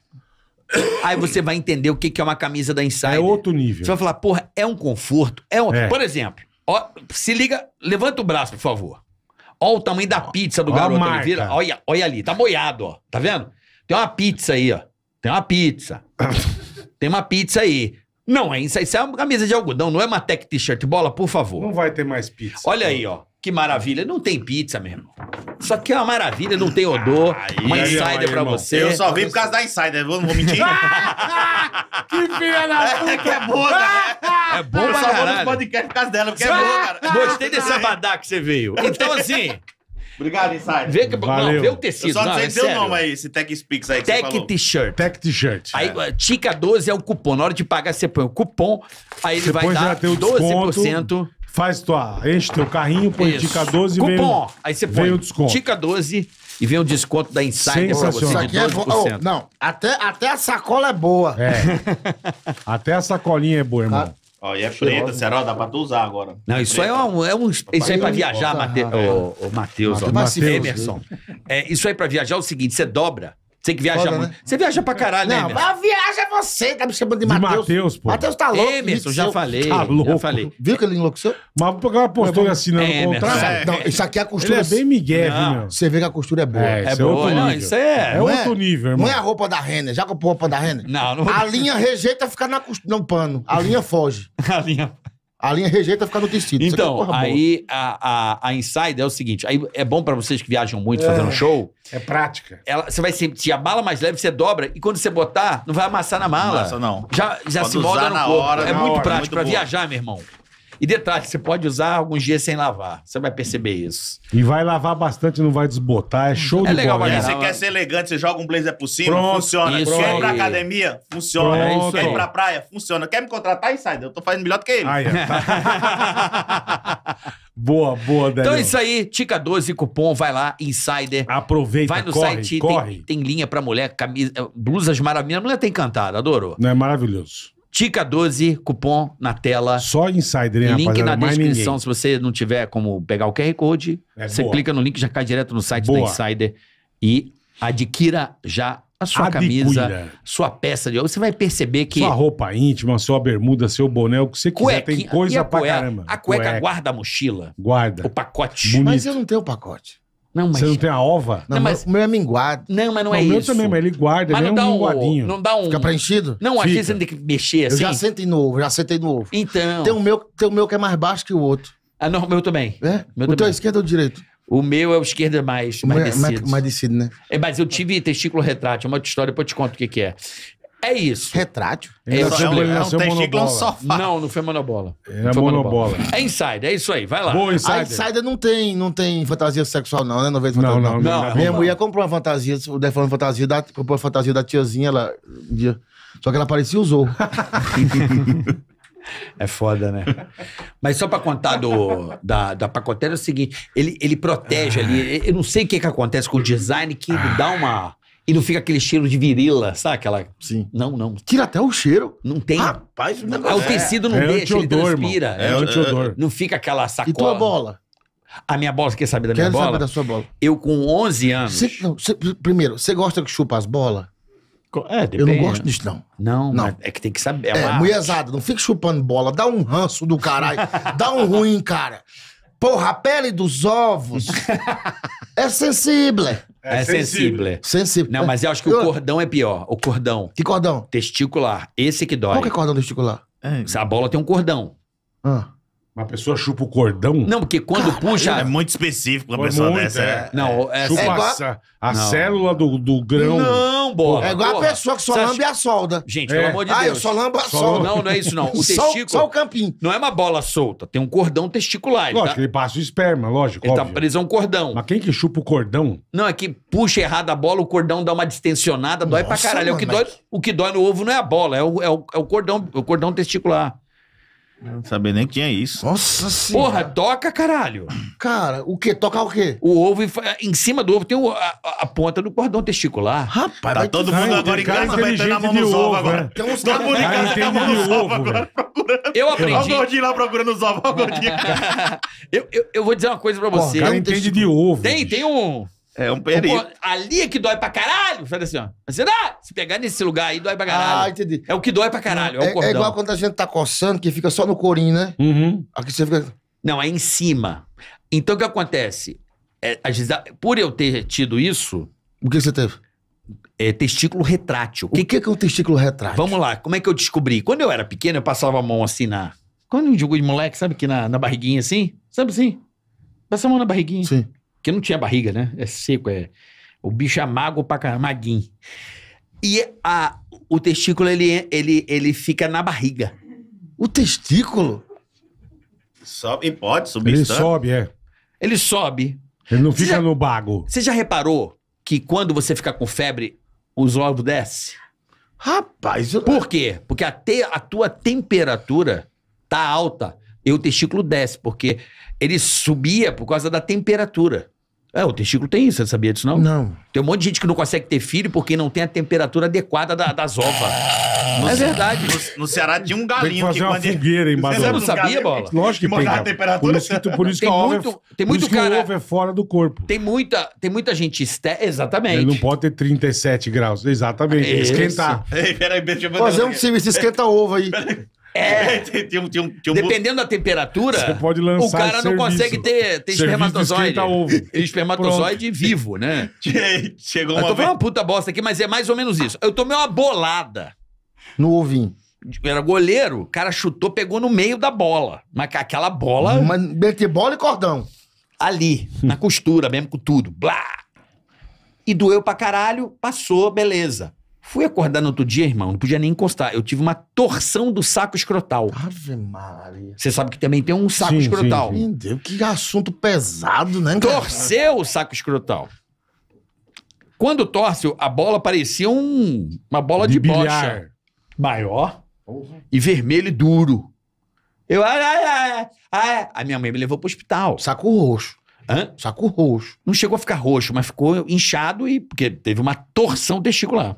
Aí você vai entender o que é uma camisa da é Insider. É outro nível. Você vai falar, porra, é um conforto. É, um... É. Por exemplo, Ó, se liga, levanta o braço, por favor. Olha o tamanho da pizza do ó garoto Olha, olha ali, tá boiado, ó. Tá vendo? Tem uma pizza aí, ó. Tem uma pizza. Tem uma pizza aí. Não, é isso, isso é uma camisa de algodão, não é uma tech t-shirt. Bola, por favor. Não vai ter mais pizza. Olha aí, ó. Que maravilha. Não tem pizza, meu irmão. Isso aqui é uma maravilha, não tem odor. Aí, uma insider aí, pra você. Eu só vim por causa da insider, não vou mentir. que filha da é, puta! É, que é boa, cara. Né? É boa eu pra só caralho. podcast por causa dela, porque é boa, cara. Gostei desse abadá que você veio. Então, assim... Obrigado, Insider. Vê, Valeu. Não, vê o tecido. Eu só não sei é seu nome aí, esse Tech Speaks aí que Tech T-shirt. Tech T-shirt. Aí, é. Tica 12 é o cupom. Na hora de pagar, você põe o cupom. Aí ele vai dar 12%. Desconto. Faz tua. Enche teu carrinho, põe Isso. Tica 12 e vem. Cupom. Aí você põe o desconto. Tica 12 e vem o desconto da Insider pra você. Isso aqui de é bom. Oh, não, até, até a sacola é boa. É. Até a sacolinha é boa, irmão. Ó, e é preta, será? Dá pra tu usar agora. Não, isso aí é um, é um. Isso aí é pra viajar, Mate... ô, o Matheus. ó. Matheus. Emerson. É, isso aí é pra viajar é o seguinte: você dobra. Você que viaja Foda, muito. né? Você viaja pra caralho, né, Não, viaja você, tá me chamando de De Matheus. Matheus, pô. Matheus tá louco. Emerson, já falei. Tá louco. já falei. Viu que ele enlouqueceu? Mas por que uma postura assinando né, é, o contrato? é. Não, isso aqui é a Ele é costura. é bem migué, viu, meu? Você vê que a costura é boa. É, é isso é boa. outro Não, isso é. É outro nível, irmão. Não é a roupa da Renner. Já comprou a roupa da Renner? Não, não A linha rejeita ficar na costura, não pano. A linha foge. A linha. A linha rejeita ficar no tecido. É então, é aí a, a, a Inside é o seguinte: aí é bom para vocês que viajam muito é, fazendo show. É prática. Ela, você vai sempre. A mala mais leve, você dobra, e quando você botar, não vai amassar na mala. Amassa, não. Já, já se molda no na corpo. Hora, é muito hora, é prático para viajar, meu irmão. E detalhe, você pode usar alguns dias sem lavar. Você vai perceber isso. E vai lavar bastante, não vai desbotar. É show é de legal, bola. É, você quer ser elegante, você joga um blazer por cima, Pronto, funciona. Isso quer aí. ir pra academia? Funciona. Pronto. Quer ir pra praia? Funciona. Quer me contratar? Insider. Eu tô fazendo melhor do que ele. Aí, tá. boa, boa, Daniel. Então é isso aí. Tica 12, cupom. Vai lá, Insider. Aproveita, Vai no corre, site. Corre. Tem, tem linha pra mulher, camisa, blusas maravilhosas. A mulher tem cantado, adorou. Não é maravilhoso. Tica 12, cupom na tela. Só insider, hein, Link na descrição. Se você não tiver como pegar o QR Code, é você boa. clica no link, já cai direto no site boa. da Insider e adquira já a sua camisa, sua peça de Você vai perceber que. Sua roupa íntima, sua bermuda, seu boné, o que você quiser, Cueca, tem coisa pra cueca, caramba. A cueca, cueca, guarda a mochila. Guarda. O pacote. Bonito. Mas eu não tenho o pacote. Não, mas... Você não tem a ova? Não, não mas... O meu é minguado. Não, mas não, não é isso. O meu também, mas ele guarda, ele é não é um, minguadinho. Não dá um... Fica preenchido? Não, Fica. às vezes você tem que mexer assim. Eu já assim. sentei no ovo, já sentei no ovo. Então... Tem o meu, tem o meu que é mais baixo que o outro. Ah, não, o meu também. É? Meu o também. teu é esquerdo ou direito? O meu é o esquerdo, mais, mais, é mais, mais, mais descido, né? É, mas eu tive testículo retrátil, é uma outra história, depois eu te conto o que, que é. É isso. Retrátil? Ele é só, é um, é um testículo, sofá. Não, não foi monobola. Era é monobola. É Insider, é isso aí, vai lá. Boa, Insider. A Insider não tem, não tem fantasia sexual não, né? Não, vem fantasia, não, não, não. não, não. mulher comprou uma fantasia, o Defano fantasia, da, comprou a fantasia da tiazinha, ela... Só que ela parecia e usou. É foda, né? Mas só pra contar do, da, da pacoteira é o seguinte: ele, ele protege ah. ali. Eu não sei o que, que acontece com o design que dá uma e não fica aquele cheiro de virila, sabe? Aquela. Sim. Não, não. Tira até o cheiro. Não tem. Rapaz, não, ah, é, o tecido não é deixa, ele transpira. É, é, é antiodor. Não fica aquela sacola. E tua bola? A minha bola, você quer saber da minha bola? Quer saber da sua bola. Eu com 11 anos. Cê, não, cê, primeiro, você gosta que chupa as bolas? É, depende. Eu não né? gosto disso, não. Não, não. é que tem que saber. É, é uma... é mulherzada, não fica chupando bola, dá um ranço do caralho, dá um ruim, cara. Porra, a pele dos ovos é sensível. É, é sensível. É. Sensível. Não, mas eu acho que o cordão é pior. O cordão. Que cordão? Testicular. Esse que dói. Qual que é cordão testicular? É. A bola tem um cordão. Ah. Uma pessoa chupa o cordão? Não, porque quando Caralho, puxa. É muito específico uma é pessoa muito, dessa. É. Né? Não, é, é chupa é igual... a, a célula do, do grão. Não, bola. É igual porra. a pessoa que só Você lambe acha... a solda. Gente, é. pelo amor de Deus. Ah, eu só lambo a só... solda. Não, não é isso, não. O testículo. Só, só o campinho. Não é uma bola solta, tem um cordão testicular. Ele lógico, tá... ele passa o esperma, lógico. Ele tá óbvio. tá preso a um cordão. Mas quem que chupa o cordão? Não, é que puxa errado a bola, o cordão dá uma distensionada, dói Nossa, pra caralho. Mano, é o, que dói, o que dói no ovo não é a bola, é o, é o, é o, cordão, o cordão testicular. Não sabia nem que tinha isso. Nossa senhora. Porra, toca, caralho. Cara, o quê? Toca o quê? O ovo, em cima do ovo tem o- a, a ponta do cordão testicular. Rapaz, Tá todo mundo agora em casa metendo a inteligente mão de nos ovo, ovos agora. Né? Tem uns Todo caras- mundo em Cara casa tá mão nos de ovos ovo, agora. Eu aprendi. Olha o gordinho lá procurando os ovos, olha o gordinho. Eu, eu, eu vou dizer uma coisa pra você. o cara entende de ovo. Tem, tem um. É um perigo. ali é que dói pra caralho. Fala assim, ó. Assim, ah, se pegar nesse lugar aí, dói pra caralho. Ah, entendi. É o que dói pra caralho. É, é, é igual quando a gente tá coçando, que fica só no corinho, né? Uhum. Aqui você fica. Não, é em cima. Então o que acontece? É, por eu ter tido isso. O que você teve? É, testículo retrátil. O que, que, que é um testículo retrátil? Vamos lá, como é que eu descobri? Quando eu era pequeno, eu passava a mão assim na. Quando eu digo de moleque, sabe que na, na barriguinha assim? Sabe assim? Passa a mão na barriguinha. Sim. Porque não tinha barriga, né? É seco, é. O bicho é mago pra caramba, maguinho. E a, o testículo, ele, ele, ele fica na barriga. O testículo? Sobe, pode subir. Ele tá? sobe, é. Ele sobe. Ele não você fica já, no bago. Você já reparou que quando você fica com febre, os ovos descem? Rapaz, eu... Por quê? Porque a, te, a tua temperatura tá alta e o testículo desce, porque ele subia por causa da temperatura. É, o testículo tem isso, você sabia disso não? Não. Tem um monte de gente que não consegue ter filho porque não tem a temperatura adequada da, das ovas. No é verdade. No, no, Ceará tinha um galinho tem que fazer que uma fogueira em Você não sabia, galinho, Bola? Lógico que tem. Por isso que, por isso tem que muito, é, tem muito cara, ovo é fora do corpo. Tem muita, tem muita gente... Esté... Exatamente. Ele não pode ter 37 graus. Exatamente. É Esquentar. Peraí, peraí, deixa eu fazer um simples Esquenta ovo aí. É, tem, tem, um, tem, um, tem um... Dependendo da temperatura, Você pode lançar o cara não consegue ter, ter espermatozoide. Espermatozoide vivo, né? Chegou uma Eu tomei uma puta bosta aqui, mas é mais ou menos isso. Eu tomei uma bolada. No ovinho. Era goleiro, o cara chutou, pegou no meio da bola. Mas aquela bola. Mas meter bola e cordão. Ali, na costura mesmo, com tudo. Blá! E doeu pra caralho, passou, beleza. Fui acordar no outro dia, irmão, não podia nem encostar. Eu tive uma torção do saco escrotal. Ave Maria. Você sabe que também tem um saco sim, escrotal. Sim, sim. Meu Deus, que assunto pesado, né? Torceu o saco escrotal. Quando torce, a bola parecia um, uma bola de, de bocha. Maior. E vermelho e duro. Eu, ai, ai, ai, A minha mãe me levou pro hospital. Saco roxo. Hã? Saco roxo. Não chegou a ficar roxo, mas ficou inchado e porque teve uma torção testicular.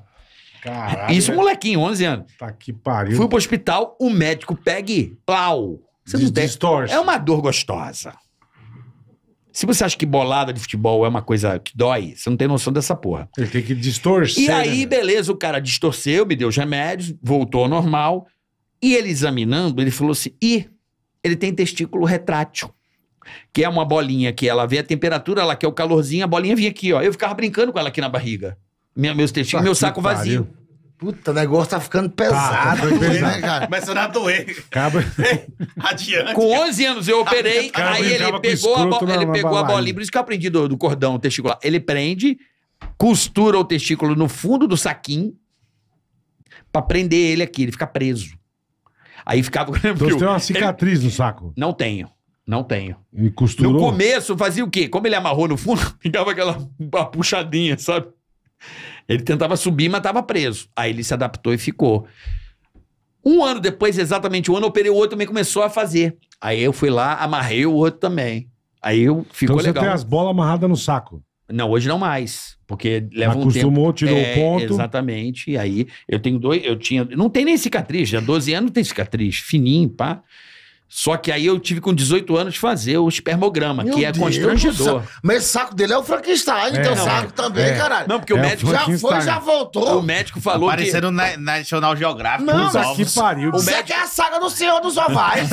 Caralho. Isso, molequinho, 11 anos. Tá que pariu. Fui pro hospital, o médico pega e plau. Você Distorce. É uma dor gostosa. Se você acha que bolada de futebol é uma coisa que dói, você não tem noção dessa porra. Ele tem que distorcer. E aí, né? beleza, o cara distorceu, me deu os remédios, voltou ao normal. E ele examinando, ele falou assim: e ele tem testículo retrátil. Que é uma bolinha que ela vê a temperatura, ela quer o calorzinho, a bolinha vinha aqui, ó. Eu ficava brincando com ela aqui na barriga. Minha, meus e meu saco vazio. Puta, o negócio tá ficando tá, tá pesado, tá doendo, né, cara? a doer. Acaba. Adiante. Com 11 anos eu operei, aí ele pegou, a, bo... na, ele pegou a bolinha. Por isso que eu aprendi do, do cordão testicular. Ele prende, costura o testículo no fundo do saquinho pra prender ele aqui. Ele fica preso. Aí ficava. Então você tem uma cicatriz ele... no saco? Não tenho. Não tenho. E costurou? No começo fazia o quê? Como ele amarrou no fundo, ficava aquela puxadinha, sabe? Ele tentava subir, mas estava preso. Aí ele se adaptou e ficou. Um ano depois, exatamente um ano, eu operei o outro também começou a fazer. Aí eu fui lá, amarrei o outro também. Aí eu ficou então, legal. Você tem as bolas amarradas no saco. Não, hoje não mais, porque leva Acostumou, um tempo. Acostumou, tirou é, o ponto. Exatamente. E aí eu tenho dois, eu tinha, não tem nem cicatriz, já 12 anos não tem cicatriz, fininho, pá. Só que aí eu tive com 18 anos fazer o espermograma, Meu que é Deus constrangedor. Mas esse saco dele é o Frankenstein, é, teu não, saco é, também, é. caralho. Não, porque o é, médico. O já foi, já voltou. O médico falou Aparecendo tá que. Aparecendo na National Geographic. Não, mas que pariu. O médico... é a saga do Senhor dos Ovais.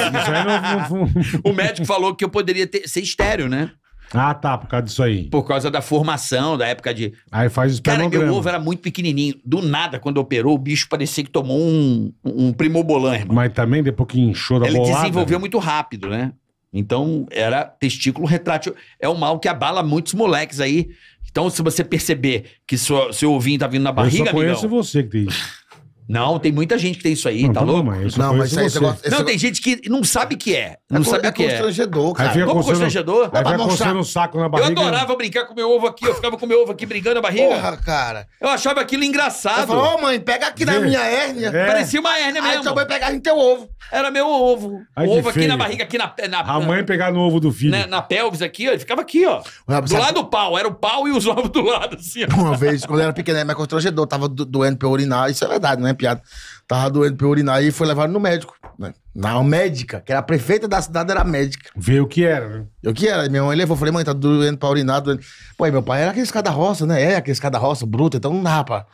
o médico falou que eu poderia ter, ser estéreo, né? Ah, tá, por causa disso aí. Por causa da formação, da época de. Aí faz o Cara, meu ovo era muito pequenininho. Do nada, quando operou, o bicho parecia que tomou um, um primobolan, irmão. Mas também depois que inchou da Ele bolada... desenvolveu né? muito rápido, né? Então, era testículo retrátil. É um mal que abala muitos moleques aí. Então, se você perceber que sua, seu ovinho tá vindo na barriga, Eu só conheço amigão, você que tem isso. Não, tem muita gente que tem isso aí, não, tá louco? Mãe, não, mas você. Negócio, não, tem gente que não sabe é, é é o que é. Não é, sabe o é que é. É constrangedor, cara. Como constrangedor? Vai coçando saco na barriga. Eu adorava brincar com meu ovo aqui. Eu ficava com meu ovo aqui brigando na barriga. Porra, cara. Eu achava aquilo engraçado. ô oh, mãe, pega aqui na minha hérnia. É. Parecia uma hérnia mesmo. Aí tua mãe pegava em teu ovo. Era meu ovo. Ai, ovo aqui feio. na barriga, aqui na, na... A mãe pegava no ovo do filho. Na, né, na pelvis aqui, ó. Ele ficava aqui, ó. Ué, do lado do pau. Era o pau e os ovos do lado, assim. Uma vez, quando eu era pequeno, era constrangedor. Tava doendo pra eu urinar. Isso é verdade, né? né? Piada. Tava doendo pra urinar e foi levado no médico, né? Na médica, que era a prefeita da cidade, era médica. Veio o que era, né? Eu que era. Minha mãe levou, falei, mãe, tá doendo pra urinar, doendo. Pô, e meu pai era aqueles escada roça, né? É, aqueles escada roça bruto, então não dá pra.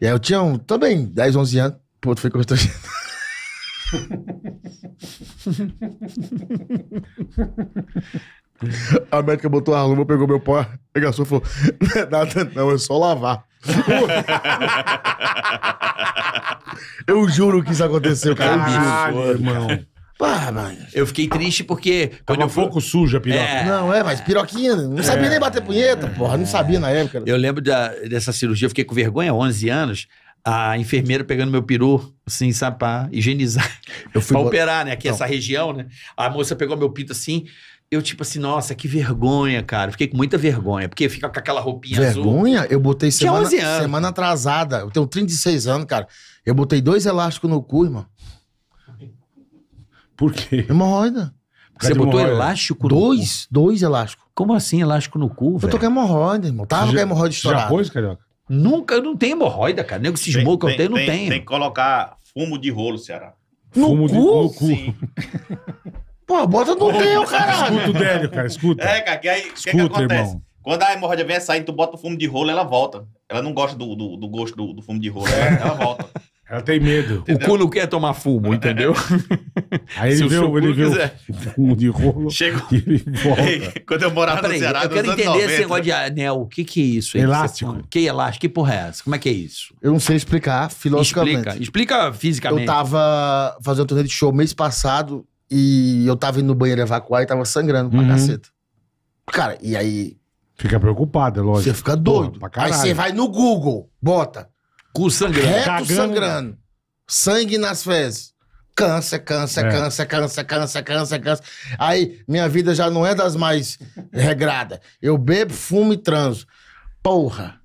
E aí eu tinha um, também 10, 11 anos. Pô, tu foi constrangido. A médica botou a luva, pegou meu pó, pegou e falou: Não é nada, não, é só lavar. Uh! eu juro que isso aconteceu, cara. Caralho, eu juro. irmão. Pá, mano. Eu fiquei triste porque. Tava quando eu um fui... pouco suja a piroca. É. Não, é, mas piroquinha. Não é. sabia é. nem bater punheta, porra. Não sabia na época. Eu lembro da, dessa cirurgia, eu fiquei com vergonha, 11 anos. A enfermeira pegando meu peru, assim, sabe, pra higienizar. Eu fui pra operar, né? Aqui, não. essa região, né? A moça pegou meu pito assim eu, tipo assim, nossa, que vergonha, cara. Fiquei com muita vergonha, porque fica com aquela roupinha vergonha? azul. Vergonha? Eu botei semana, semana atrasada. Eu tenho 36 anos, cara. Eu botei dois elásticos no cu, irmão. Por quê? Hemorroida. Você botou elástico dois, no cu? Dois elásticos. Como assim, elástico no cu, velho? Eu tô com hemorroida, irmão. Tava já, com hemorroida estourada. Já pôs, Carioca? Nunca, eu não tenho hemorroida, cara. Nego cismou que eu tenho, não tem, tenho. Tem que colocar fumo de rolo, Ceará. No fumo cu? De, no cu. Pô, bota no teu, caralho. Escuta o Délio, cara, escuta. É, cara, que aí, o que, que acontece? irmão. Quando a hemorroida vem saindo, assim, tu bota o fumo de rolo, ela volta. Ela não gosta do, do, do gosto do, do fumo de rolo, ela, né? ela volta. Ela tem medo. O cu não quer tomar fumo, entendeu? É. Aí ele viu, ele viu o fumo de rolo Chegou. e ele volta. Ei, Quando eu morava ah, no Ceará, eu quero entender esse negócio de anel. O que que é isso? aí Elástico. Que elástico? Que porra é essa? Como é que é isso? Eu não sei explicar filosoficamente. Explica. Explica fisicamente. Eu tava fazendo um torneio de show mês passado e eu tava indo no banheiro evacuar e tava sangrando pra uhum. caceta. Cara, e aí. Fica preocupado, é lógico. Você fica doido. Porra, aí você vai no Google, bota. Cu sangrando. Reto sangrando. Sangue nas fezes. Câncer, câncer, é. câncer, câncer, câncer, câncer, câncer. Aí minha vida já não é das mais regrada. Eu bebo, fumo e transo. Porra.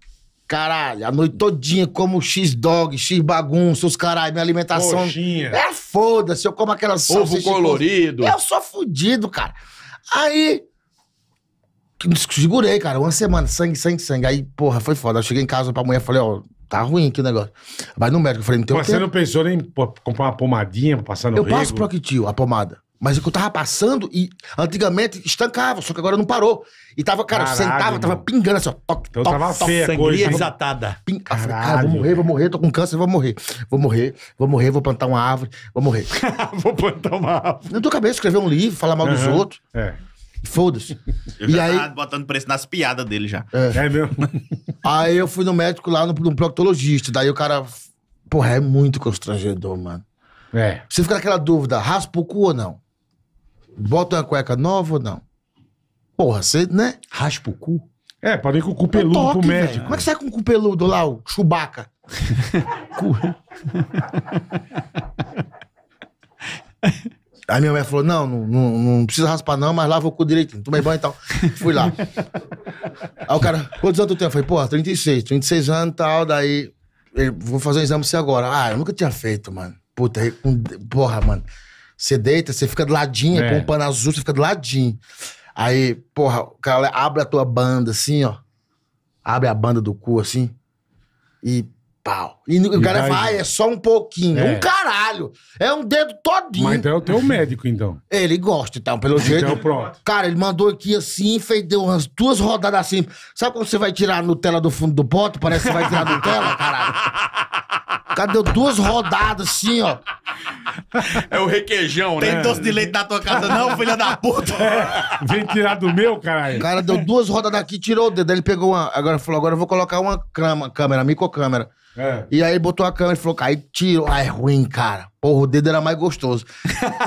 Caralho, a noite todinha como X-Dog, X-Bagunça, os caralho, minha alimentação. Coxinha. É foda-se, eu como aquelas Ovo colorido. Eu sou fudido, cara. Aí. Segurei, cara, uma semana, sangue, sangue, sangue. Aí, porra, foi foda. Eu cheguei em casa pra mulher e falei, ó, tá ruim aqui o negócio. Vai no médico, eu falei, não tem Mas você tempo. não pensou nem em comprar uma pomadinha pra passar no Eu rigo? passo pro Actil, a pomada. Mas o que eu tava passando, e antigamente estancava, só que agora não parou. E tava, cara, Caralho, sentava, tava pingando assim, ó. Toc, então toc, tava toc, feia sangria, Desatada. Ping... Caralho, cara, vou morrer, vou morrer, tô com câncer, vou morrer. Vou morrer, vou morrer, vou plantar uma árvore, vou morrer. vou plantar uma árvore. Na tua cabeça, escrever um livro, falar mal uhum. dos outros. É. Foda-se. Eu e aí... botando preço nas piadas dele já. É, é mesmo? aí eu fui no médico lá, no, no proctologista. Daí o cara... Porra, é muito constrangedor, mano. É. Você fica naquela dúvida, raspa o cu ou não? bota uma cueca nova ou não? Porra, você, né? Raspa o cu. É, parei com o cu peludo toque, pro médico. Véio. Como é que sai é com o cu peludo lá, o Chewbacca? cu. Aí minha mãe falou: não, não, não, não precisa raspar, não, mas lava o cu direitinho. Tomei banho e tal. Fui lá. Aí o cara, quantos anos tu tem? Eu falei, porra, 36, 36 anos e tal. Daí, vou fazer um exame assim agora. Ah, eu nunca tinha feito, mano. Puta, com... porra, mano. Você deita, você fica de ladinho, é. põe um pano azul, você fica de ladinho. Aí, porra, o cara abre a tua banda assim, ó. Abre a banda do cu assim. E pau. E, e o cara vai, vai, é só um pouquinho. É. Um caralho. É um dedo todinho. Mas então é o teu médico, então. Ele gosta, então, pelo então jeito. Então, é pronto. Cara, ele mandou aqui assim, fez, deu umas duas rodadas assim. Sabe quando você vai tirar a Nutella do fundo do pote? Parece que você vai tirar a Nutella, caralho. cara deu duas rodadas assim, ó. É o requeijão, né? Tem doce de leite na tua casa, não, filha da puta? É, vem tirar do meu, caralho. O cara deu duas rodadas aqui, tirou o dedo. Ele pegou uma. Agora falou: agora eu vou colocar uma câmera, microcâmera. É. E aí botou a câmera e falou, aí tirou. Ah, é ruim, cara. Porra, o dedo era mais gostoso.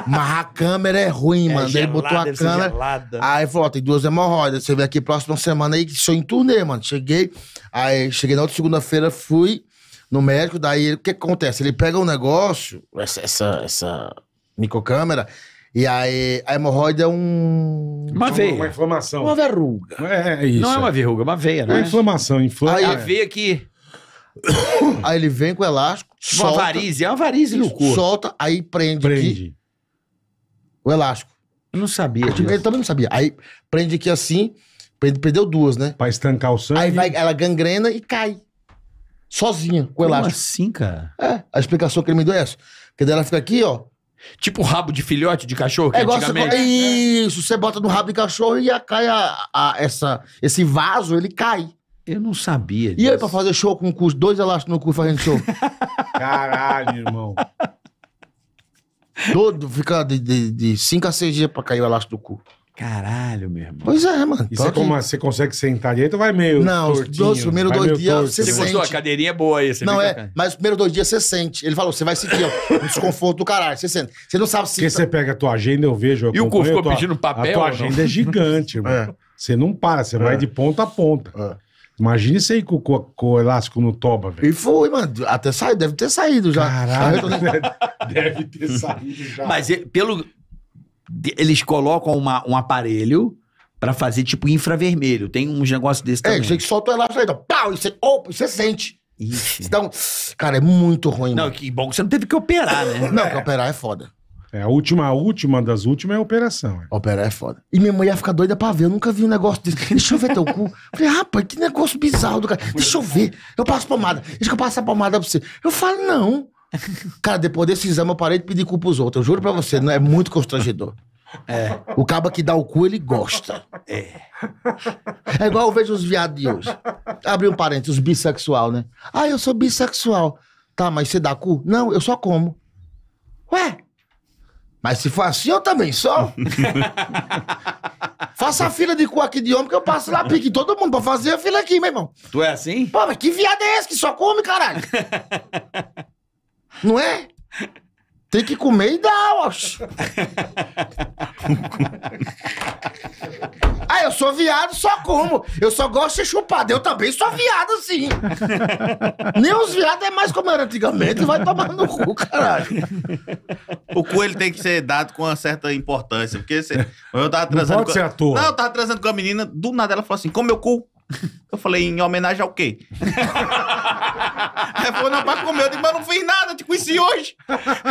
Mas a câmera é ruim, é mano. Gelada, ele botou a câmera. Aí falou, ó, tem duas hemorroidas. Você vem aqui próxima semana aí, que sou em turnê, mano. Cheguei. Aí cheguei na outra segunda-feira, fui no médico, daí ele, o que acontece? Ele pega um negócio, essa, essa, essa microcâmera, e aí a hemorroide é um. Uma é veia. Uma inflamação. Uma verruga. É, é isso. Não é uma verruga, é uma veia, é né? Uma inflamação, inflamação. Aí, a é. veia que. aí ele vem com o elástico. Tipo solta, uma varize, é uma varize no corpo. Solta, aí prende. Prende. Aqui, o elástico. Eu não sabia. Tipo, Eu, também não sabia. Aí prende aqui assim, perdeu duas, né? Pra estancar o sangue. Aí vai, ela gangrena e cai. Sozinha, com Como elástico. assim, cara? É, a explicação que ele me deu é essa. Porque daí ela fica aqui, ó. Tipo rabo de filhote de cachorro, que É você, isso, você bota no rabo de cachorro e cai a, a- essa, esse vaso, ele cai. Eu não sabia. E aí, pra fazer show com o cu, dois elásticos no cu fazendo show? Caralho, irmão. Todo, fica de, de, de cinco a seis dias pra cair o elástico do cu. Caralho, meu irmão. Pois é, mano. E você, como, você consegue sentar direito ou vai meio. Não, tortinho, os primeiros dois dias você, você né? sente. Gostou? A cadeirinha é boa aí. Você não é, mas os primeiros dois dias você sente. Ele falou, você vai sentir ó, um desconforto do caralho. Você sente. Você não sabe se. Porque tá... você pega a tua agenda, eu vejo. Eu e o cu ficou pedindo papel? A tua agenda é gigante, mano. É. Você não para, você vai é. de ponta a ponta. É. Imagina isso aí com, com, com, o elástico no toba, velho. E foi, mano. Até saiu, deve ter saído já. Caralho, deve ter saído já. Mas ele, pelo, eles colocam uma, um aparelho para fazer tipo infravermelho. Tem uns negócios desse é, também. É, você solta o elástico aí, pau, e você, opa, você sente. Ixi. Então, cara, é muito ruim. Não, mano. que bom que você não teve que operar, né? Não, é. que operar é foda. É, a última, a última das últimas é a operação. É. Operar é foda. E minha mãe ia ficar doida pra ver. Eu nunca vi um negócio desse. Deixa eu ver teu cu. Falei, rapaz, que negócio bizarro do cara. Deixa eu ver. Eu passo pomada. Deixa eu passo a pomada pra você. Eu falo, não. Cara, depois desse exame eu parei de pedir cu pros outros. Eu juro pra você, não é muito constrangedor. É. O caba que dá o cu, ele gosta. É. É igual eu vejo os viados de hoje. Abri um parênteses, os bissexual, né? Ah, eu sou bissexual. Tá, mas você dá cu? Não, eu só como. Ué? Mas se for assim, eu também sou. Faça a fila de cu aqui de homem que eu passo lá, pique todo mundo pra fazer a fila aqui, meu irmão. Tu é assim? Pô, mas que viado é esse que só come, caralho? Não é? Tem que comer e dar, ó. ah, eu sou viado, só como. Eu só gosto de ser chupado. Eu também sou viado, sim. Nem os viados é mais como era antigamente. Vai tomar no cu, caralho. O cu ele tem que ser dado com uma certa importância. Porque você... eu tava transando. Não pode com... ser ator. Não, eu tava transando com a menina. Do nada ela falou assim: come meu cu. Eu falei, em homenagem ao quê? Aí falou, não, pra comer. Eu disse, mas não fiz nada, te conheci hoje.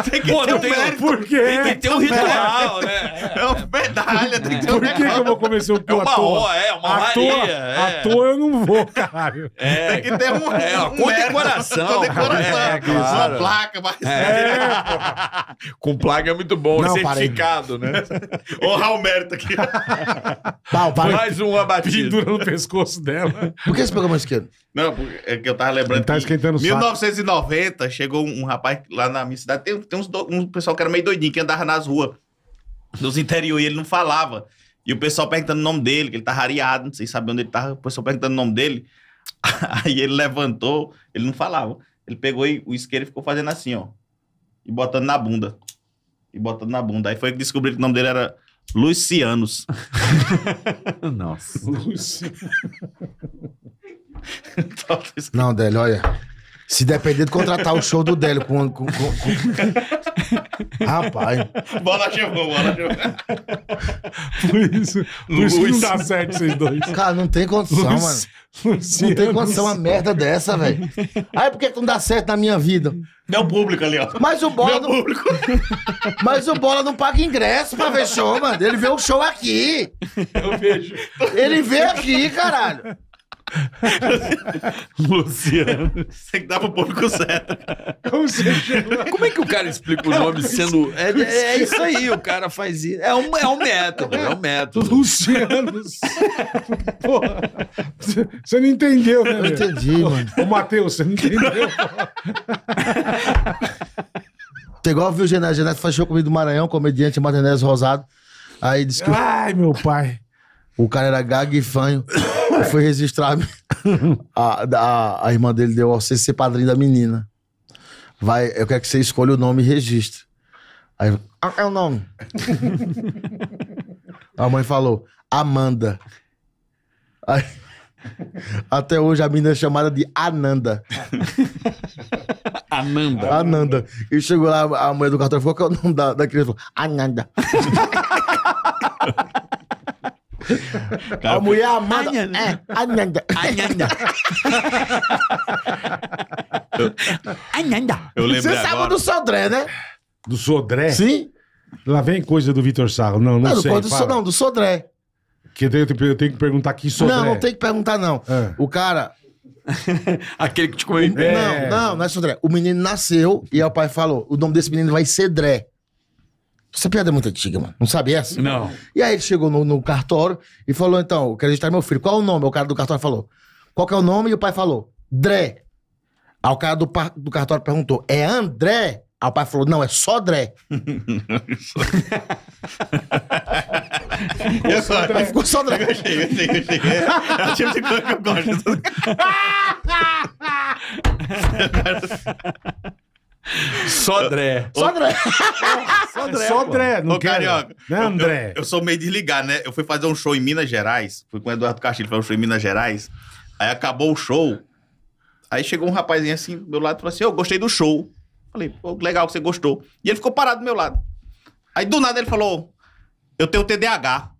Tem que Pô, ter um tem, mérito. Por quê? Tem que ter um ritual, né? né? É uma medalha, tem que ter um Por que, que eu vou comer seu pio é uma, à toa? É uma à toa, é. à toa eu não vou, caralho. É. Tem que ter um, é, uma condecoração. Condecoração. É, claro. Uma placa, mas... É. é. Com placa é muito bom, não, né? certificado, parei. né? Honrar o mérito aqui. Mais um abatido. Pendura no pescoço dela. Por que você pegou a mão esquerda? Não, é que eu tava lembrando. tá esquentando o 1990, chegou um, rapaz lá na minha cidade. Tem, tem uns do, um pessoal que era meio doidinho, que andava nas ruas, nos interior, e ele não falava. E o pessoal perguntando o nome dele, que ele tava rareado, não sei saber onde ele tava. O pessoal perguntando o nome dele. Aí ele levantou, ele não falava. Ele pegou e, o isqueiro e ficou fazendo assim, ó. E botando na bunda. E botando na bunda. Aí foi que descobri que o nome dele era Lucianos. Nossa. Lucianos. Não, Délio, olha. Se depender de contratar o show do Délio com. com, com, com... Rapaz. Bola chegou, bola chegou. Por isso, por isso não dá certo vocês dois. Cara, não tem condição, Luci... mano. Luciano, não tem condição uma merda dessa, velho. Aí por que, não dá certo na minha vida? Meu público ali, ó. Mas o Bola. Meu não... público. Mas o Bola não paga ingresso pra ver show, mano. Ele vê o show aqui. Eu vejo. Ele vê aqui, caralho. Luciano. Você que dá pro público certo. Como, Como é que o cara explica o nome sendo. É, é, é isso aí, o cara faz isso. É um, é um método, é um método. Luciano. Porra. Você não entendeu, né? Eu entendi, mano. Ô, Matheus, você não entendeu? Tô igual viu o Genésio. Genésio faz show comigo do Maranhão, comediante Martinez Rosado. Aí disse que. Ai, meu pai. O cara era gago e fanho. Eu é. fui registrar. A, a, a, irmã dele deu ao você ser padrinho da menina. Vai, eu quero que você escolha o nome e registre. Aí, ah, é o nome. a mãe falou, Amanda. Aí, até hoje a menina é chamada de Ananda. Ananda. Ananda. E chegou lá, a mãe do cartão falou: qual é o nome da, da criança? Ananda a mulher amada. Ananda. Né? É, Ananda. Ananda. Né? Eu, Ananda. Né? Eu lembro Você sabe do Sodré, né? Do Sodré? Sim. Lá vem coisa do Vitor Sarro. Não, não, não ah, sei. Do, so, não, do Sodré. Que eu tenho, eu tenho que perguntar aqui Sodré. Não, não tem que perguntar, não. É. O cara... Aquele que te comeu em pé. Não, não, não é Sodré. O menino nasceu e aí o pai falou, o nome desse menino vai ser Dré. Essa piada é muito antiga, mano. Não sabe essa? Não. E aí ele chegou no, no cartório e falou: então, eu quero registrar meu filho. Qual é o nome? O cara do cartório falou: qual que é o nome? E o pai falou: Dré. Aí o cara do, do cartório perguntou: é André? Aí o pai falou: não, é só Dré. ficou, só Dré. ficou só Dré. Eu cheguei, eu cheguei, eu cheguei. É o tipo de coisa que eu gosto. Sodré. Sodré. Sodré. Sodré, não Ô, quero. Carioca, né, André? Eu, eu, sou meio desligado, né? Eu fui fazer um show em Minas Gerais. Fui com o Eduardo Castilho fazer um show em Minas Gerais. Aí acabou o show. Aí chegou um rapazinho assim do meu lado e falou assim: Eu oh, gostei do show. Falei, pô, legal que você gostou. E ele ficou parado do meu lado. Aí do nada ele falou: Eu tenho TDAH.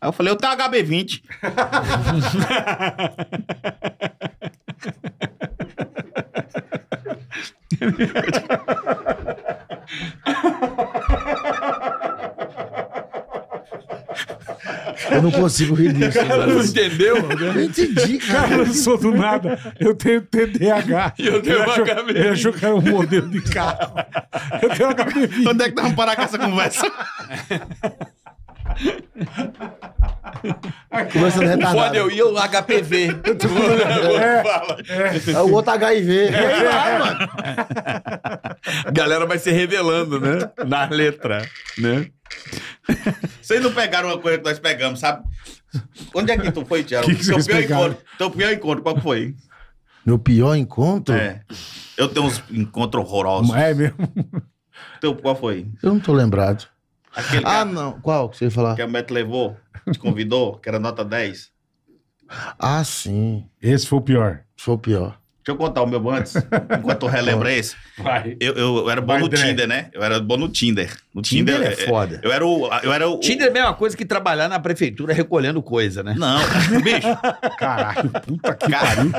Aí eu falei, eu tenho HB20. Eu não consigo rir disso. Cara, não entendeu? Eu entendi, cara. Cara, eu não sou do nada. Eu tenho TDAH. E eu tenho ele achou, Ele achou que era um modelo de carro. Eu tenho Onde é que nós vamos parar com essa conversa? Começando é, retardado. Foda, eu ia o HPV. É, é, é, o outro HIV. É, é, A é. galera vai se revelando, né? Na letra, né? Vocês não pegaram uma coisa que nós pegamos, sabe? Onde é que tu foi, Tiago? Que teu, pior encontro, teu pior encontro, qual foi? Meu pior encontro? É. Eu tenho uns encontros horrorosos. é mesmo? Teu, qual foi? Eu não tô lembrado. Aquele ah, não. Qual que você ia falar? Que a Beto levou, te convidou, que era nota 10. Ah, sim. Esse foi o pior. Foi o pior. Deixa eu contar o meu antes, enquanto eu relembro esse. Eu, eu, eu, era bom Vai no Tinder, né? Eu era bom no Tinder. No Tinder, Tinder é, é foda. Eu, era o. Eu era o Tinder é a mesma coisa que trabalhar na prefeitura recolhendo coisa, né? Não, bicho. Caralho, puta que pariu.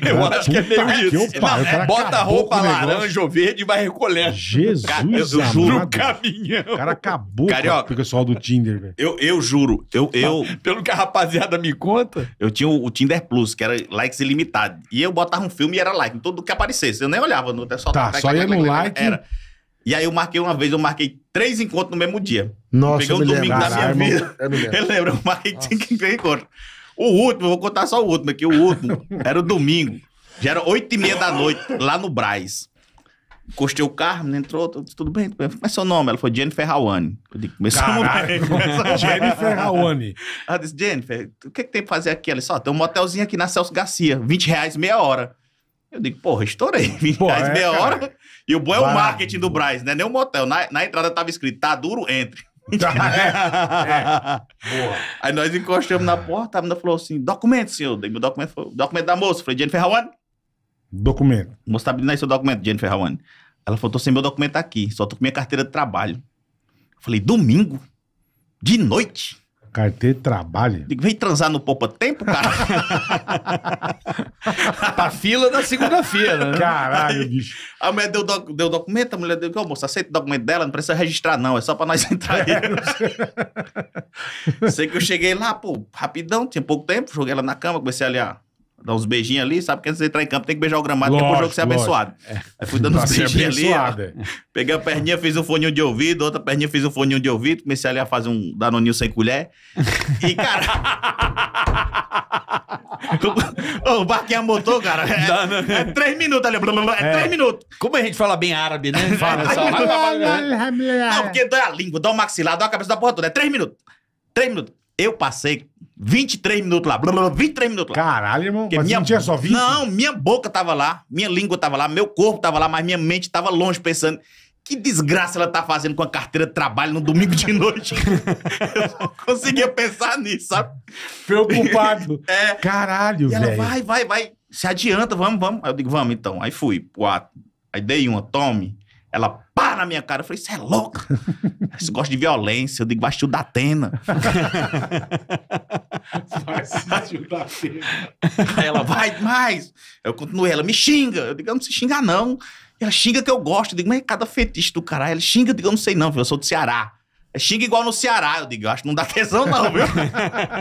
Eu cara, acho que é meio isso. Não, bota roupa laranja ou verde e vai recolhendo. Jesus, cara, eu, juro. No caminhão. O cara acabou Carioca, com o pessoal do Tinder, velho. Eu, eu juro. Eu, eu, Pelo que a rapaziada me conta. Eu tinha o, o Tinder Plus, que era likes ilimitado. E eu botava um filme filme e era like, tudo então, que aparecesse. Eu nem olhava, no, só tá, só ia no like. Era. E aí eu marquei uma vez, eu marquei três encontros no mesmo dia. Nossa, peguei um domingo da minha vida. Eu, lembro. eu lembro, eu marquei três encontros. O último, vou contar só o último aqui. O último era o domingo. Já era oito e meia da noite, lá no Braz. Encostei o carro, entrou, tudo bem, tudo bem. Como é seu nome? Ela falou Jennifer Rawane. Eu digo, começamos é bem. Jennifer Rawane. Ela disse, Jennifer, o que, é que tem pra fazer aqui? Ela disse, ó, tem um motelzinho aqui na Celso Garcia, 20 reais meia hora. Eu digo, porra, estourei. 20 Pô, reais é, meia cara. hora. E o bom é o marketing do Braz, né? Nem o motel. Na, na entrada tava escrito, tá duro, entre. Tá, é, Boa. Aí nós encostamos na porta, a menina falou assim: documento, senhor. Dei meu documento, foi, documento da moça. Falei, Jennifer Rawane. Documento. Moça, tá abrindo aí seu documento, Jennifer Rawane. Ela falou: tô sem meu documento aqui, só tô com minha carteira de trabalho. Falei, domingo? De noite? Carteira de trabalho. vem transar no poupa tempo, cara. pra fila da segunda-feira. Né? Caralho, bicho. A mulher deu, doc, deu documento, a mulher deu, ô moço, aceita o documento dela, não precisa registrar, não. É só pra nós entrar aí. sei que eu cheguei lá, pô, rapidão, tinha pouco tempo, joguei ela na cama, comecei a olhar dar uns beijinhos ali, sabe? Porque antes de entrar em campo tem que beijar o gramado, lógico, que é pro jogo ser lógico. abençoado. É. Aí fui dando uns beijinhos ali. É. Peguei a perninha, fiz um foninho de ouvido, outra perninha, fiz um foninho de ouvido, comecei ali a fazer um danoninho sem colher. E, cara. o barquinho motor, cara. É, né? é, três minutos ali. É, é, três minutos. Como a gente fala bem árabe, né? É. Fala só. Não, porque dói a língua, dói o maxilar, dói a cabeça da porra toda. É três minutos. Três minutos. Eu passei 23 minutos lá, blá, blá, 23 minutos lá. Caralho, irmão, Porque mas minha... não tinha só 20? Não, minha boca tava lá, minha língua tava lá, meu corpo tava lá, mas minha mente tava longe pensando... Que desgraça ela tá fazendo com a carteira de trabalho no domingo de noite. eu não conseguia pensar nisso, sabe? Preocupado. é. Caralho, velho. ela, vai, vai, vai. Se adianta, vamos, vamos. Aí eu digo, vamos então. Aí fui quatro Aí dei uma, tome. Ela pá na minha cara. Eu falei, você é louca? Você gosta de violência? Eu digo, vai da Atena. vai assistir Aí ela, vai mais. Eu continuei, ela me xinga. Eu digo, eu não sei xingar não. Ela xinga que eu gosto. Eu digo, mas é cada fetiche do caralho. Ela xinga, eu digo, eu não sei não, viu? Eu sou do Ceará. É, xinga igual no Ceará. Eu digo, eu acho que não dá tesão, não, viu?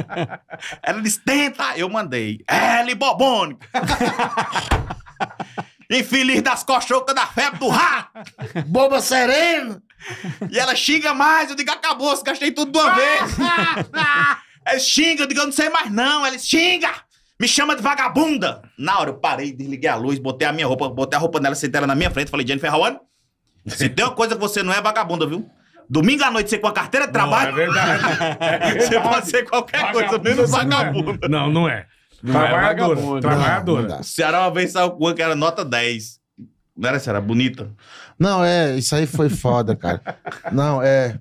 Ela disse, tenta. Eu mandei. L bobônico infeliz das cochocas da febre do rato, boba serena. E ela xinga mais, eu digo, acabou, se gastei tudo de uma vez. ela xinga, eu digo, eu não sei mais não, ela xinga. Me chama de vagabunda! Na hora eu parei, desliguei a luz, botei a minha roupa, botei a roupa nela, sentei ela na minha frente, falei, Jennifer Rawan, se tem uma coisa que você não é, é vagabunda, viu? Domingo à noite você com a carteira de trabalho. Não, é verdade. É verdade. Você pode ser qualquer vagabunda coisa, menos vagabunda. Não, é. não, não é. Trabalhadora. Trabalhadora. É é Ceará uma vez saiu com uma que era nota 10. Não era Ceará, bonita. Não, é, isso aí foi foda, cara. Não, é.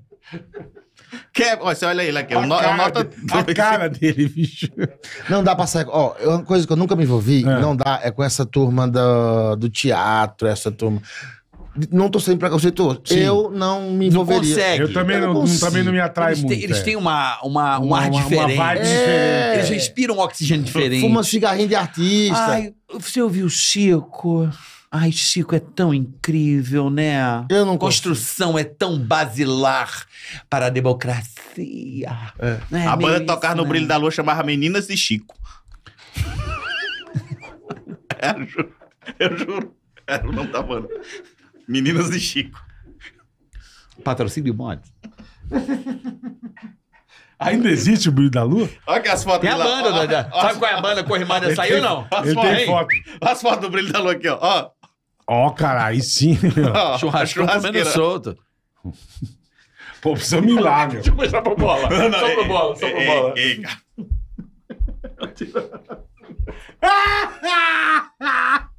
Que é, ó, você olha ele aqui, é, é cara, nota. A cara dele, bicho. Não dá pra sair. Ó, uma coisa que eu nunca me envolvi, é. não dá, é com essa turma do, do teatro, essa turma. Não tô sendo preconceituoso. Sim. Eu não me envolveria. Não consegue. Eu também, eu não, não também não me atrai eles muito. Têm, eles é. têm uma, uma, um uma, ar diferente. Uma vibe é. diferente. Eles é. respiram um oxigênio diferente. Fuma cigarrinho de artista. Ai, você ouviu o Chico? Ai, Chico, é tão incrível, né? Eu não Construção consigo. é tão basilar para a democracia. É. é a banda tocar no né? brilho da lua chamava Meninas e Chico. eu juro. Eu juro. Era o nome da banda. Meninas de Chico. Patrocínio mod. Ainda existe o Brilho da Lua? Olha as fotos Tem a banda, sabe qual é a banda Corrimada saiu não? As fotos, tem foto. Olha as fotos do Brilho da Lua aqui, ó. Ó, ó cara, aí sim. Churrasco comendo solto. Pô, precisa um milagre. Deixa eu puxar pra bola. Não, não, só pra bola, só é, pra bola. Ei, cara.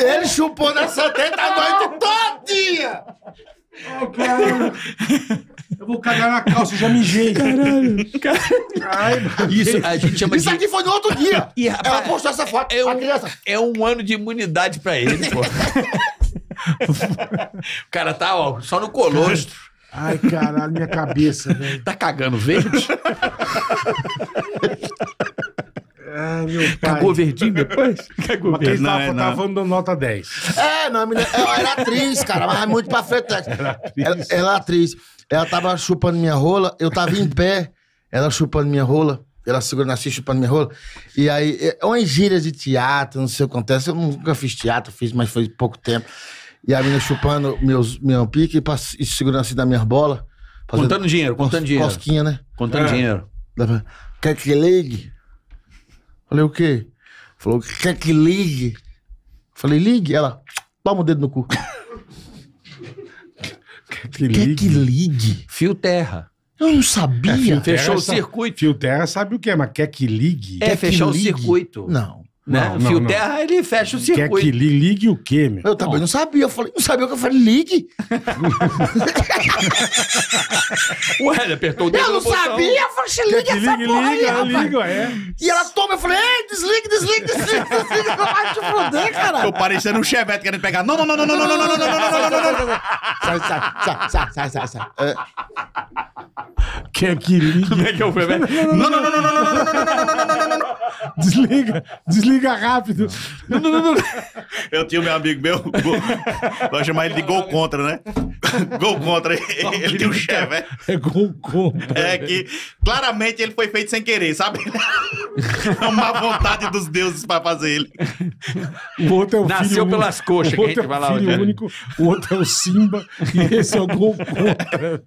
Ele chupou nessa teta a noite todinha! Oh, cara, Eu vou cagar na calça, já mijei. Caralho. Isso, a gente chama Isso de... aqui foi no outro dia. E, rapaz, Ela postou essa foto. É um, é um ano de imunidade pra ele, pô. o cara tá, ó, só no colostro. Ai, caralho, minha cabeça, velho. Tá cagando verde? Ai, meu pai. Cagou verdinho depois? Cagou mas verde. Não, tava, não. tava dando nota 10. É, não, a menina, ela era atriz, cara, mas é muito pra frente. Ela, atriz. ela, é atriz. Ela tava chupando minha rola, eu tava em pé, ela chupando minha rola ela segurando assim, chupando minha rola. E aí, é uma gíria de teatro, não sei o que acontece. Eu nunca fiz teatro, fiz, mas foi pouco tempo. E a menina chupando meus, meu pique e segurando assim da minha bola. Contando dinheiro, contando cos, dinheiro. Cosquinha, né? Contando é. dinheiro. Quer que ligue? Falei, o quê? Falou, quer que ligue? Falei, ligue. Ela, toma o dedo no cu. quer que ligue? Quer que ligue? Fio terra. Eu não sabia. É, fechou o circuito. Fio terra sabe o que é, mas quer que ligue? É, quer fechar o ligue? circuito. Não. Né? Não, Fio não, terra, não. ele fecha o circuito. Quer que li, ligue o quê, meu? Eu também não sabia. Eu falei, não sabia o que eu falei, ligue. Ué, ele apertou o dedo Eu não sabia, eu falei, ligue que essa ligue, porra liga, aí, liga, é. E ela toma, eu falei, ei, desliga, desliga, desliga, desliga, não vai te foder, cara. Tô parecendo um chevette querendo pegar. Não, não, não, não, não, não, não, não, não, não, não, não, não, não. não, não, não, não, não, não, Quer que ligue? não, não, que eu não, Não, não, não, não, não, não, não, não, não, não, não, não, não, não. não, não, não, não, não, não, não, não, não, não, não, não, não, não, não, não, não liga rápido. Não, não, não, eu tinha um meu amigo meu, vou, chamar ele de gol contra, né? gol contra. Ele, ele tinha chefe, é. É gol contra. É que claramente ele foi feito sem querer, sabe? É uma vontade dos deuses pra fazer ele. O outro é o Nasceu filho pelas coxas, o que a gente é o vai lá filho único, o outro é o Simba e esse é o gol contra.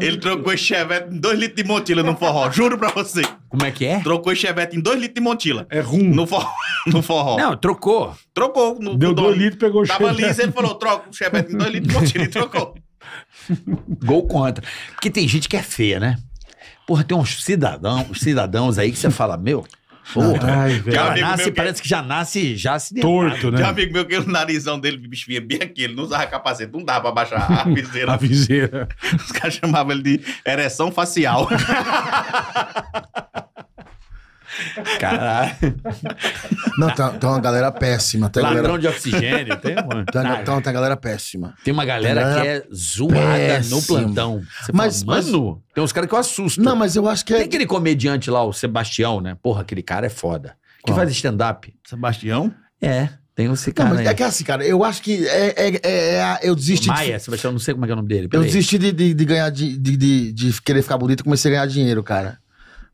Ele trocou esse chevette em 2 litros de montila no forró, juro pra você. Como é que é? Trocou esse chevette em 2 litros de montila. É rum. No forró. No forró. Não, trocou. Trocou. No, Deu 2 litros, pegou o chevette. Tava liso, ele falou, troca o chevette em 2 litros de montila e trocou. Gol contra. Porque tem gente que é feia, né? Porra, tem uns cidadão, uns cidadãos aí que você fala, meu, Porra. Ai, velho. Já nasce, é parece que já nasce, já se Torto, né? Já amigo meu que o narizão dele, bicho, vinha é bem aquele, não usava capacete, não dava pra baixar a viseira. a viseira. Os caras chamavam ele de ereção facial. Caralho. Não, tem, tem uma galera péssima. Tem Ladrão galera... de oxigênio, tem, mano. Tem, uma, tem, tem galera péssima. Tem uma galera, tem galera que é zoada péssima. no plantão. Você mas, fala, mano, tem uns caras que eu assusto. Não, mas eu acho que é... Tem aquele comediante lá, o Sebastião, né? Porra, aquele cara é foda. Que Qual? faz stand-up. Sebastião? É. Tem esse cara. Não, mas é que é assim, cara, eu acho que é, é, é, é eu desisti. Maia, de... Sebastião, não sei como é que é o nome dele. eu desisti de, de, de ganhar, de, de, de, querer ficar bonito e comecei a ganhar dinheiro, cara.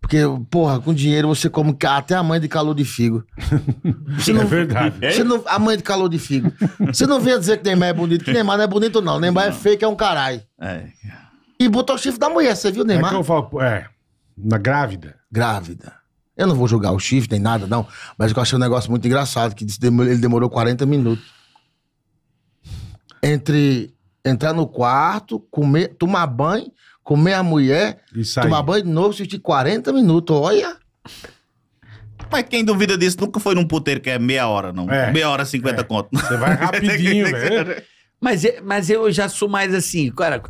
Porque, porra, com dinheiro você come até a mãe de calor de figo. Você é não, é verdade. Você não, a mãe de calor de figo. Você não a dizer que Neymar é bonito, que Neymar não é bonito, não. Neymar é não. é fake é um caralho. É. E botou o chifre da mulher, você viu, Neymar? É que eu falo, é, na grávida. Grávida. Eu não vou jogar o chifre nem nada, não. Mas eu achei um negócio muito engraçado, que ele demorou 40 minutos. Entre entrar no quarto, comer, tomar banho, comer a mulher, tomar banho de novo, assistir 40 minutos, olha. Mas quem duvida disso nunca foi num puteiro que é meia hora, não. É. Meia hora, 50 é. conto. Você vai rapidinho, velho. Mas, mas eu já sou mais assim, cara.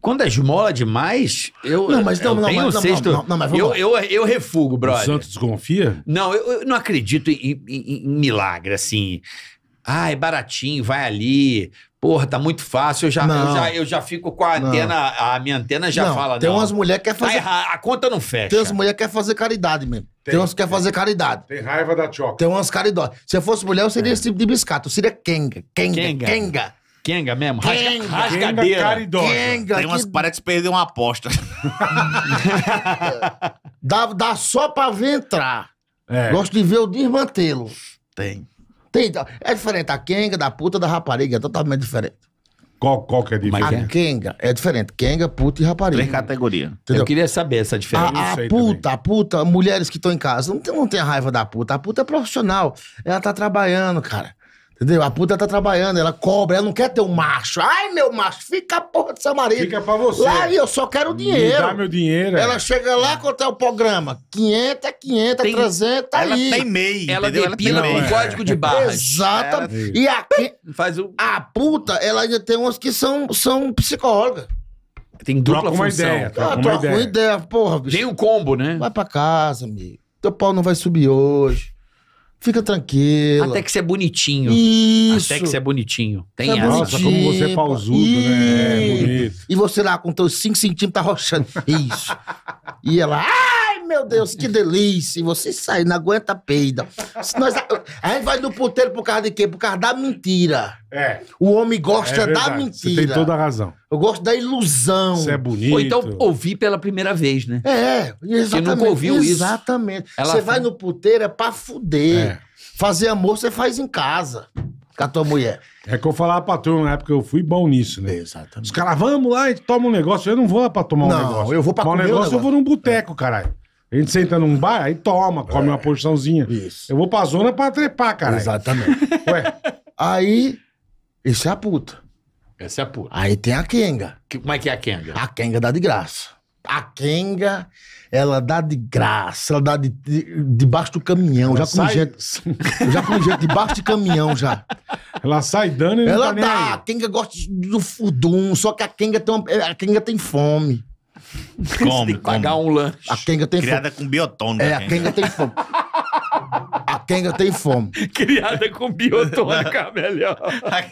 Quando é esmola demais, eu. Não, mas não, eu não, tenho mas, sexto, não, não, mas eu, eu, eu refugo, brother. O Santos desconfia? Não, eu, eu não acredito em, em, em milagre, assim. Ah, é baratinho, vai ali, Porra, tá muito fácil. Eu já, eu já, eu já fico com a não. antena, a minha antena já não, fala. Tem não. umas mulheres que quer tá fazer. A, a conta não fecha. Tem umas mulheres que quer fazer caridade mesmo. Tem, tem umas que quer fazer caridade. Tem raiva da choca. Tem umas caridosas. Se eu fosse mulher, eu seria é. esse tipo de biscato. Eu seria Kenga. Kenga. Kenga. Kenga. Kenga mesmo? Kenga. Rasga, rasgadeira. Kenga caridosa. Kenga, Tem umas que... parece perder uma aposta. dá, dá só pra ver entrar. É. Gosto de ver o desmantelo. Tem. Tem, é diferente a quenga da puta da rapariga, é totalmente diferente. Qual, qual que é a diferença? A quenga é diferente. Quenga, puta e rapariga. Três categorias. Eu queria saber essa diferença. A, a puta, também. a puta, mulheres que estão em casa, não tem, não tem a raiva da puta. A puta é profissional. Ela tá trabalhando, cara. Entendeu? A puta tá trabalhando, ela cobra, ela não quer ter um macho. Ai, meu macho, fica a porra do seu marido. Fica pra você. Lá eu só quero dinheiro. Me dá meu dinheiro. É. Ela é. chega lá, quanto é tá o programa? 500, 500, tem, 300, tá ela Tem MEI, ela depila ela tem código de barra. Exatamente. E aqui, Faz o... a puta, ela ainda tem umas que são, são psicólogas. Tem dupla troca uma função. Ideia, troca ah, uma ideia. ideia, porra, bicho. Tem o um combo, né? Vai pra casa, amigo. Teu pau não vai subir hoje. Fica tranquilo. Até que você é bonitinho. Isso. Até que você é bonitinho. Tem é essa. Nossa, como você é pausudo, né? É bonito. E você lá com seus 5 centímetros tá roxando Isso. e ela... Ai, meu Deus, que delícia. E você sai, não aguenta peida. Nós, a gente vai no puteiro por causa de quê? Por causa da mentira. É. O homem gosta é da mentira. Você tem toda a razão. Eu gosto da ilusão. Você é bonito. Ou então ouvir pela primeira vez, né? É, exatamente. Você nunca ouviu exatamente. isso. Exatamente. Ela você foi... vai no puteiro é pra fuder. É. Fazer amor você faz em casa com a tua mulher. É que eu falava pra turma na época, eu fui bom nisso, né? Exatamente. Os caras, vamos lá e toma um negócio. Eu não vou lá pra tomar não, um negócio. Não, eu vou pra tomar um negócio, negócio. Eu vou num boteco, é. caralho. A gente senta num bar, aí toma, come é. uma porçãozinha. Isso. Eu vou pra zona pra trepar, cara. Exatamente. Ué. Aí isso é a puta. Essa é a puta. Aí tem a Kenga. Que, como é que é a Kenga? A Kenga dá de graça. A Kenga, ela dá de graça, ela dá de, de, debaixo do caminhão. já com gente. já com gente debaixo de caminhão já. Ela sai dando e ela não tá dá. Aí. A Kenga gosta do fudum, só que a Kenga tem, uma, a Kenga tem fome. Come, tem come. pagar um lanche. A Kenga tem Criada fome. Criada com biotônico. É, a Kenga tem fome. A Kenga tem fome. Criada com biotônica, é melhor. A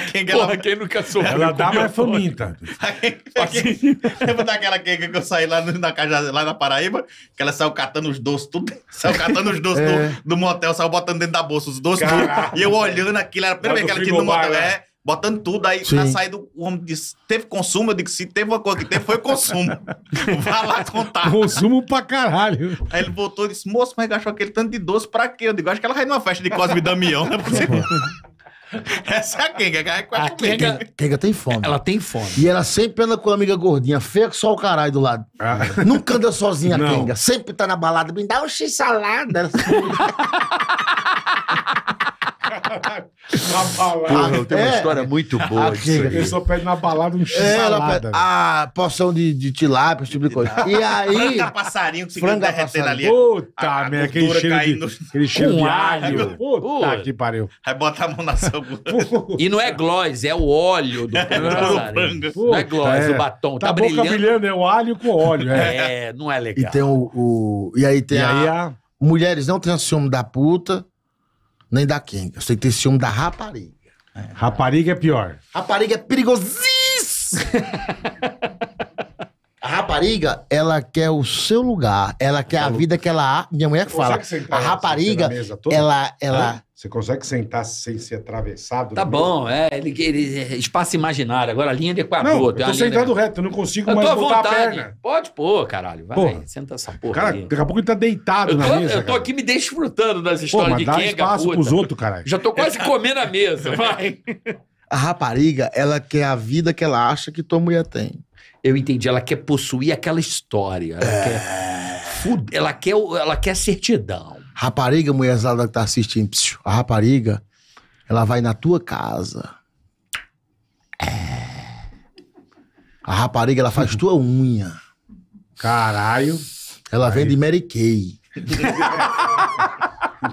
Kenga, a Porra, ela... quem nunca soube? Ela dá mais faminta. lembra assim. daquela Kenga que eu saí lá na, casa, lá na Paraíba? Que ela saiu catando os doces, tudo. Saiu catando os doces é. do, do, motel, saiu botando dentro da bolsa os doces, tudo. E eu olhando aquilo, era a primeira vez que ela tinha no motel. É, botando tudo. Aí Sim. na saída o homem disse: teve consumo? Eu disse: se teve uma coisa que teve, foi consumo. Vai lá contar. Consumo pra caralho. Aí ele voltou e disse: moço, mas gastou aquele tanto de doce pra quê? Eu digo: acho que ela vai numa festa de Cosme e Damião, né? Essa é a Kenga, que é a, Kenga, Kenga, Kenga tem fome. Ela tem fome. E ela sempre anda com a amiga gordinha, feia só o caralho do lado. Ah. Nunca anda sozinha, Kenga. Sempre tá na balada, me dá um x-salada. na balada. Porra, eu tenho uma é. história muito boa ah, disso pessoa pede na balada um é, x a porção de, de tilápia, esse tipo de coisa. E aí... Franga passarinho que fica derrete passarinho. ali. Puta merda, aquele cheiro, de, aquele cheiro de alho. Puta que pariu. Aí bota a mão na sua E não é gloss, é o óleo do frango. Não é gloss, é. o batom. Tá, tá brilhando. brilhando, é o alho com óleo. É, não é legal. E tem o... E aí tem a... Mulheres não ciúme da puta nem da quem. Eu sei que tem ciúme da rapariga. É. Rapariga é pior. Rapariga é perigosíssima. a rapariga, ela quer o seu lugar. Ela quer a vida que ela... há, Minha mulher que fala. A tá assim, rapariga, ela... ela você consegue sentar sem ser atravessado? Tá bom, é, ele, ele, é, espaço imaginário. Agora a linha de Equador. Não, eu tô sentado reto, reto, não consigo eu mais botar a perna. Pode pôr, caralho, vai, porra. senta essa porra. Cara, ali. daqui a pouco ele tá deitado na mesa. Eu tô cara. aqui me desfrutando das histórias Pô, mas de quem é espaço pros outros, caralho. Já tô quase comendo a mesa, vai. A rapariga, ela quer a vida que ela acha que tua mulher tem. Eu entendi, ela quer possuir aquela história. Ela é... quer... Ela quer, ela quer certidão. Rapariga, mulherzada que tá assistindo, psiu, a rapariga, ela vai na tua casa. É. A rapariga, ela faz tua unha. Caralho. Ela Caralho. vende Mary Kay.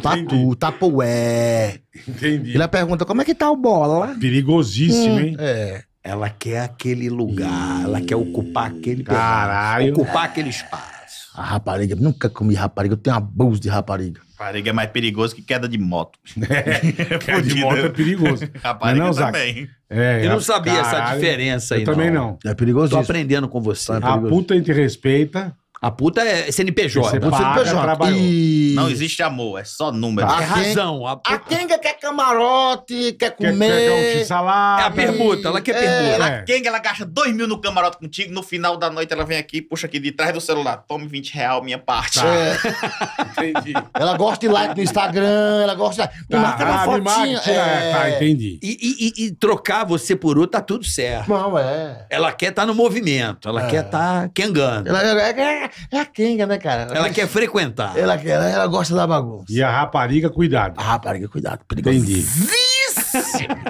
Tatu, tapoé. Entendi. ela pergunta, como é que tá o bola? Perigosíssimo, hum, hein? É. Ela quer aquele lugar, Ih, ela quer ocupar aquele... Caralho. Ocupar aquele espaço. A rapariga, nunca comi rapariga, eu tenho abuso de rapariga. Rapariga é mais perigoso que queda de moto. É, queda de moto é perigoso. rapariga não, é também. É, eu não é sabia caralho, essa diferença aí, Eu não. também não. É perigoso Tô isso. aprendendo com você. É a puta a gente respeita, a puta é CNPJ. Você puta paga, CNPJ. trabalhou. E... Não existe amor, é só número. Tá. A, a razão. A, a Kenga quer camarote, quer comer. Quer, quer um salário. É a permuta, ela quer é, permuta. É. A Kenga, ela gasta dois mil no camarote contigo, no final da noite ela vem aqui, puxa aqui de trás do celular, tome 20 real, minha parte. Tá. É. entendi. Ela gosta de like no Instagram, ela gosta de... Tá, uma ah, fotinha. Marca, é. Tá, entendi. E, e, e, trocar você por outro, tá tudo certo. Não, é. Ela quer estar tá no movimento, ela é. quer estar tá kengando. Ela, quer... É a Kenga, né, cara? Ela, ela quer frequentar. Ela, quer, ela, ela gosta da bagunça. E a rapariga, cuidado. A rapariga, cuidado. Entendi.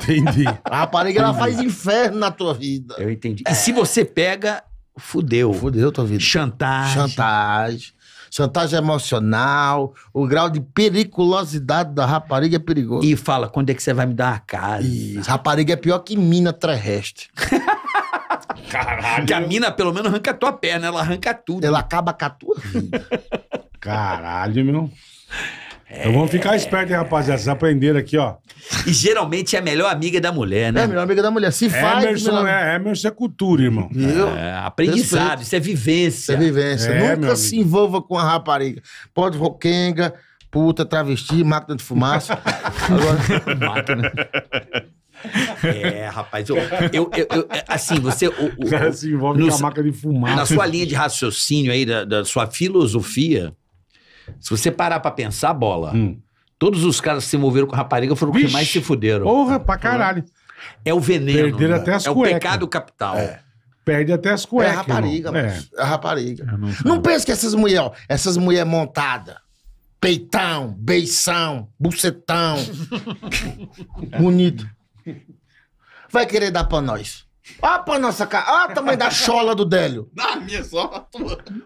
entendi. A rapariga, entendi. ela faz inferno na tua vida. Eu entendi. É. E se você pega, fudeu. Fudeu tua vida. Chantagem. Chantagem chantagem emocional, o grau de periculosidade da rapariga é perigoso. E fala, quando é que você vai me dar uma casa? Isso. Rapariga é pior que mina terrestre. Caralho. Que a mina, pelo menos, arranca a tua perna, ela arranca tudo. Ela acaba com a tua vida. Caralho, meu. É. Então vamos ficar esperto, hein, rapaziada? Vocês aprenderam aqui, ó. E geralmente é a melhor amiga da mulher, né? É a melhor amiga da mulher. Se faz. Emerson, é, Emerson é cultura, irmão. É, aprendizado, isso é vivência. Isso é vivência. É, Nunca se envolva com a rapariga. Pode roquenga, puta, travesti, máquina de fumaça. Agora. máquina. É, rapaz, eu, eu, eu é, assim, você. O, o se envolve no, com a marca de fumar. Na sua linha de raciocínio aí, da, da sua filosofia, se você parar pra pensar, bola, hum. todos os caras que se envolveram com rapariga foram os que mais se fuderam. Porra, pra caralho. É o veneno. Perderam né? até as é É o pecado capital. É. Perde até as é cuecas. É rapariga, mas, é. rapariga. não, não pense que essas mulheres, essas mulheres montadas peitão, beição, bucetão. Bonito. Vai querer dar pra nós. Olha pra nossa cara. Olha o tamanho da chola do Délio. Na minha só.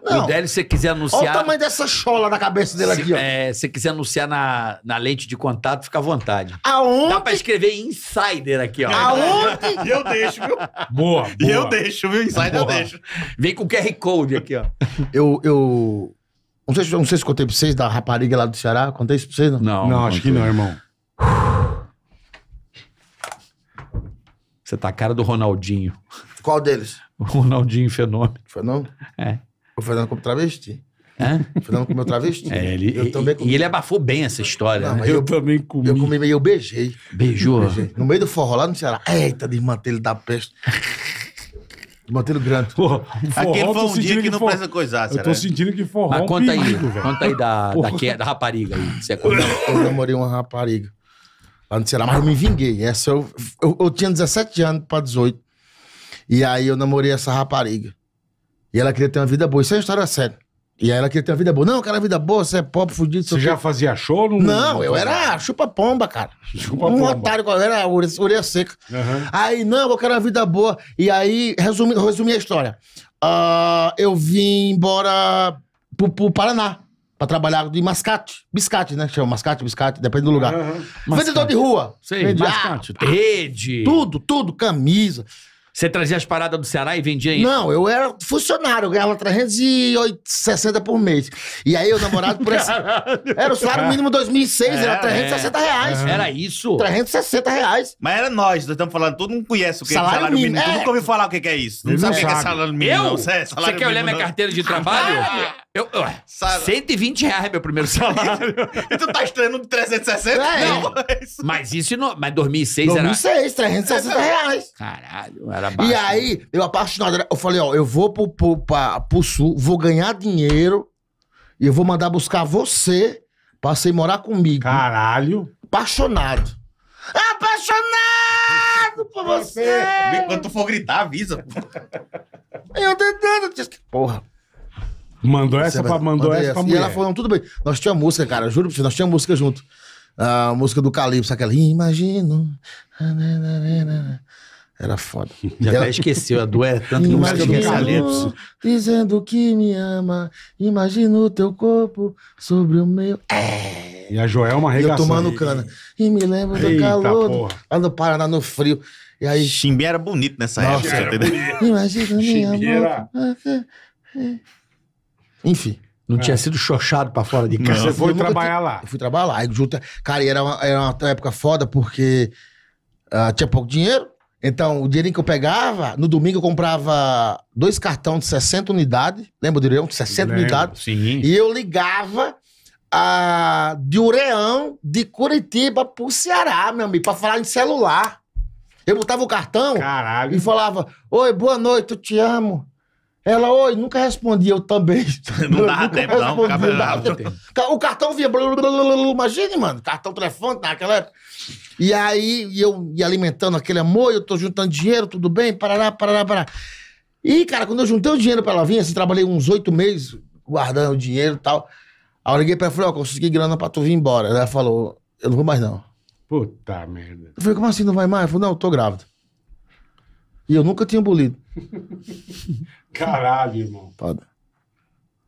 Não. O Délio, se você quiser anunciar. Olha o tamanho dessa chola na cabeça dele se, aqui, ó. É, se você quiser anunciar na, na lente de contato, fica à vontade. Aonde? Dá pra escrever insider aqui, ó. Aonde? E eu deixo, viu? Boa. E eu deixo, viu? Insider boa. eu deixo. Vem com QR Code aqui, ó. Eu. eu... Não sei, não sei se contei pra vocês da rapariga lá do Ceará. Contei isso pra vocês, não? Não, não acho que não, irmão. Você tá a cara do Ronaldinho. Qual deles? O Ronaldinho Fenômeno. Fenômeno? É. O Fernando como travesti. Hã? O Fernando comeu travesti. É, ele, eu e, também comi. E ele abafou bem essa história. Não, né? eu, eu, também comi. Eu comi meio, eu beijei. Beijou? Beijei. No meio do forró lá no Ceará. Eita, desmantelo da peste. Desmantelo grande. Porra, forró, Aquele foi um dia que, não forró. precisa coisar, será? Eu tô sentindo que forró Mas é um conta perigo, aí, velho. Conta aí da, da, que, é, da rapariga aí. Você é eu namorei uma rapariga lá no Ceará, mas eu me vinguei. Essa eu, eu, eu tinha 17 anos para 18. E aí eu namorei essa rapariga. E ela queria ter uma vida boa. Isso é uma história séria. E aí ela queria ter uma vida boa. Não, quero a vida boa, você é pobre, fudido. Você já fazia show? No... Não, eu era chupa-pomba, cara. Chupa-pomba. Um otário, eu era orelha seca. Uhum. Aí, não, eu quero uma vida boa. E aí, resumi, resumi a história. Uh, eu vim embora pro, pro Paraná. Pra trabalhar de mascate, biscate, né? Chama mascate, biscate, depende do lugar. Uhum. Vendedor de rua. Sim, Vende, mascate. Ah, rede. Tudo, tudo, camisa. Você trazia as paradas do Ceará e vendia isso? Não, eu era funcionário, eu ganhava 360 por mês. E aí eu namorado por esse... Era o salário mínimo 2006, era, era 360 é. reais. É. Era isso? 360 reais. Mas era nós, nós estamos falando, todo mundo conhece o que é salário é salário mínimo. mínimo. É. Tu nunca ouviu falar o que é, é isso. Não, não sabe o que é salário mínimo. Eu? Não, é Você quer olhar minha carteira de trabalho? Eu, Sal... 120 reais meu primeiro salário. e tu tá estranhando 360? É. Não. Mas isso não. Mas 2006, 2006 era. 2006, 360 reais. Caralho e aí, né? eu apaixonado. Né? Eu falei, ó, eu vou pro, pro, pra, pro sul, vou ganhar dinheiro e eu vou mandar buscar você pra você morar comigo. Caralho. Apaixonado. Apaixonado por você! Quando tu for gritar, avisa. eu tentando. Porra. Mandou essa, pra, mandou essa, essa pra mulher. E ela falou, não, tudo bem. Nós tínhamos música, cara. Juro pra você, nós tínhamos música junto. A ah, música do Calypso, aquela... Imagino... Era foda. Já ela... esqueceu, a dor é tanto que não Dizendo que me ama, imagina o teu corpo sobre o meu. É. E a Joelma arregaçou. Eu tomando cana. E me lembro do Eita, calor porra. lá no Paraná, no frio. E aí... Chimbinha era bonito nessa Nossa, época. entendeu? Imagina minha amor. É. Enfim. Não é. tinha sido xoxado pra fora de casa. você foi trabalhar lá. Eu fui trabalhar lá. Aí, Cara, era uma, era uma época foda porque uh, tinha pouco dinheiro. Então, o dinheirinho que eu pegava, no domingo eu comprava dois cartões de 60 unidades. Lembra do Ureão? De 60 unidades. Sim. E eu ligava a, de Ureão, de Curitiba pro Ceará, meu amigo, pra falar em celular. Eu botava o cartão Caralho. e falava: Oi, boa noite, eu te amo. Ela, oi, nunca respondia, eu também. Não dava tempo, não. não dava tempo. O cartão vinha. blá, blá, blá, imagine, mano, cartão telefone naquela época. E aí, eu ia alimentando aquele amor, eu tô juntando dinheiro, tudo bem, parará, parará, parará. E, cara, quando eu juntei o dinheiro pra ela vir, assim, trabalhei uns oito meses guardando o dinheiro e tal. Aí eu liguei pra ela e falei, ó, oh, consegui grana pra tu vir embora. Ela falou, eu não vou mais não. Puta merda. Eu falei, como assim não vai mais? Eu falei, não, eu tô grávida. E eu nunca tinha bolido. Caralho, irmão. Foda.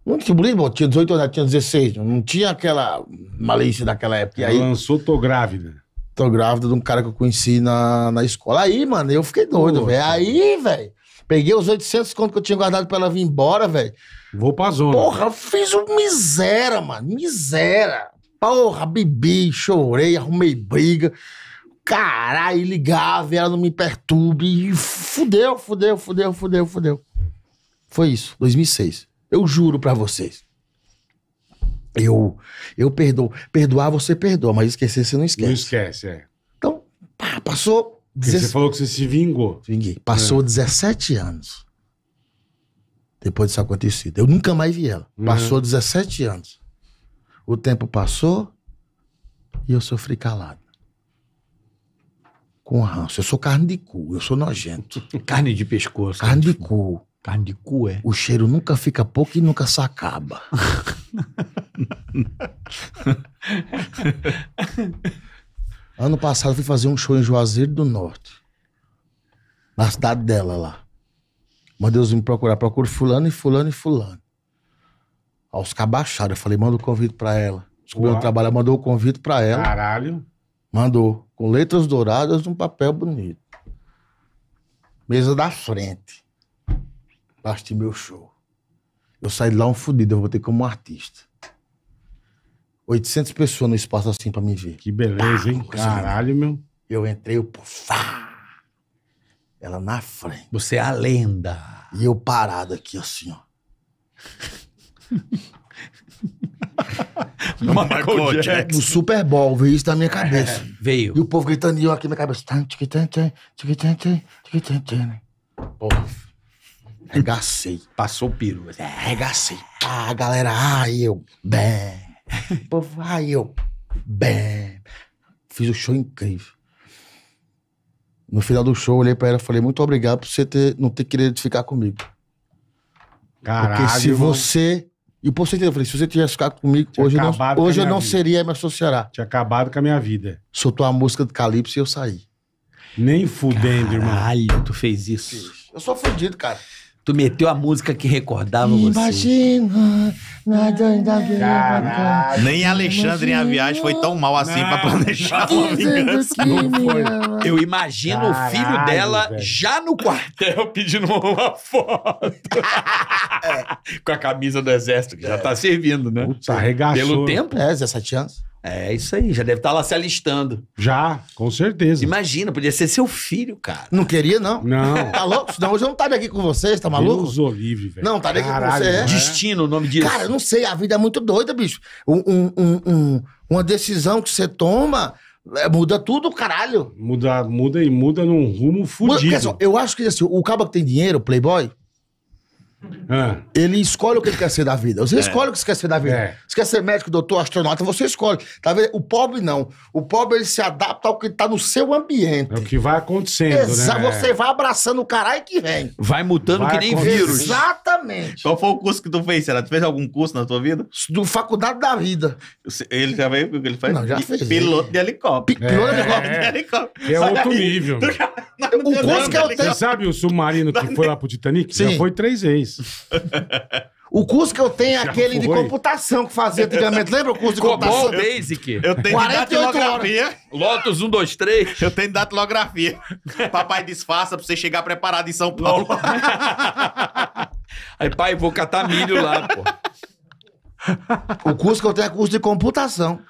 No antibulismo, tinha 18 anos, tinha 16. não tinha aquela malícia daquela época. E aí, Lançou Tô Grávida. Tô grávida de um cara que eu conheci na, na escola. Aí, mano, eu fiquei doido, velho. Aí, velho, peguei os 800 conto que eu tinha guardado pra ela vir embora, velho. Vou pra zona. Porra, fiz um miséria, mano. Miséria. Porra, bebi, chorei, arrumei briga. Caralho, ligava, ela não me perturbe. fudeu, fudeu, fudeu, fudeu, fudeu. Foi isso, 2006. Eu juro para vocês. Eu eu perdoo. Perdoar você perdoa, mas esquecer você não esquece. Não esquece, é. Então, pá, passou. Dezess... Você falou que você se vingou. Vinguei. Passou é. 17 anos depois disso acontecido. Eu nunca mais vi ela. Uhum. Passou 17 anos. O tempo passou e eu sofri calado. Com ranço. Eu sou carne de cu, eu sou nojento. Carne de pescoço. Carne de, né? de cu. Carne de cu é? O cheiro nunca fica pouco e nunca se acaba. ano passado fui fazer um show em Juazeiro do Norte. Na cidade dela lá. Mandei os me procurar. Procuro fulano e fulano e fulano. Aos cabacharam. Eu falei, manda o um convite pra ela. Descobriu um trabalho, é mandou o um convite pra ela. Caralho. Mandou. Com letras douradas um papel bonito. Mesa da frente parti meu show. Eu saí de lá um fudido, eu voltei como um artista. 800 pessoas no espaço assim pra me ver. Que beleza, Pá, hein? Caralho, meu. Eu entrei, eu pufá. Ela na frente. Você é a lenda. E eu parado aqui assim, ó. Michael Jackson. O Super Bowl veio isso da minha cabeça. É, veio. E o povo gritando e eu aqui na minha cabeça. Porra. Arregacei. Passou o peru. É, arregacei. Ah, a galera, ai, eu, bem. Povo, ai, eu, bem. Fiz o um show incrível. No final do show, olhei pra ela e falei, muito obrigado por você ter, não ter querido ficar comigo. Caralho. Porque se mano. você... E por certeza, eu falei, se você tivesse ficado comigo, Tinha hoje eu não, hoje eu não seria me associará. Tinha acabado com a minha vida. Soltou a música do Calypso e eu saí. Nem fudendo, Caralho, irmão. Ai, tu fez isso. Eu sou fudido, cara. Tu meteu a música que recordava Imagina, você. Nada ainda bem. Nem Alexandre imagino, em A Viagem foi tão mal assim nada, pra planejar uma vingança. Eu imagino Caralho, o filho dela velho. já no quartel pedindo uma foto. é. Com a camisa do exército, que já tá é. servindo, né? Puta, arregaçou. Pelo tempo? É, 17 anos. É isso aí, já deve estar tá lá se alistando. Já, com certeza. Imagina, podia ser seu filho, cara. Não queria, não. Não. Tá louco? Senão hoje eu não estaria aqui com vocês, tá maluco? Deus livre, velho. Não, estaria aqui com você. É. Destino, o nome disso. Cara, eu não sei, a vida é muito doida, bicho. Um, um, um, uma decisão que você toma é, muda tudo, caralho. Muda, muda e muda num rumo fudido. Muda, eu acho que assim, o cabo que tem dinheiro, o playboy, ah. Ele escolhe o que ele quer ser da vida. Você é. escolhe o que você quer ser da vida. É. Você quer ser médico, doutor, astronauta, você escolhe. Tá vendo? O pobre não. O pobre ele se adapta ao que está no seu ambiente. É o que vai acontecendo, né? Exa né? Você vai abraçando o caralho que vem. Vai mutando vai que nem vírus. Exatamente. Qual foi o curso que tu fez, Será? Tu fez algum curso na tua vida? Do Faculdade da Vida. Ele já veio o que ele faz? Não, já e fez. Piloto de helicóptero. É. Piloto de é. helicóptero. É, outro nível. o curso que eu tenho... Você sabe o submarino que foi lá pro Titanic? Sim. Já foi três vezes isso. O curso que eu tenho é aquele de computação que fazia antigamente. Lembra o curso de Cobol computação? Basic. Eu tenho 48 datilografia. Lotus 1, 2, 3. Eu tenho datilografia. Papai disfarça pra você chegar preparado em São Paulo. Aí, pai, vou catar milho lá, pô. O curso que eu tenho é curso de computação.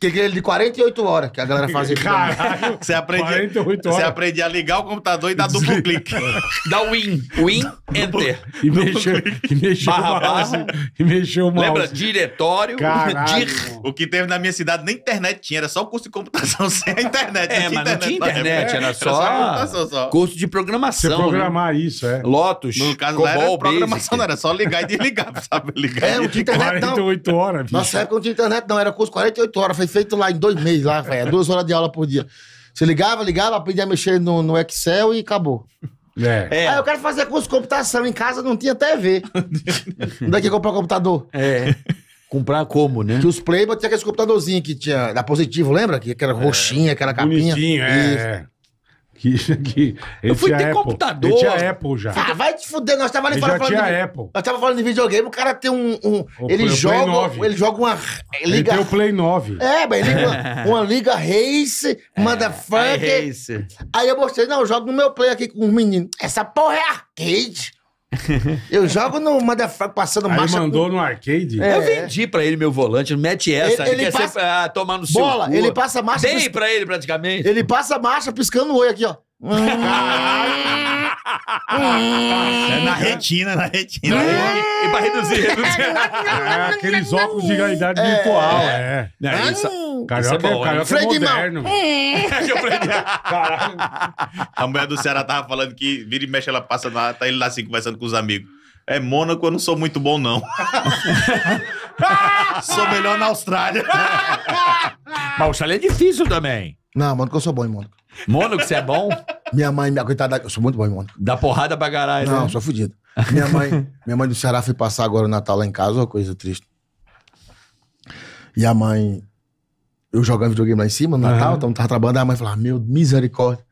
Que ele é de 48 horas, que a galera fazia. Caralho, você aprende, 48 horas. Você aprende a ligar o computador e dar duplo clique. Dá win. Win, enter. E mexeu, e mexeu barra, barra. E mexeu o mouse. Lembra? Diretório. Dir. O que teve na minha cidade, nem internet tinha. Era só o curso de computação sem a internet. É, não mas internet, não tinha internet. Era, só, era só, só, curso de programação. Você né? programar né? isso, é. Lotus. No caso Cobol, lá era programação, basic. não era só ligar e desligar sabe? ligar. É, o que internet não. 48 horas, bicho. Nossa época não tinha internet, não. Era curso 48 horas. Foi feito lá em dois meses, lá, velho. Duas horas de aula por dia. Você ligava, ligava, aprendia a mexer no, no Excel e acabou. É. é. Ah, eu quero fazer curso de computação. Em casa não tinha TV. Onde é que comprar computador? É. Comprar como, né? Que os Playboy tinha aqueles computadorzinhos que tinha da Positivo, lembra? Que aquela é. roxinha, aquela capinha. Bonitinho, é. Que, que eu fui é ter Apple. computador. Ele tinha é Apple já. Ah, vai te fuder, nós tava ali fora, já tinha falando de, Apple. Nós tava falando de videogame, o cara tem um. um ele, joga, ele joga uma. Liga, ele tem o Play 9. É, mas liga uma, uma liga Race, é, motherfucker. Race. Aí eu mostrei, não, eu jogo no meu Play aqui com os meninos. Essa porra é arcade. Eu jogo no Motherfucker passando marcha. Ele mandou no arcade? É. Eu vendi pra ele meu volante. Mete essa. Ele, ele quer passa... ser, pra tomar no bola, seu Bola, ele passa marcha... Dei pisc... pra ele praticamente. Ele passa marcha piscando o olho aqui, ó. É, é. na retina, na é. retina. e pra reduzir, reduzir. É, aqueles óculos de realidade é. virtual, é. É, isso, Carioca, Isso é bom, carioca é moderno. A mulher do Ceará tava falando que vira e mexe, ela passa lá, tá ele lá assim conversando com os amigos. É Mônaco, eu não sou muito bom, não. sou melhor na Austrália. Mas o Chale é difícil também. Não, Mônica, eu sou bom em Mônica. Mônica, você é bom? Minha mãe, minha coitada, eu sou muito bom em Mônica. Dá porrada pra caralho, Não, né? sou fudido. Minha mãe, minha mãe do Ceará foi passar agora o Natal lá em casa, uma coisa triste. E a mãe, eu jogando videogame lá em cima, no Natal, uhum. Então tava, tava trabalhando, a mãe falava, ah, meu, misericórdia.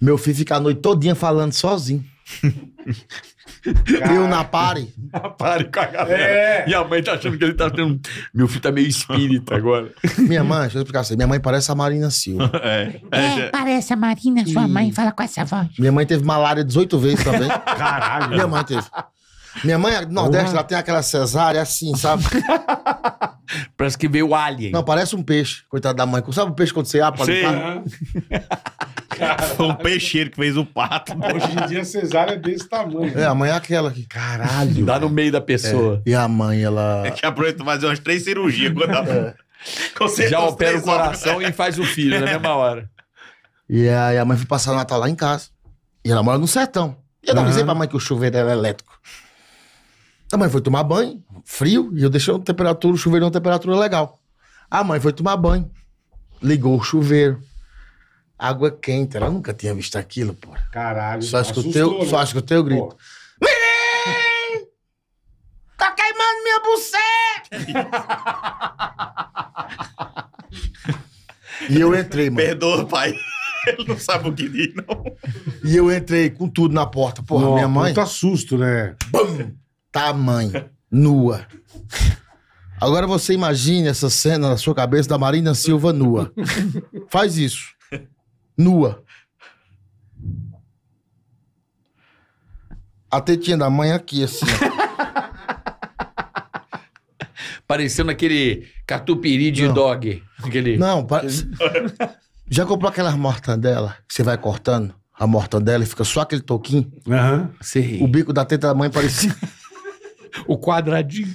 Meu filho fica a noite todinha falando sozinho. Eu na pare. Na pare com a galera. É. Minha mãe tá achando que ele tá tendo. Meu filho tá meio espírita agora. Minha mãe, deixa eu explicar assim. Minha mãe parece a Marina Silva. É. é, é, é. parece a Marina, sua mãe fala com essa voz. Minha mãe teve malária 18 vezes também. Caralho. Minha mãe teve. Minha mãe, é do Nordeste, ela tem aquela cesárea assim, sabe? parece que veio alien. Não, parece um peixe, coitado da mãe. Sabe o peixe quando você abre? Sim. Foi um peixeiro que fez o pato. Né? Hoje em dia a cesárea é desse tamanho. É, né? a mãe é aquela que. Caralho. Dá no meio da pessoa. É. E a mãe, ela. É que aproveita fazer umas três cirurgias quando ela... é. Já opera o coração e faz o filho na mesma hora. E aí a mãe foi passar o Natal lá em casa. E ela mora no sertão. E eu uhum. avisei pra mãe que o chuveiro era elétrico. A mãe foi tomar banho, frio, e eu deixei a temperatura, o chuveiro numa temperatura legal. A mãe foi tomar banho, ligou o chuveiro água quente. Ela nunca tinha visto aquilo, pô. Caralho, só escutei, assustou, né? só escutei o grito. Menino! Tá queimando minha buceta! e eu entrei, mano. Perdoa, pai. Ele não sabe o que diz, não. E eu entrei com tudo na porta. Porra, não, minha mãe. Puta susto, né? Bum! Tamanho. Nua. Agora você imagine essa cena na sua cabeça da Marina Silva nua. Faz isso nua. A tetinha da mãe aqui, assim. Parecendo aquele catupiry de Não. dog. Aquele... Não, pa- já comprou aquelas mortandelas que você vai cortando a mortandela e fica só aquele toquinho? Aham, sim. O bico da teta da mãe parecia O quadradinho.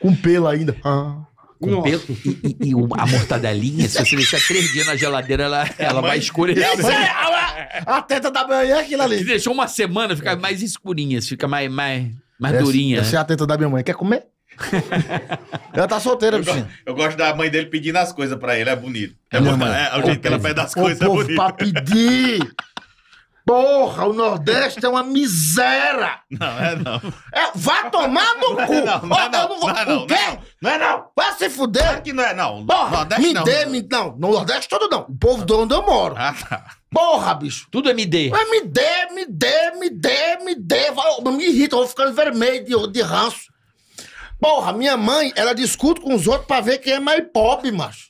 com pelo ainda. Ah com pelo. E, e, e, a mortadelinha, se você deixar três dias na geladeira, ela, é ela vai escurecer. É é, a teta da manhã é aquilo ali. Se deixou uma semana, fica mais escurinha, fica mais, mais, mais essa, durinha. Essa né? é a teta da minha mãe. Quer comer? ela tá solteira, eu bichinha. Gosto, eu gosto da mãe dele pedindo as coisas pra ele, é bonito. É, é bonito. Né? É, o jeito que ela pede as coisas é bonito. Pra pedir! Porra, o Nordeste é uma miséria. Não, é não. É, vá tomar no cu. Não, não, é não, não, não, é não, o quê? Não, é não. Vá se fuder. Aqui que não é não. Porra, Nordeste me não. dê, me... Não, no Nordeste todo não. O povo de onde eu moro. Ah, tá. Porra, bicho. Tudo é me dê. Mas me dê, me dê, me dê, me dê. Vai, me irrita, eu vou ficando vermelho de, de ranço. Porra, minha mãe, ela discute com os outros pra ver quem é mais pobre, macho.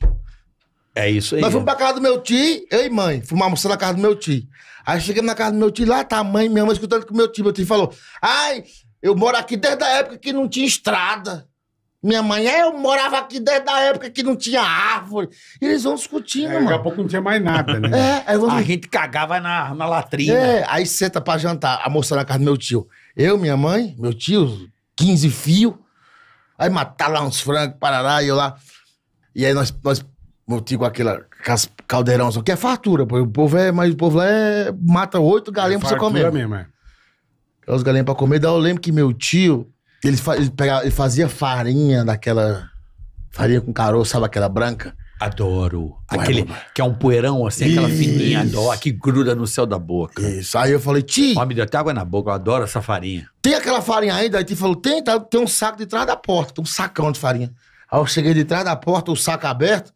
É isso aí. Nós fomos pra casa do meu tio, eu e mãe. Fomos almoçar na casa do meu tio. Aí chegando na casa do meu tio, lá tá a mãe, minha mãe escutando com meu tio. Meu tio falou: Ai, eu moro aqui desde a época que não tinha estrada. Minha mãe, é, eu morava aqui desde a época que não tinha árvore. E eles vão discutindo, é, mano. Daqui a pouco não tinha mais nada, né? É, aí vamos... A gente cagava na, na latrina. É, aí senta pra jantar, a moça na casa do meu tio. Eu, minha mãe, meu tio, 15 fios. Aí matar lá uns frangos, parará, e eu lá. E aí nós, nós meu tio com aquela caldeirão, só que é fartura, pô. O povo é, mas o povo lá é, mata oito galinhas é pra você comer. mesmo, é. Os galinhas pra comer. Daí eu lembro que meu tio, ele, fa ele, pegava, ele fazia farinha daquela. Farinha com caroço, sabe aquela branca? Adoro. É Aquele Ué, que é um poeirão, assim, isso. aquela fininha, adoro, que gruda no céu da boca. Isso. Aí eu falei, tio. Ó, me deu até água na boca, eu adoro essa farinha. Tem aquela farinha ainda? Aí tio falou, tem, tá, tem um saco de trás da porta, tem um sacão de farinha. Aí eu cheguei de trás da porta, o saco aberto.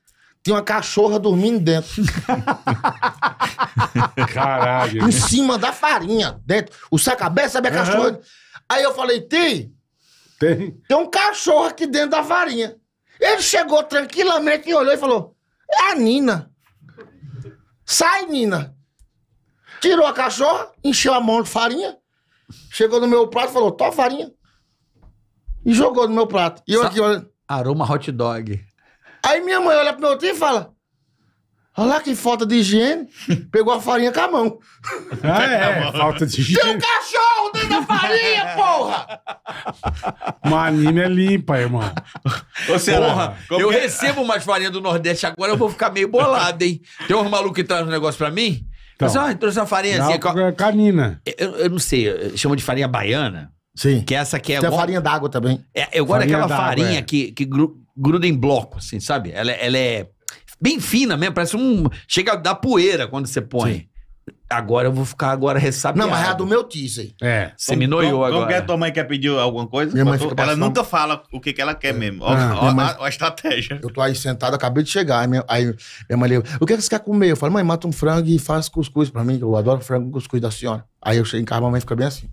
Tinha uma cachorra dormindo dentro. Caralho. em cima da farinha, dentro. O sacabé, sabe a uhum. cachorra? Aí eu falei, tem, tem. tem um cachorro aqui dentro da farinha. Ele chegou tranquilamente e olhou e falou, é a Nina. Sai, Nina. Tirou a cachorra, encheu a mão de farinha, chegou no meu prato e falou, toma farinha. E jogou no meu prato. E eu Sa aqui olhando. Aroma hot dog. Aí minha mãe olha pro meu tio e fala: Olha lá que falta de higiene. Pegou a farinha com a mão. Ah, é, é, é. falta de higiene. Tem um cachorro dentro da farinha, porra! Manina é limpa, irmão. Ô, eu é? recebo umas farinhas do Nordeste agora, eu vou ficar meio bolado, hein? Tem uns malucos que trazem um negócio pra mim? Então, Mas, assim, ó, trouxe uma farinha assim. Canina. Eu, eu não sei, chama de farinha baiana. Sim. Que essa aqui é... Tem a farinha d'água também. É, eu gosto daquela farinha é. que, que gruda em bloco, assim, sabe? Ela, ela é bem fina mesmo, parece um... Chega a dar poeira quando você põe. Sim. Agora eu vou ficar agora ressabiado. Não, mas é a do meu teaser. É. Você me noiou agora. Qualquer tua mãe quer pedir alguma coisa, minha mãe tu, ela nunca fala o que, que ela quer é. mesmo. Olha ah, a, estratégia. Eu tô aí sentado, acabei de chegar. Aí minha, aí minha mãe liga, o que, é que você quer comer? Eu falo, mãe, mata um frango e faz cuscuz pra mim, que eu adoro frango com cuscuz da senhora. Aí eu chego em casa, minha mãe fica bem assim.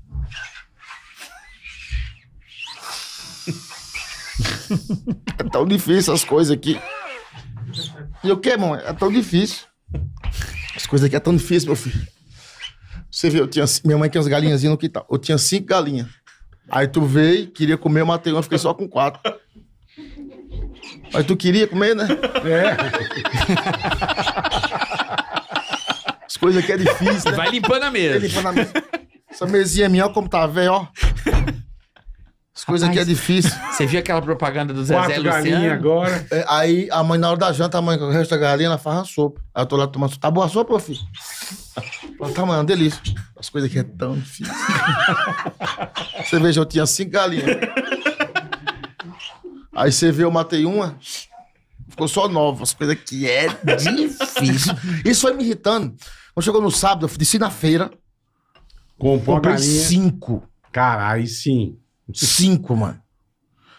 é tão difícil as coisas aqui. E o que, mãe? É tão difícil. As coisas aqui é tão difícil, meu filho. Você vê, eu tinha, minha mãe tinha umas galinhazinhas no quintal. Eu tinha cinco galinhas. Aí tu veio, queria comer, eu matei uma, fiquei só com quatro. Mas tu queria comer, né? É. As coisas aqui é difícil. Né? Vai limpando a mesa. Vai limpando a mesa. Essa mesinha é minha, ó, como tá velho, ó. As coisas que é difícil. Você viu aquela propaganda do Zezé Quatro galinha agora. É, aí a mãe, na hora da janta, a mãe com o resto da galinha, ela faz a sopa. Aí eu tô lá tomando sopa. Tá boa a sopa, filho? Ela tá, é uma delícia. As coisas que é tão difícil. você veja, eu tinha cinco galinhas. Aí você vê, eu matei uma. Ficou só nova. As coisas que é difícil. Isso foi me irritando. Quando chegou no sábado, eu desci na feira. Comprou Comprei galinha. cinco. Cara, aí sim. Cinco, mano.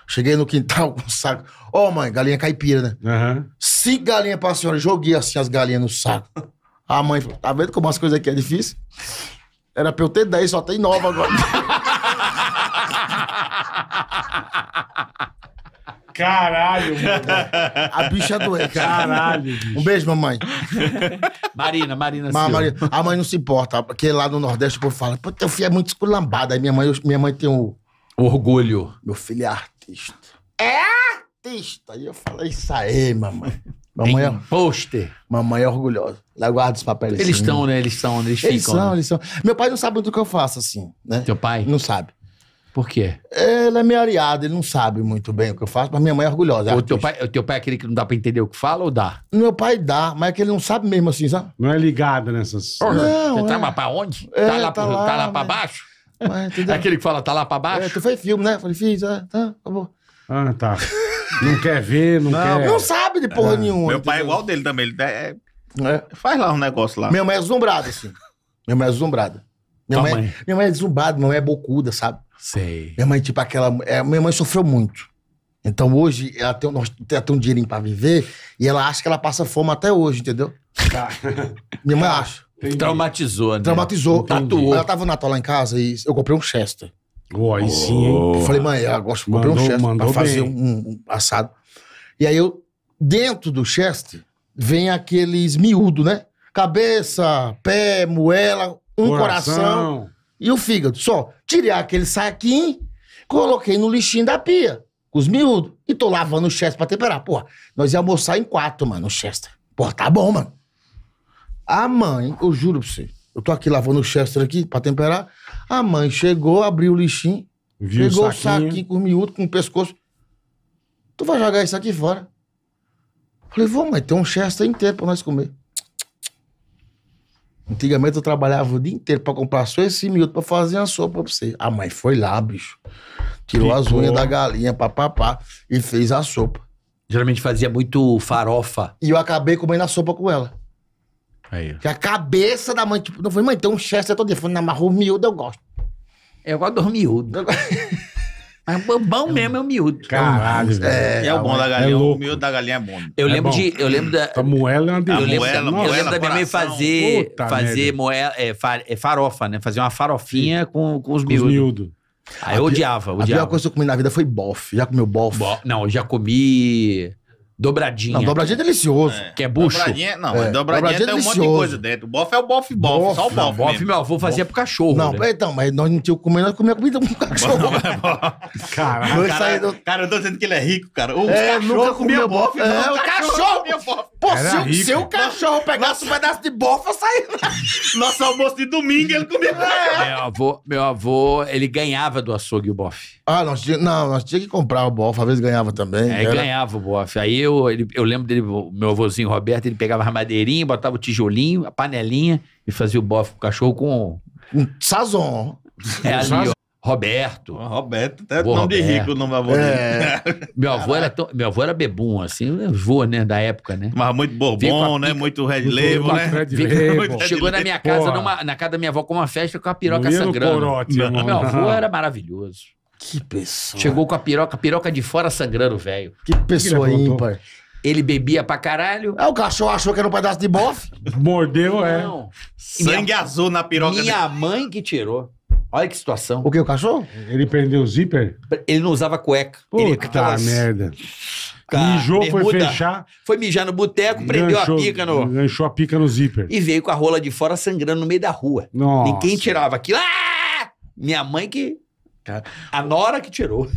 Cheguei no quintal com o saco. Ô, oh, mãe, galinha caipira, né? Uhum. Cinco galinhas pra senhora. Joguei assim as galinhas no saco. A mãe falou: tá vendo como as coisas aqui é difícil? Era pra eu ter dez, só tem nove agora. Caralho, mano. A bicha é doente. Caralho, bicho. Um beijo, mamãe. Marina, Marina Ma, Marina. A mãe não se importa, porque lá no Nordeste o povo fala, pô, teu filho é muito esculambado. Aí minha mãe, minha mãe tem o Orgulho. Meu filho é artista. É artista! Aí eu falei, é isso aí, mamãe. Mamãe é poster. Mamãe é orgulhosa. Ela guarda os papéis. Eles assim. estão, né? Eles estão, eles, eles ficam. São, né? Eles são, Meu pai não sabe muito o que eu faço, assim, né? Teu pai? Não sabe. Por quê? Ele é meio areado, ele não sabe muito bem o que eu faço, mas minha mãe é orgulhosa. É o, teu pai, o teu pai é aquele que não dá pra entender o que fala ou dá? Meu pai dá, mas é que ele não sabe mesmo assim, sabe? Não é ligado nessas. Não, Você é... tá pra onde? É, tá, lá, tá, lá, tá lá pra baixo? Mas, é aquele que fala, tá lá pra baixo? É, tu fez filme, né? falei, fiz, é, tá, acabou. Ah, tá. Não quer ver, não, não quer. Não sabe de porra é. nenhuma. Meu pai é igual dele também. Ele é, é... Faz lá um negócio lá. Minha mãe é deslumbrada, assim. Minha mãe é deslumbrada. Minha mãe, mãe, minha mãe é zombada não é bocuda, sabe? Sei. Minha mãe, tipo, aquela. É, minha mãe sofreu muito. Então hoje ela tem, um, ela tem um dinheirinho pra viver e ela acha que ela passa fome até hoje, entendeu? Tá. minha mãe acha. Entendi. Traumatizou, né? Traumatizou. Tatuou. Ela tava no Natal lá em casa e eu comprei um Chester. Oh, aí sim, hein? falei, mãe, eu gosto de comprar um Chester pra fazer um, um, assado. E aí eu, dentro do Chester, vem aqueles miúdo, né? Cabeça, pé, moela, um coração, coração e o fígado. Só tirei aquele saquinho, coloquei no lixinho da pia, com os miúdos. E tô lavando o Chester pra temperar. Porra, nós ia almoçar em quatro, mano, o Chester. Porra, tá bom, mano. A mãe, eu juro pra você, eu tô aqui lavando o Chester aqui pra temperar. A mãe chegou, abriu o lixinho, Viu pegou o saquinho. com o miúdo, com o pescoço. Tu vai jogar isso aqui fora. Falei, vou, mãe, tem um Chester inteiro pra nós comer. Antigamente eu trabalhava o dia inteiro pra comprar só esse miúdo pra fazer a sopa pra você. A mãe foi lá, bicho. Tirou Ficou. as unhas da galinha, papapá, e fez a sopa. Geralmente fazia muito farofa. E eu acabei comendo a sopa com ela. Aí. Que a cabeça da mãe, tipo, não foi, mãe, tem um chefe, todo tô Falei, na marrom miúdo eu gosto. É, eu gosto dos miúdos. Mas o bom é mesmo é o miúdo. Caralho, é, é, é o bom da é galinha. É o miúdo da galinha é bom. Eu lembro de. Eu lembro da. A moela é uma delícia. Eu lembro, moela, da, moela, eu lembro da minha mãe fazer, Puta fazer moela, é, farofa, né? Fazer uma farofinha com, com os com Os miúdos. Aí eu odiava, odiava. A pior coisa que eu comi na vida foi bofe. Já comeu bofe? Bo... Não, eu já comi. Dobradinha. Não, dobradinha é delicioso. É. Que é bucho. Dobradinha, não, é. dobradinha, dobradinha tem é um monte de coisa dentro. O bofe é o bofe bofe, bofe só o bofe. bofe meu avô fazia bofe. pro cachorro. Não, né? então, mas nós não tínhamos comido, nós comíamos comida pro cachorro. É Caralho. Cara, do... cara, eu tô dizendo que ele é rico, cara. O é, nunca comia bofe. É, o cachorro comia bofe. Pô, se, o se o cachorro pegasse um pedaço de bofe, eu saía. Nosso almoço de domingo ele comia bofe. É. Meu avô, meu avô, ele ganhava do açougue o bofe. Ah, nós tínhamos, não, nós tínhamos que comprar o bofe, às vezes ganhava também. É, ganhava o bofe. Aí eu, ele, eu lembro dele, meu avôzinho Roberto, ele pegava a madeirinha, botava o tijolinho, a panelinha e fazia o bofe pro cachorro com. Um sazon. É ali, ó. Roberto. Oh, Roberto, até Boa, nome Roberto. de rico o nome do é. meu, avô era tão, meu avô era bebum, assim, avô, né, da época, né? Mas muito bourbon, né? Muito red label, né? Red label. Chegou na minha casa, numa, na casa da minha avó, com uma festa com a piroca sangrando. Corote, meu avô era maravilhoso. Que pessoa. Chegou com a piroca, piroca de fora sangrando, velho. Que pessoa ímpar. Ele bebia pra caralho. É, o cachorro achou que era um pedaço de bofe. Mordeu, é. Sangue minha, azul na piroca. Minha mãe que tirou. Olha que situação. O que, o cachorro? Ele prendeu o zíper? Ele não usava cueca. Puta que assim. merda. Tá, Mijou, bermuda, foi fechar. Foi mijar no boteco, prendeu a pica no. Ganchou a pica no zíper. E veio com a rola de fora sangrando no meio da rua. Nossa. Ninguém tirava aquilo. Ah! Minha mãe que a Nora que tirou.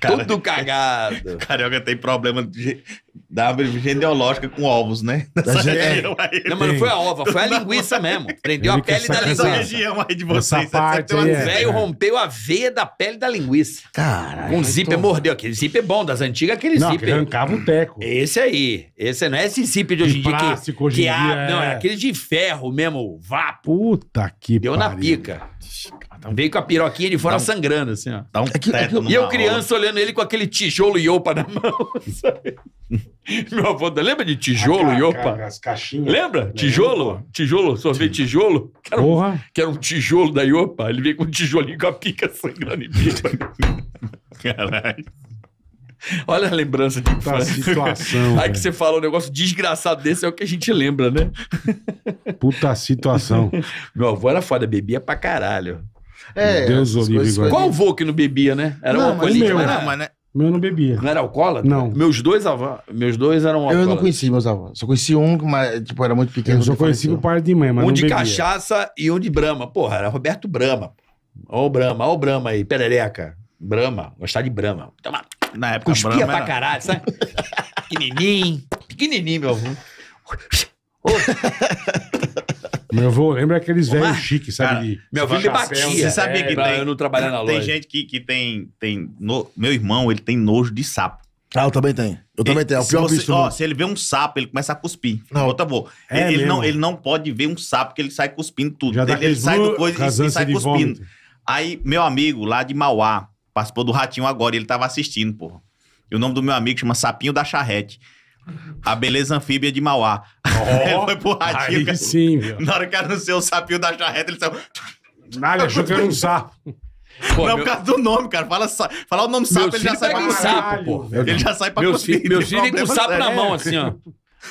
cara, Tudo cagado. Carioca tem problema de, da árvore genealógica com ovos, né? Nessa da é. região é. aí. Não, mas não foi a ova, foi a linguiça mesmo. Prendeu Ele a pele da linguiça. região aí de vocês. Essa parte aí, é. velho rompeu a veia da pele da linguiça. Caralho. Um zíper tô... mordeu. Aquele zíper é bom, das antigas, aquele não, zíper. arrancava o teco. Esse aí. Esse não é esse zíper de hoje em dia. que, hoje que dia, a... é. Não, é aquele de ferro mesmo, vá. Puta que Deu pariu. na pica. Veio com a piroquinha de fora um, sangrando, assim, ó. um é que, é que, e eu criança olhando ele com aquele tijolo iopa na mão. Sabe? Meu avô, lembra de tijolo e iopa? as caixinhas. Lembra? lembra? Tijolo? Tijolo, sorvete tijolo. Que era, Porra. Um, que era um tijolo da iopa. Ele veio com um tijolinho com a pica sangrando e Caralho. Olha a lembrança de tá situação. Aí que você fala um negócio desgraçado desse, é o que a gente lembra, né? Puta situação. Meu avô era foda, bebia pra caralho. É, Deus livre. Qual avô que não bebia, né? Era não, um mas meu. mas, né? Meu não bebia. Não era alcoólatra? Não. Meus dois avós, meus dois eram alcoólatras. Eu não conheci meus avós. Só conheci um, mas, tipo, era muito pequeno. Eu só conheci o par de mãe, mas Um de bebia. cachaça e um de Brahma. Porra, era Roberto Brahma. Ó o Brahma, ó o Brahma aí, perereca. Brahma, gostar de Brahma. Toma, na época Cuspia pra era... caralho, sabe? pequenininho, pequenininho, meu avô. Meu avô, lembra aqueles velhos chiques, sabe? Cara, de, meu avô me batia. Você sabia que é, tem. Eu não trabalhar na tem loja. Tem gente que, que tem. tem no, meu irmão, ele tem nojo de sapo. Ah, eu também tenho. Eu também tenho. É o pior você, visto. Ó, se ele vê um sapo, ele começa a cuspir. Não, tá bom. É ele, ele não, ele não pode ver um sapo, porque ele sai cuspindo tudo. Ele, ele, sai do coisa e, e sai cuspindo. Vômito. Aí, meu amigo lá de Mauá, Participou do Ratinho agora e ele tava assistindo, porra. E o nome do meu amigo chama Sapinho da Charrete. A beleza anfíbia de Mauá. Oh, ele foi pro ratinho. Aí, sim, viu? Na hora que anunciou o sapinho da charreta, ele saiu. Nada, achou que era um sapo. não, meu... por causa do nome, cara. Fala, fala o nome sapo, ele já sai pra um sapo, pô. Ele já sai pra Meus filhos vêm com o sapo na mão, é. assim, ó.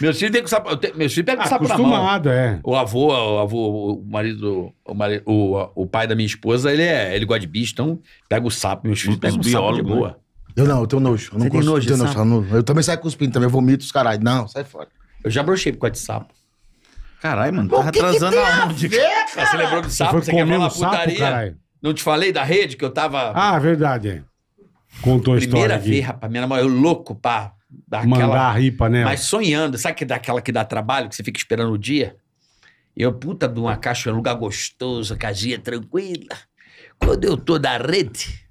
Meus filhos têm que sapo, meus filhos pegam ah, sapo na mão. é. O avô, o avô, o marido, o, marido o, o, pai da minha esposa, ele é, ele gosta de bicho, então pega o sapo, meus filhos hum, pegam o biólogo, sapo de né? boa. Eu não, eu tenho nojo. Eu não Você nojo, eu, nojo, nojo. eu também saio cuspindo, também eu vomito os caralho. Não, sai fora. Eu já brochei por causa de sapo. Caralho, mano, tava tá que atrasando que a onde? você lembrou do sapo? Você, você quer falar sapo, putaria? Não te falei da rede que eu tava. Ah, verdade. É. Contou a Primeira história. Primeira vez, aqui. rapaz, minha namorada, eu louco, pá daquela, mandar a ripa né? Mas sonhando, sabe que daquela que dá trabalho, que você fica esperando o dia? Eu, puta de uma caixa, um lugar gostoso, casinha tranquila. Quando eu tô na rede,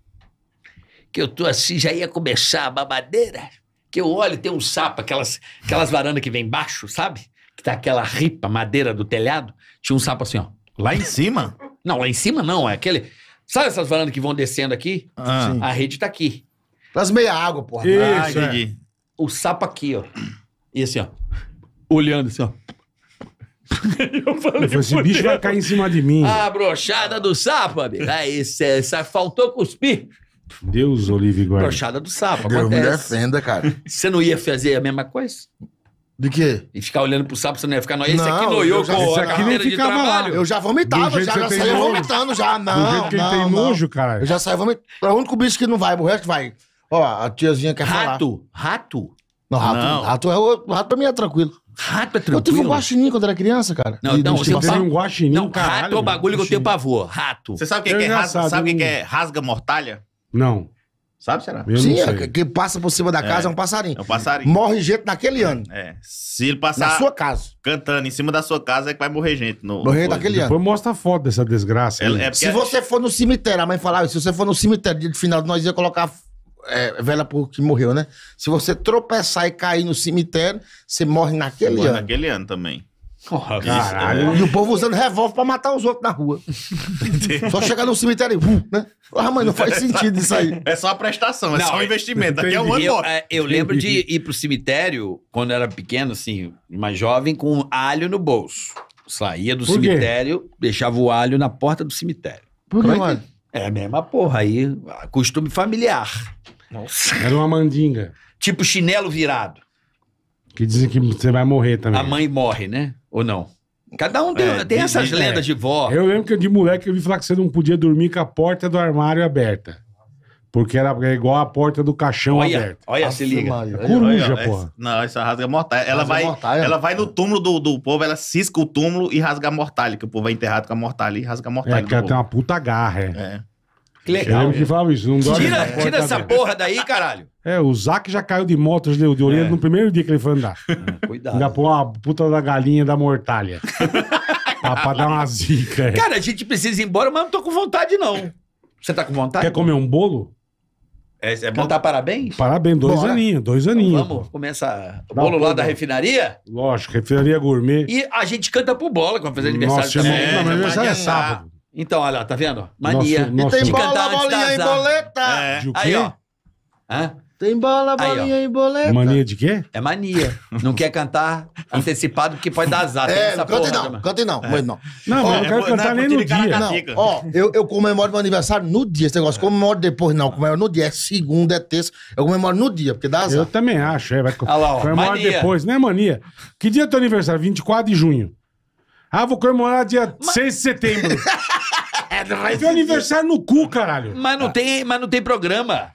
que eu tô assim, já ia começar a babadeira, que eu olho, tem um sapo, aquelas, aquelas varandas que vem embaixo, sabe? Que tá aquela ripa, madeira do telhado. Tinha um sapo assim, ó. Lá em cima? Não, lá em cima não, é aquele... Sabe essas varandas que vão descendo aqui? Ah, a rede tá aqui. faz meia água, porra. Ah, Isso, ah, entendi. É o sapo aqui, ó. E assim, ó. Olhando assim, ó. eu falei, eu falei, esse assim, bicho vai cair em cima de mim. A brochada do sapo, amigo. Aí, cê, cê, faltou cuspir. Deus, Olivia Guarda. Brochada do sapo, Deus acontece. me defenda, cara. Você não ia fazer a mesma coisa? De quê? E ficar olhando pro sapo, você não ia ficar noiado. Esse aqui noiou com a carteira de trabalho. Eu já vomitava, já, já saí vomitando, já. Não, Do jeito que não, ele tem não. nojo, cara. Eu já saí vomitando. É o único bicho que não vai, o resto vai. Ó, a tiazinha quer rato, falar. Rato? Não, rato. Não. Rato, é, o, rato pra mim é tranquilo. Rato é tranquilo. Eu tive um guaxinim quando era criança, cara. Não, não, você teve um guaxinim, Não, caralho, rato é o bagulho que eu tenho pavor. Rato. Você sabe o que, é, é rasga, sabe que é rasga mortalha? Não. Sabe, será? Eu Sim, é, que passa por cima da é. casa é, é um passarinho. É um passarinho. Morre gente naquele é, ano. É. Se ele passar. Na sua casa. Cantando em cima da sua casa é que vai morrer gente. No, morrer no naquele ano. Depois mostra a foto dessa desgraça. É, é se você for no cemitério, a mãe falava, se você for no cemitério, dia de final, nós ia colocar é, vela por que morreu, né? Se você tropeçar e cair no cemitério, você morre naquele morre ano. naquele ano também. Porra, é. Caralho. E o povo usando revólver pra matar os outros na rua. só chegar no cemitério e... Uh, né? Ah, mas não faz sentido isso aí. É só a prestação, é não, só um é investimento. Daqui a um ano eu, é, eu lembro de ir pro cemitério, quando era pequeno, assim, mais jovem, com um alho no bolso. Saía do cemitério, deixava o alho na porta do cemitério. Por que, É a mesma porra aí, costume familiar. Nossa. Era uma mandinga. Tipo chinelo virado. Que dizem que você vai morrer também. A mãe morre, né? Ou não? Cada um tem, É, tem essas de- lendas é. de vó. Eu lembro que de moleque eu vi falar que você não podia dormir com a porta do armário aberta. Porque era igual a porta do caixão Olha, aberta. olha, se liga. Maria. É coruja, Olha, porra. essa- Não, essa rasga a mortalha. Ela Rasga vai, mortalha. É. ela vai no túmulo do, do povo, ela cisca o túmulo e rasga a mortalha, que o povo é enterrado com a mortalha e rasga a mortalha. É, que ela tem uma puta garra, é. É. Que legal. Eu lembro que falava isso. Não tira tira essa porra daí, caralho. É, o Zac já caiu de moto de, de orelha é. no primeiro dia que ele foi andar. É, cuidado. Ainda pôr uma puta da galinha da mortalha. pra, pra dar uma zica. É. Cara, a gente precisa ir embora, mas não tô com vontade, não. Você tá com vontade? Quer comer um bolo? É, é Cantar parabéns? Parabéns, dois Bora. aninhos, dois então aninhos. Então vamos começar o bolo lá da refinaria? Lógico, refinaria gourmet. E a gente canta pro bola quando fazer aniversário Nossa, também. Não, meu aniversário é sábado. Então, olha lá, tá vendo? Mania. Nosso, nosso... E tem bola, bolinha e boleta. É. De o quê? Aí, ó. Hã? Tem bola, bolinha aí, e boleta. Mania de quê? É mania. Não quer cantar antecipado porque pode dar azar. É, cante não, né? cante não, é. mas não. Não, ó, não quero é, cantar não, nem no é dia. Não, ó, eu, eu comemoro meu aniversário no dia. Esse negócio, comemoro depois, não. Comemoro no dia. É segunda, é terça. Eu comemoro no dia, porque dá azar. Eu também acho, é. Vai, lá, ó, comemoro mania. depois, né, mania? Que dia é teu aniversário? 24 de junho. Ah, vou comemorar dia mas... 6 de setembro. É, não vai é ter aniversário no cu, caralho. Mas não ah. tem, mas não tem programa.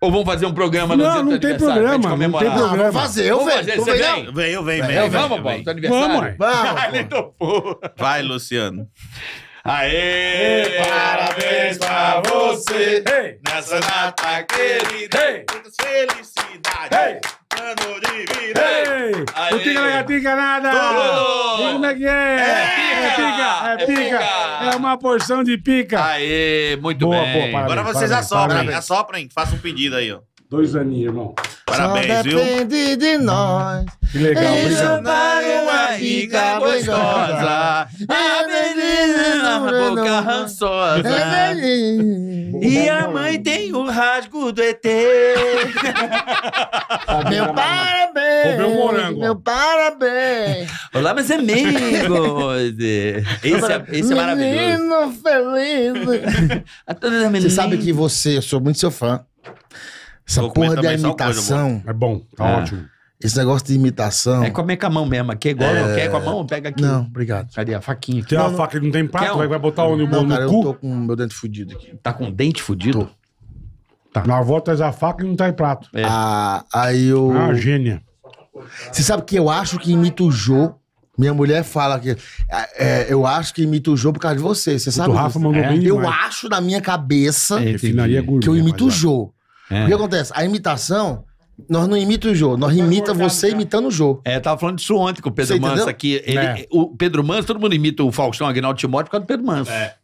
Ou vão fazer um programa no Não, dia do não teu tem aniversário pra programa, não tem programa. Vamos fazer, eu fazer, venho. você vem? vem? Vem, eu venho, venho. Vamos, Paulo, teu aniversário? Vamos, Vamos. Vai, Luciano. Aê! parabéns pra você! Ei, nessa data querida! Muitas felicidades! Ano de vida! não O é Tica pica nada! como é que é? É, é pica! É, é pica! É, pica. é uma porção de pica! Aê! Muito boa, bem! Boa, parabéns, Agora vocês parabéns, assoprem, assoprem, façam um pedido aí, ó. Dois aninhos, irmão. Parabéns, Só depende de nós. Que legal, obrigado. uma rica gostosa. É a é boca rançosa. É e a mãe tem o rasgo do ET. meu tá parabéns. Meu morango. Meu parabéns. Olá, meus amigos. Esse é, esse é maravilhoso. Menino feliz. a todas as meninas. Você sabe que você, eu sou muito seu fã. Essa porra de é imitação. É bom, tá é. ótimo. Esse negócio de imitação. É comer com a mão mesmo. Aqui é igual é... quer com a mão, pega aqui. Não, obrigado. Cadê a faquinha? Aqui? Tem não, uma não. faca que não tem prato, um... vai botar onde o bolo no cara, cu? Eu tô com meu dente fudido aqui. Tá com dente fudido? Tô. Tá. Na volta traz a faca e não em prato. É. Ah, aí eu. Ah, gênia. Você sabe que eu acho que imita o Jô. Minha mulher fala que é, é eu acho que imito o Jô por causa de você. Você sabe? O Rafa mandou é? bem Eu acho na minha cabeça é, que eu imito o Jô. É. O que acontece? A imitação, nós não imita o Jô, nós imita você imitando o Jô. É, tava falando disso ontem com o Pedro Manso aqui. Ele, é. O Pedro Manso, todo mundo imita o Faustão Agnaldo Timóteo por causa do Pedro Manso. É.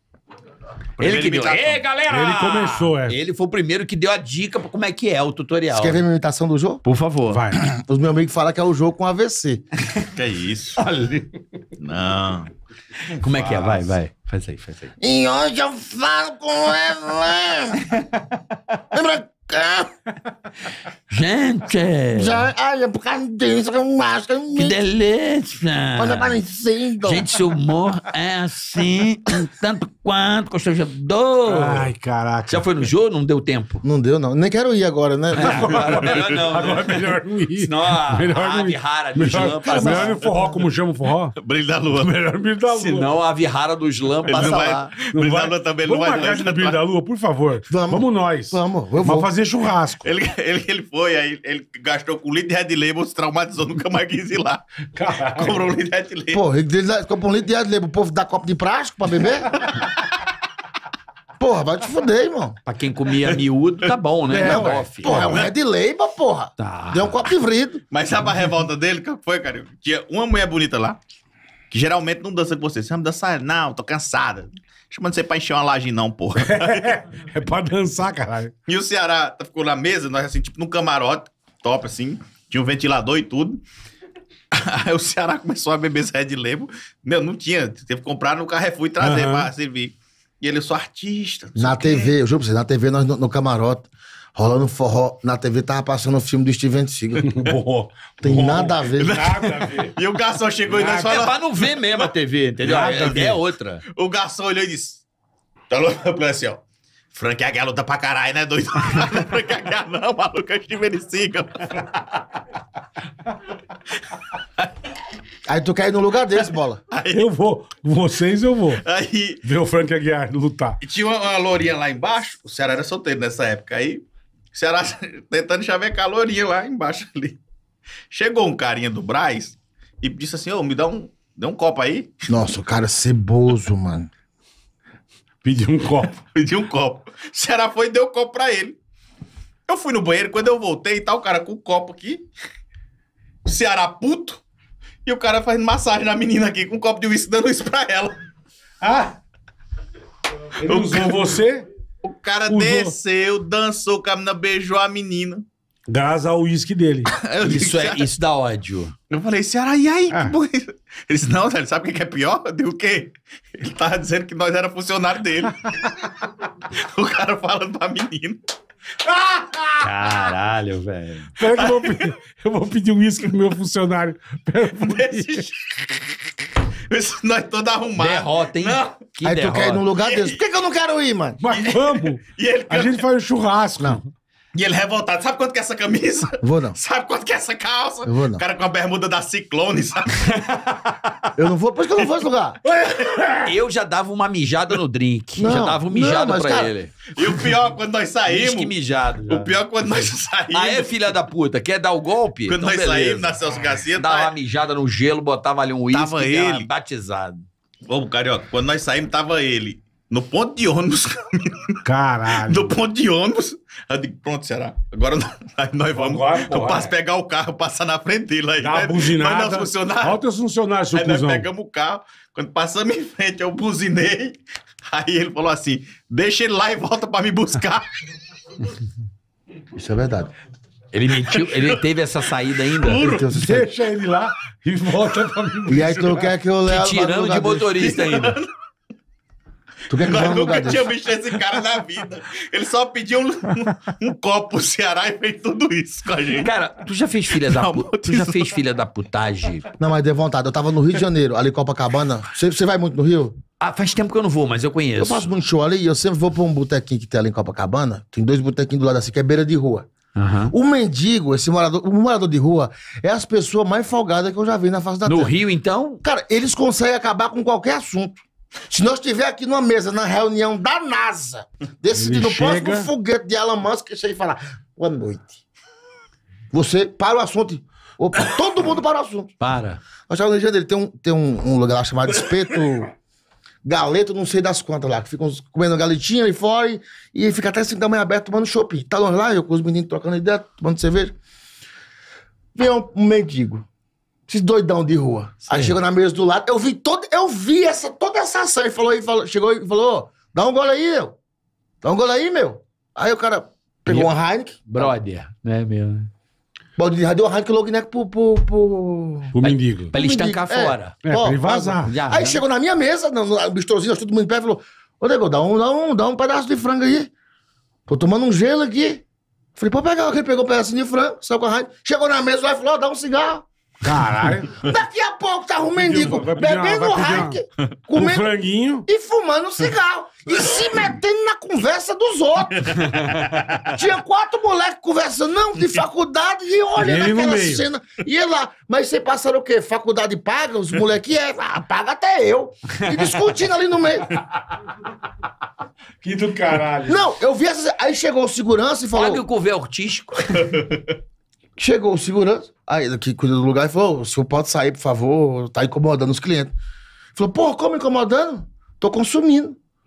Ele que imitação. deu. Ei, galera! Ele começou, é. Ele foi o primeiro que deu a dica pra como é que é o tutorial. Você quer ver minha imitação do jogo, Por favor. Vai. Os meus amigos falam que é o jogo com AVC. que isso? Olha. Não. Como é que é? Vai, vai. Faz aí, faz aí. E hoje eu falo com Evan. Lembra Gente! Já, ai, é por causa disso que eu acho que eu Que delícia! Quando aparecendo! É Gente, seu humor é assim, tanto quanto constrangedor. Ai, caraca. Já foi no jogo? Não deu tempo. Não deu, não. Nem quero ir agora, né? É, agora melhor não. Né? Agora né? melhor não ir. Senão a melhor rara do melhor, Islã passa. Melhor no forró, como chama o forró? Brilho da lua. Melhor brilho da lua. Senão a ave rara do slam passa vai, lá. Brilho da lua também. Vamos não vai, brilho da lua, por favor. Vamos. Vamos nós. Vamos. Eu vou. Mas fazer churrasco. Ele, ele, ele foi, aí ele gastou com um litro de Red Label, se traumatizou, nunca mais quis ir lá. Caralho. Comprou um litro de Red Label. Pô, ele comprou um litro de Red Label, o povo dá copo de prático pra beber? Porra, vai te fuder, irmão. Pra quem comia miúdo, tá bom, né? É, não, é, porra, é um Red Label, porra. Tá. Deu um copo de vrido. Mas sabe a revolta dele? Que foi, cara? Tinha uma mulher bonita lá, que geralmente não dança com você. Você não é dança, não, tô cansada. Chama você pra encher uma laje, não, porra. é pra dançar, caralho. E o Ceará tá- ficou na mesa, nós assim, tipo, num camarote, top, assim. Tinha um ventilador e tudo. Aí o Ceará começou a beber esse Red Label. Meu, não tinha. Teve que comprar no Carrefour e trazer uhum. pra servir. E ele, eu sou artista. Na TV, eu juro pra você, na TV, nós no, no camarote rolando forró na TV, tava passando o filme do Steven Seagal. Boa, Tem boa. nada a ver. Nada a ver. E o garçom chegou nada. e nós falamos... É pra não ver mesmo a TV, entendeu? Nada a TV é, é outra. O garçom olhou e disse... Tá louco? Eu falei assim, ó. Frank Aguiar luta pra caralho, né, doido? não é Frank Aguiar não, maluco, é Steven Seagal. Aí tu quer ir num lugar desse, bola. Aí... Eu vou. Vocês eu vou. Aí. Ver o Frank Aguiar lutar. E tinha uma, uma lourinha lá embaixo. O Ceará era solteiro nessa época. Aí o Ceará tentando chavecar a lá embaixo ali. Chegou um carinha do Braz e disse assim: Ô, me dá um, dá um copo aí. Nossa, o cara é ceboso, mano. Pediu um copo. Pediu um copo. O Ceará foi e deu um copo pra ele. Eu fui no banheiro, quando eu voltei, tá o cara com o copo aqui. Ceará puto. E o cara fazendo massagem na menina aqui com um copo de uísque dando isso pra ela. Ah! Ele usou você? O cara Usou. desceu, dançou, o caminho beijou a menina. Graças ao uísque dele. isso, é, isso dá ódio. Eu falei, Ceará, e aí? Ah. Que é isso?" Ele disse, não, Zé, sabe o que é pior? Eu digo, o quê? Ele tava dizendo que nós era funcionário dele. o cara falando pra menina. Caralho, velho. Espera que eu vou, pedir- eu vou pedir um uísque pro meu funcionário. Pera, Desse jeito. Nós todos arrumados. Derrota, hein? Não. Que Aí derrota. tu quer ir num lugar desse. Por que, que eu não quero ir, mano? Mas vamos! E ele A gente faz um churrasco. Não. E ele revoltado, sabe quanto que é essa camisa? Vou não. Sabe quanto que é essa calça? Eu vou não. O cara com a bermuda da Ciclone, sabe? eu não vou, por isso que eu não vou esse lugar. Eu já dava uma mijada no drink. Não, já dava um mijado não, pra cara, ele. E o pior, quando nós saímos... Disque mijado. Já. O pior, quando nós saímos... Ah, é, filha da puta? Quer dar o golpe? Quando então, nós beleza. saímos na Celso Garcia... Dava tá... uma mijada no gelo, botava ali um uísque. Tava ele. Batizado. Ô, Carioca, quando nós saímos, tava ele, no ponto de ônibus, Caralho. No ponto de ônibus. Eu digo, pronto, será. Agora nós, nós vamos. Agora, eu porra, passo é. pegar o carro, passar na frente dele aí. Dá né? buzinada. Mas nós funcionários. Olha os funcionários, seu Aí nós pegamos o carro. Quando passamos em frente, eu buzinei. Aí ele falou assim: deixa ele lá e volta pra me buscar. Isso é verdade. Ele mentiu, ele teve essa saída ainda. deixa ele lá e volta pra me buscar. E aí tu quer que eu leve. Tirando de motorista ainda. Tu quer que nunca tinha visto esse cara na vida. Ele só pediu um, um, um copo Ceará e fez tudo isso com a gente. Cara, tu já fez filha da putagem? Tu já fez filha da putagem? Não, mas deu vontade. Eu tava no Rio de Janeiro, ali em Copacabana. Você, você vai muito no Rio? Ah, faz tempo que eu não vou, mas eu conheço. Eu faço um show ali e eu sempre vou pra um botequinho que tem ali em Copacabana. Tem dois botequinhos do lado assim, que é beira de rua. Uhum. O mendigo, esse morador, o morador de rua, é as pessoas mais folgadas que eu já vi na face da no terra. No Rio, então? Cara, eles conseguem acabar com qualquer assunto. Se nós estiver aqui numa mesa, na reunião da NASA, decidindo o próximo foguete de Elon Musk, e falar, boa noite. Você para o assunto. Opa, todo mundo para o assunto. Para. Nós estávamos dele, tem, um, tem um, um, lugar lá chamado Espeto Galeto, não sei das quantas lá, que ficam comendo galetinha ali fora e, fica até 5 assim, da manhã aberto tomando shopping. Tá longe lá, eu com os meninos trocando ideia, tomando cerveja. Vem um, um mendigo. Esses doidão de rua. Sim. Aí chegou na mesa do lado, eu vi todo, eu vi essa, toda essa ação. E falou, e falou, chegou e falou: dá um gole aí, meu. Dá um gole aí, meu. Aí o cara pegou meu, uma Heineken. Brother, tá. né, meu? Balde de rádio, uma Heineken logo, né, pro. pro, pro... O mendigo. Pra ele estancar é. fora. É, Ó, pra ele vazar. Já, aí né? chegou na minha mesa, no bistrozinho, todo mundo em pé, falou: Ô, Nego, dá um, dá, um, dá um pedaço de frango aí. Tô tomando um gelo aqui. Falei, pô, pegar. Ele pegou um pedacinho de frango, saiu com a rádio. Chegou na mesa lá e falou: Ó, dá um cigarro. Caralho. Daqui a pouco tá um mendigo bebendo vai pedir Um comendo franguinho. e fumando cigarro. E se metendo na conversa dos outros. Tinha quatro moleques conversando, não, de faculdade, e olhando aquela cena. E ele lá, mas vocês passaram o quê? Faculdade paga? Os moleques, é, ah, paga até eu. E discutindo ali no meio. Que do caralho. Não, eu vi essa. Aí chegou o segurança e falou. que o cover artístico. Chegou o segurança. Aí, que cuida do lugar, e falou: o senhor pode sair, por favor, tá incomodando os clientes. Falou: pô, como incomodando? Tô consumindo.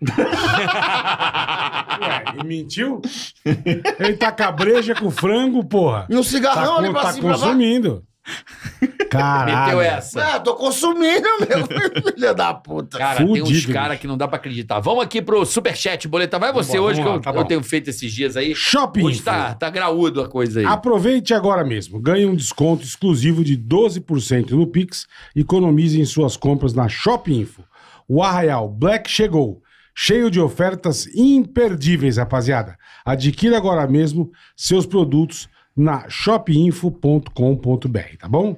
Ué, mentiu? Ele tá cabreja é com frango, porra. E um cigarrão tá, ali pra tá cima. Tá consumindo. Caralho. Meteu essa. Ah, tô consumindo, meu filho da puta. Cara, Fudido, tem uns caras que não dá pra acreditar. Vamos aqui pro superchat, boleta. Vai você Vamos hoje, lá, que eu, tá eu tenho feito esses dias aí. Shopping. Hoje tá, tá graúdo a coisa aí. Aproveite agora mesmo. Ganhe um desconto exclusivo de 12% no Pix. Economize em suas compras na Shopping Info. O Arraial Black chegou. Cheio de ofertas imperdíveis, rapaziada. Adquira agora mesmo seus produtos na shopinfo.com.br, tá bom?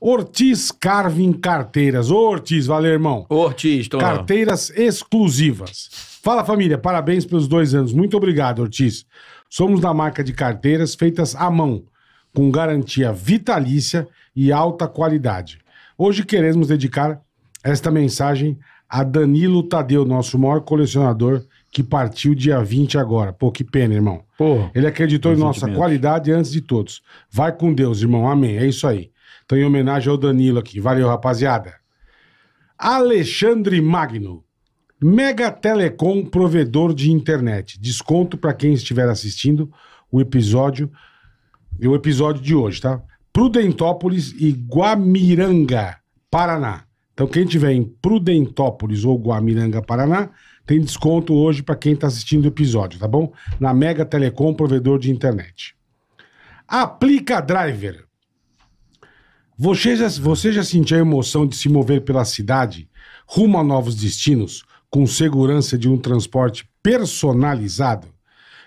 Ortiz Carving Carteiras. Ô, Ortiz, valeu, irmão. Ortiz, tô Carteiras exclusivas. Fala, família, parabéns pelos dois anos. Muito obrigado, Ortiz. Somos da marca de carteiras feitas à mão, com garantia vitalícia e alta qualidade. Hoje queremos dedicar esta mensagem a Danilo Tadeu, nosso maior colecionador que partiu dia 20 agora. Pô, que pena, irmão. Porra, Ele acreditou em nossa qualidade antes de todos. Vai com Deus, irmão. Amém. É isso aí. Então, em homenagem ao Danilo aqui. Valeu, rapaziada. Alexandre Magno. Mega Telecom, provedor de internet. Desconto para quem estiver assistindo o episódio o episódio de hoje, tá? Prudentópolis e Guamiranga, Paraná. Então, quem tiver em Prudentópolis ou Guamiranga, Paraná, tem desconto hoje para quem está assistindo o episódio, tá bom? Na Mega Telecom, provedor de internet. Aplica Driver. Você já, você já sentiu a emoção de se mover pela cidade, rumo a novos destinos, com segurança de um transporte personalizado?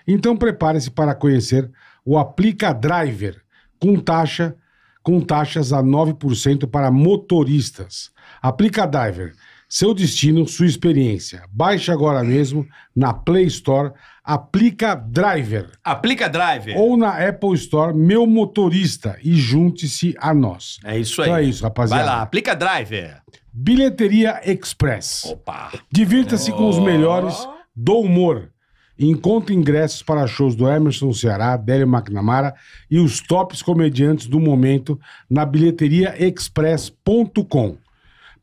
Então prepare-se para conhecer o Aplica Driver, com taxa com taxas a 9% para motoristas. Aplica Driver seu destino, sua experiência. Baixe agora mesmo na Play Store, aplica Driver. Aplica Driver. Ou na Apple Store, meu motorista, e junte-se a nós. É isso aí. Então é isso, rapaziada. Vai lá, aplica Driver. Bilheteria Express. Opa! Divirta-se oh. com os melhores do humor. Encontre ingressos para shows do Emerson Ceará, Délio McNamara e os tops comediantes do momento na bilheteriaexpress.com.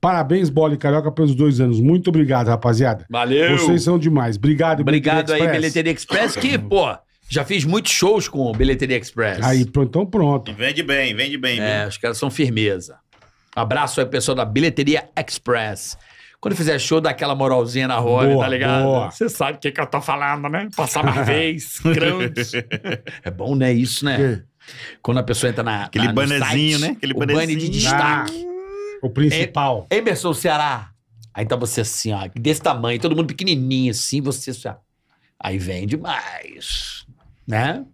Parabéns, Bola e Carioca, pelos dois anos. Muito obrigado, rapaziada. Valeu. Vocês são demais. Obrigado, Obrigado Bilheteria aí, Bilheteria Express, que, pô, já fiz muitos shows com o Bilheteria Express. Aí, então pronto. E vende bem, vende bem. É, os caras são firmeza. Abraço aí, pessoal da Bilheteria Express. Quando fizer show, dá aquela moralzinha na roda, boa, tá ligado? Você sabe o que, que eu tô falando, né? Passar uma vez, grande. é bom, né? Isso, né? Que? Quando a pessoa entra na. Aquele na, site, né? Aquele Bane de destaque. Ah. O principal. Em, é, Emerson Ceará. Aí tá você assim, ó, desse tamanho, todo mundo pequenininho assim, você assim, ó. Aí vende mais, né?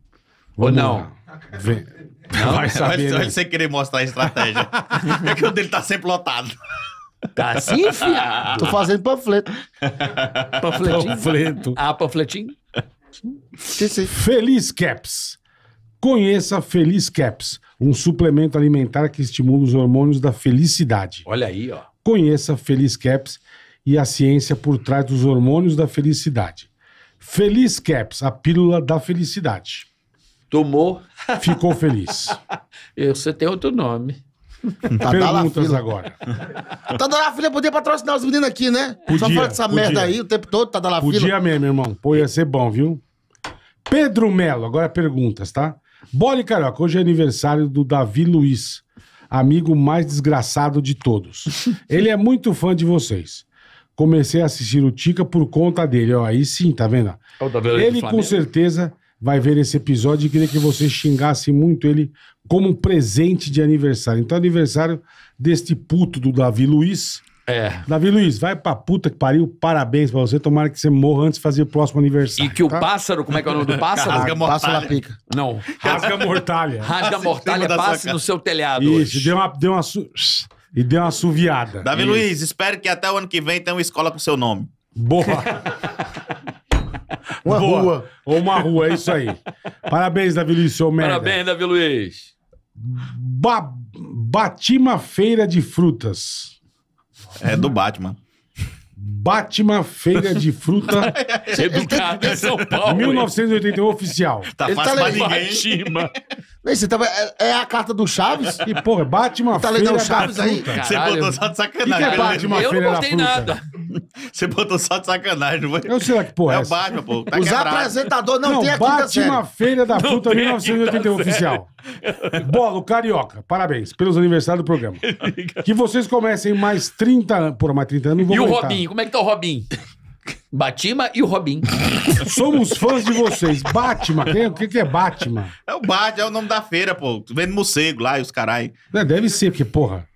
Vamos Ou não? Vem. Não, vai saber. Vai, né? Sem querer mostrar a estratégia. é que o dele tá sempre lotado. Tá assim, filha? Tô fazendo panfleto. Panfletinho? Panfleto. Ah, panfletinho? Sim, sim. Feliz Caps. Conheça Feliz Caps um suplemento alimentar que estimula os hormônios da felicidade. Olha aí, ó. Conheça Feliz Caps e a ciência por trás dos hormônios da felicidade. Feliz Caps, a pílula da felicidade. Tomou. Ficou feliz. Você tem outro nome. Tá Perguntas agora. a tá Filha podia patrocinar os meninos aqui, né? Podia, Só fala dessa podia. merda aí o tempo todo, Tadalafila. Tá podia mesmo, irmão. Pô, ia ser bom, viu? Pedro Melo, agora perguntas, tá? Bole Carioca, hoje é aniversário do Davi Luiz, amigo mais desgraçado de todos. Ele é muito fã de vocês. Comecei a assistir o Tica por conta dele. Ó, aí sim, tá vendo? É Ele com certeza vai ver esse episódio e queria que você xingasse muito ele como um presente de aniversário. Então, aniversário deste puto do Davi Luiz. É. Davi Luiz, vai pra puta que pariu, parabéns pra você. Tomara que você morra antes de fazer o próximo aniversário. E que o tá? pássaro, como é que é o nome do pássaro? Rasga mortalha. Pássaro pica. Não. Rasga mortalha. Rasga mortalha, passe no seu telhado. Isso, hoje. deu uma. Deu uma su... E deu uma suviada. Davi Isso. Luiz, espero que até o ano que vem tenha uma escola com seu nome. Boa! uma Boa. rua. Ou uma rua, é isso aí. Parabéns, Davi Luiz, seu merda. Parabéns, Davi Luiz. Ba Batima Feira de Frutas. É do Batman. Batman Feira de Fruta. Educado em São Paulo. 1981 oficial. Tá Ele fácil tá pra ninguém. Ei, tava, é, é a carta do Chaves? E, porra, Batman Tá lendo o Chaves aí? Você botou só de sacanagem. Que que é Uma eu não botei nada. Você botou só de sacanagem, não foi? Eu sei lá que porra é, é o essa. Batman, pô. Tá Os apresentadores não, Não, tem a quinta Batman série. da puta 1981 oficial. Bolo Carioca, parabéns pelos aniversários do programa. Que vocês comecem mais 30 anos. Porra, mais 30 anos não vou E o aguentar. Robinho, como é que tá o Robinho? Batima e o Robin. Somos fãs de vocês. Batman, quem- é- o que, que é Batman? É o Bad, é o nome da feira, pô. Tu vendo morcego lá e os carai. Né, Deve ser, porque, porra.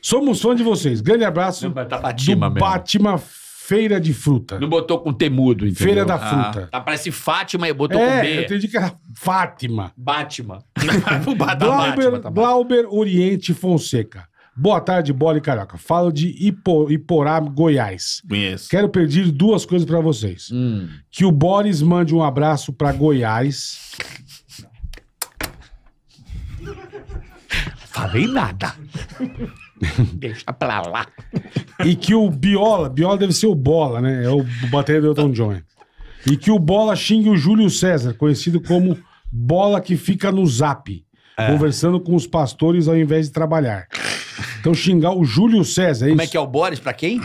Somos fãs de vocês. Grande abraço Não, tá Batima do mesmo. Batman Feira de Fruta. Não botou com temudo, entendeu? Feira da ah, Fruta. Tá, parece Fátima e botou é, com é, eu B. entendi que era Fátima. Batman. o tá tá Batman. Glauber Oriente Fonseca. Boa tarde, bola e carioca. Falo de Ipo, Iporá, Goiás. Conheço. Quero pedir duas coisas pra vocês. Hum. Que o Boris mande um abraço pra Goiás. Falei nada. Deixa pra lá. E que o Biola, Biola deve ser o Bola, né? É o bateria do Elton John. É. E que o Bola xingue o Júlio César, conhecido como Bola que fica no zap, É. conversando com os pastores ao invés de trabalhar. Então xingar o Júlio César, é Como é isso? é que é o Boris? Pra quem?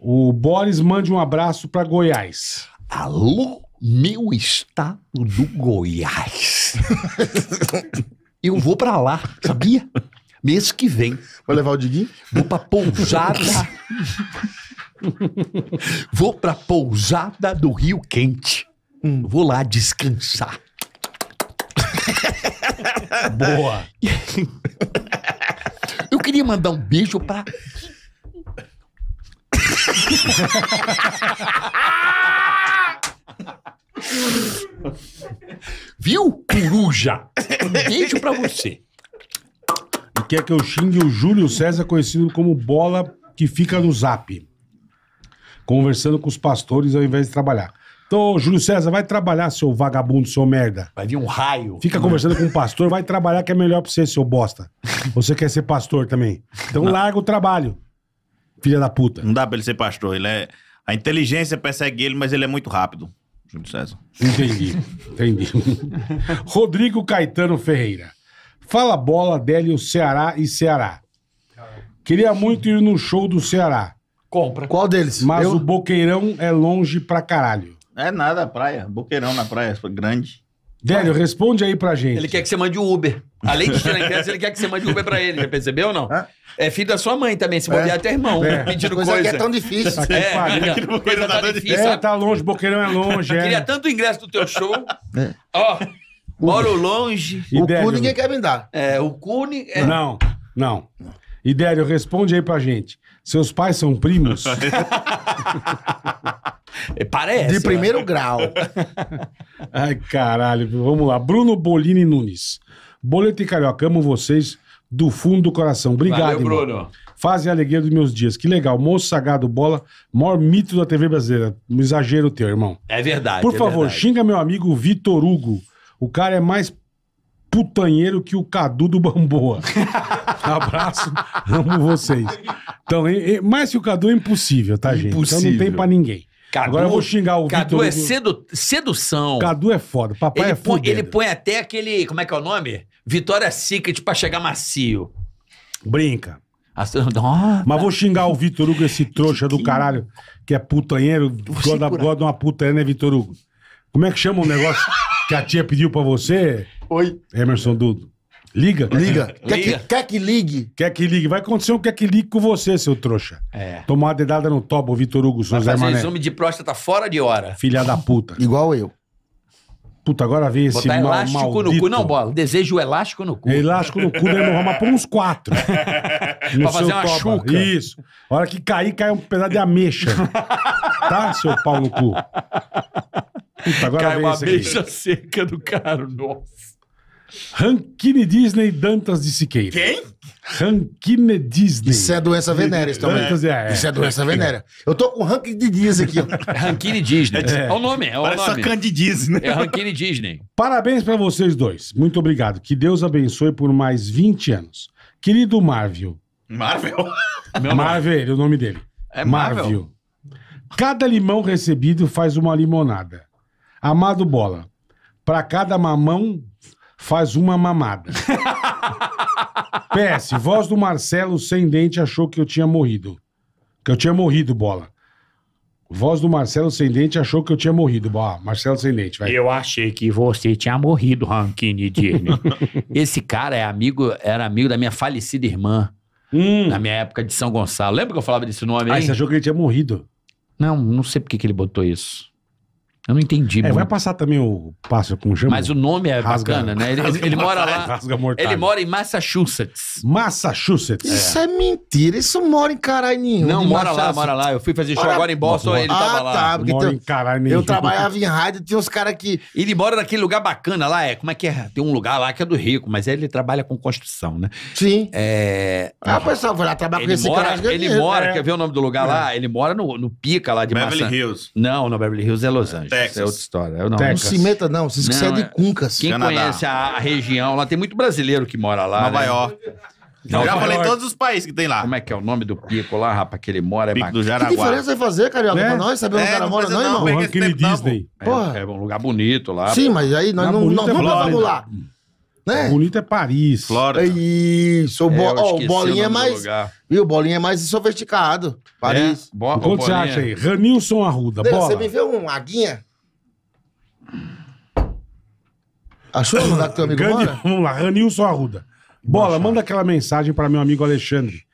O Boris mande um abraço pra Goiás. Alô, meu estado do Goiás. Eu vou pra lá, sabia? Mês que vem. Vai levar o Diguinho? Vou pra pousada. vou pra pousada do Rio Quente. Hum. Vou lá descansar. Boa. queria mandar um beijo pra. Viu, coruja? Um beijo pra você. E quer que eu xingue o Júlio César, conhecido como Bola que fica no zap, conversando com os pastores ao invés de trabalhar. Então, Júlio César, vai trabalhar, seu vagabundo, seu merda. Vai vir um raio. Fica conversando com o pastor, vai trabalhar que é melhor pra você, seu bosta. Você quer ser pastor também. Então Não. larga o trabalho, filha da puta. Não dá pra ele ser pastor, ele é... A inteligência persegue ele, mas ele é muito rápido. Júlio César. Entendi, entendi. Rodrigo Caetano Ferreira. Fala bola, Délio Ceará e Ceará. Queria muito ir no show do Ceará. Compra. Qual deles? Mas Eu- o Boqueirão é longe pra caralho. É nada, praia. Boqueirão na praia, grande. Délio, responde aí pra gente. Ele quer que você mande o Uber. Além de tirar ingresso, ele quer que você mande o Uber pra ele. Já percebeu ou não? Hã? É filho da sua mãe também, se bobear é. até irmão, é. pedindo coisa. É coisa. é tão difícil. É. Aqui tá é, é, coisa, tá, difícil. É, tá longe, Boqueirão é longe. É. Queria tanto ingresso do teu show. É. Ó, moro longe. E o Délio, cu ninguém quer me dar. É, o cu... É... Não, não. Idério, responde aí pra gente. Seus pais são primos? É, parece. De né? primeiro grau. Ai, caralho. Vamos lá. Bruno Bolini Nunes. Boleto e Carioca, amo vocês do fundo do coração. Obrigado, Valeu, Bruno. Fazem a alegria dos meus dias. Que legal. Moço Sagado Bola, maior mito da TV brasileira. Um exagero teu, irmão. É verdade. Por é favor, verdade. xinga meu amigo Vitor Hugo. O cara é mais putanheiro que o Cadu do Bamboa. Abraço, amo vocês. Então, mais que o Cadu é impossível, tá, gente? Então não tem pra ninguém. Cadu, Agora eu vou xingar o Cadu é sedu, sedução. Cadu é foda. Papai ele é foda. Ele põe até aquele. Como é que é o nome? Vitória Secret pra chegar macio. Brinca. As... Ah, Mas vou xingar o Vitor Hugo, esse trouxa do caralho, que é putanheiro, gosta, gosta de uma putanheira, né, Vitor Hugo? Como é que chama o negócio que a tia pediu pra você? Oi. Emerson Dudo. Liga. Liga. Quer, liga. Que, quer que ligue? Quer que ligue. Vai acontecer o que quer que ligue com você, seu trouxa. É. Tomar uma dedada no topo, Vitor Hugo, Vai José Mané. exame de próstata fora de hora. Filha da puta. Igual eu. Puta, agora vem esse Botar mal, elástico maldito. no cu. Não, bola. Desejo elástico no cu. Elástico no cu, né, Mohamed? Por uns quatro. pra fazer uma toba. chuca. Isso. A hora que cair, cai um pedaço de ameixa. tá, seu pau no cu? Puta, agora Cai vem uma esse beija seca do cara, nossa. Rankine Disney Dantas de Siqueira. Quem? Rankine Disney. Isso é doença venérea, isso também. Dantas, é. Isso é doença venérea. Eu tô com Rankine de Disney aqui. Rankine Disney. É, o nome, é o Parece nome. Sacan de Disney. É Rankine Disney. Parabéns pra vocês dois. Muito obrigado. Que Deus abençoe por mais 20 anos. Querido Marvel. Marvel? Meu Marvel, o nome dele. É Marvel. Marvel. Cada limão recebido faz uma limonada. Amado Bola. Pra cada mamão faz uma mamada. PS, voz do Marcelo sem dente achou que eu tinha morrido. Que eu tinha morrido, bola. Voz do Marcelo sem dente achou que eu tinha morrido. Bola, Marcelo sem dente, vai. Eu achei que você tinha morrido, Rankine Disney. Esse cara é amigo, era amigo da minha falecida irmã. Hum. Na minha época de São Gonçalo. Lembra que eu falava desse nome aí? Ah, você achou que ele tinha morrido? Não, não sei por que, que ele botou isso. Eu não entendi. É, muito. vai passar também o passo com o chama. Mas o nome é rasga, bacana, né? Ele, ele mora lá. Rasga ele mora em Massachusetts. Massachusetts. Isso é, é mentira. Isso mora em caralho nenhum. Não, mora lá, mora lá. Eu fui fazer show agora em Boston, ele tava ah, lá. Tá, mora em caralho nenhum. Eu trabalhava em rádio, tinha uns caras que. Ele mora naquele lugar bacana lá, é. Como é que é? Tem um lugar lá que é do rico, mas ele trabalha com construção, né? Sim. É. Ah, pessoal, vai lá trabalhar com esse mora, cara. Ele é. mora, é. quer ver o nome do lugar é. lá? Ele mora no, no Pica lá de Beverly Hills. Não, no Beverly Hills é Los é. Angeles. Texas. é outra história. Eu não, não se meta, não. Vocês que é de Cuncas. Quem Canadá. conhece a, a região lá, tem muito brasileiro que mora lá. Nova né? York. já falei todos os países que tem lá. Como é que é o nome do pico lá, rapaz? Que ele mora é pico do Jaraguá. Que diferença vai é fazer, Carioca, é. pra nós saber onde é, o cara mora, não, não irmão? aquele Disney. É, é, um lugar bonito lá. Sim, mas aí nós não, não é vamos lá. Né? É, bonito é Paris. Flórida. É isso. O, é, bo... É, oh, o Bolinha o é mais. Lugar. Viu? O Bolinha é mais sofisticado. Paris. É? você acha aí? Ranilson Arruda. bola você me viu um aguinha? Achou o lugar que teu amigo Grande... mora? Vamos lá, Ranilson Arruda. Bola, manda aquela mensagem para meu amigo Alexandre.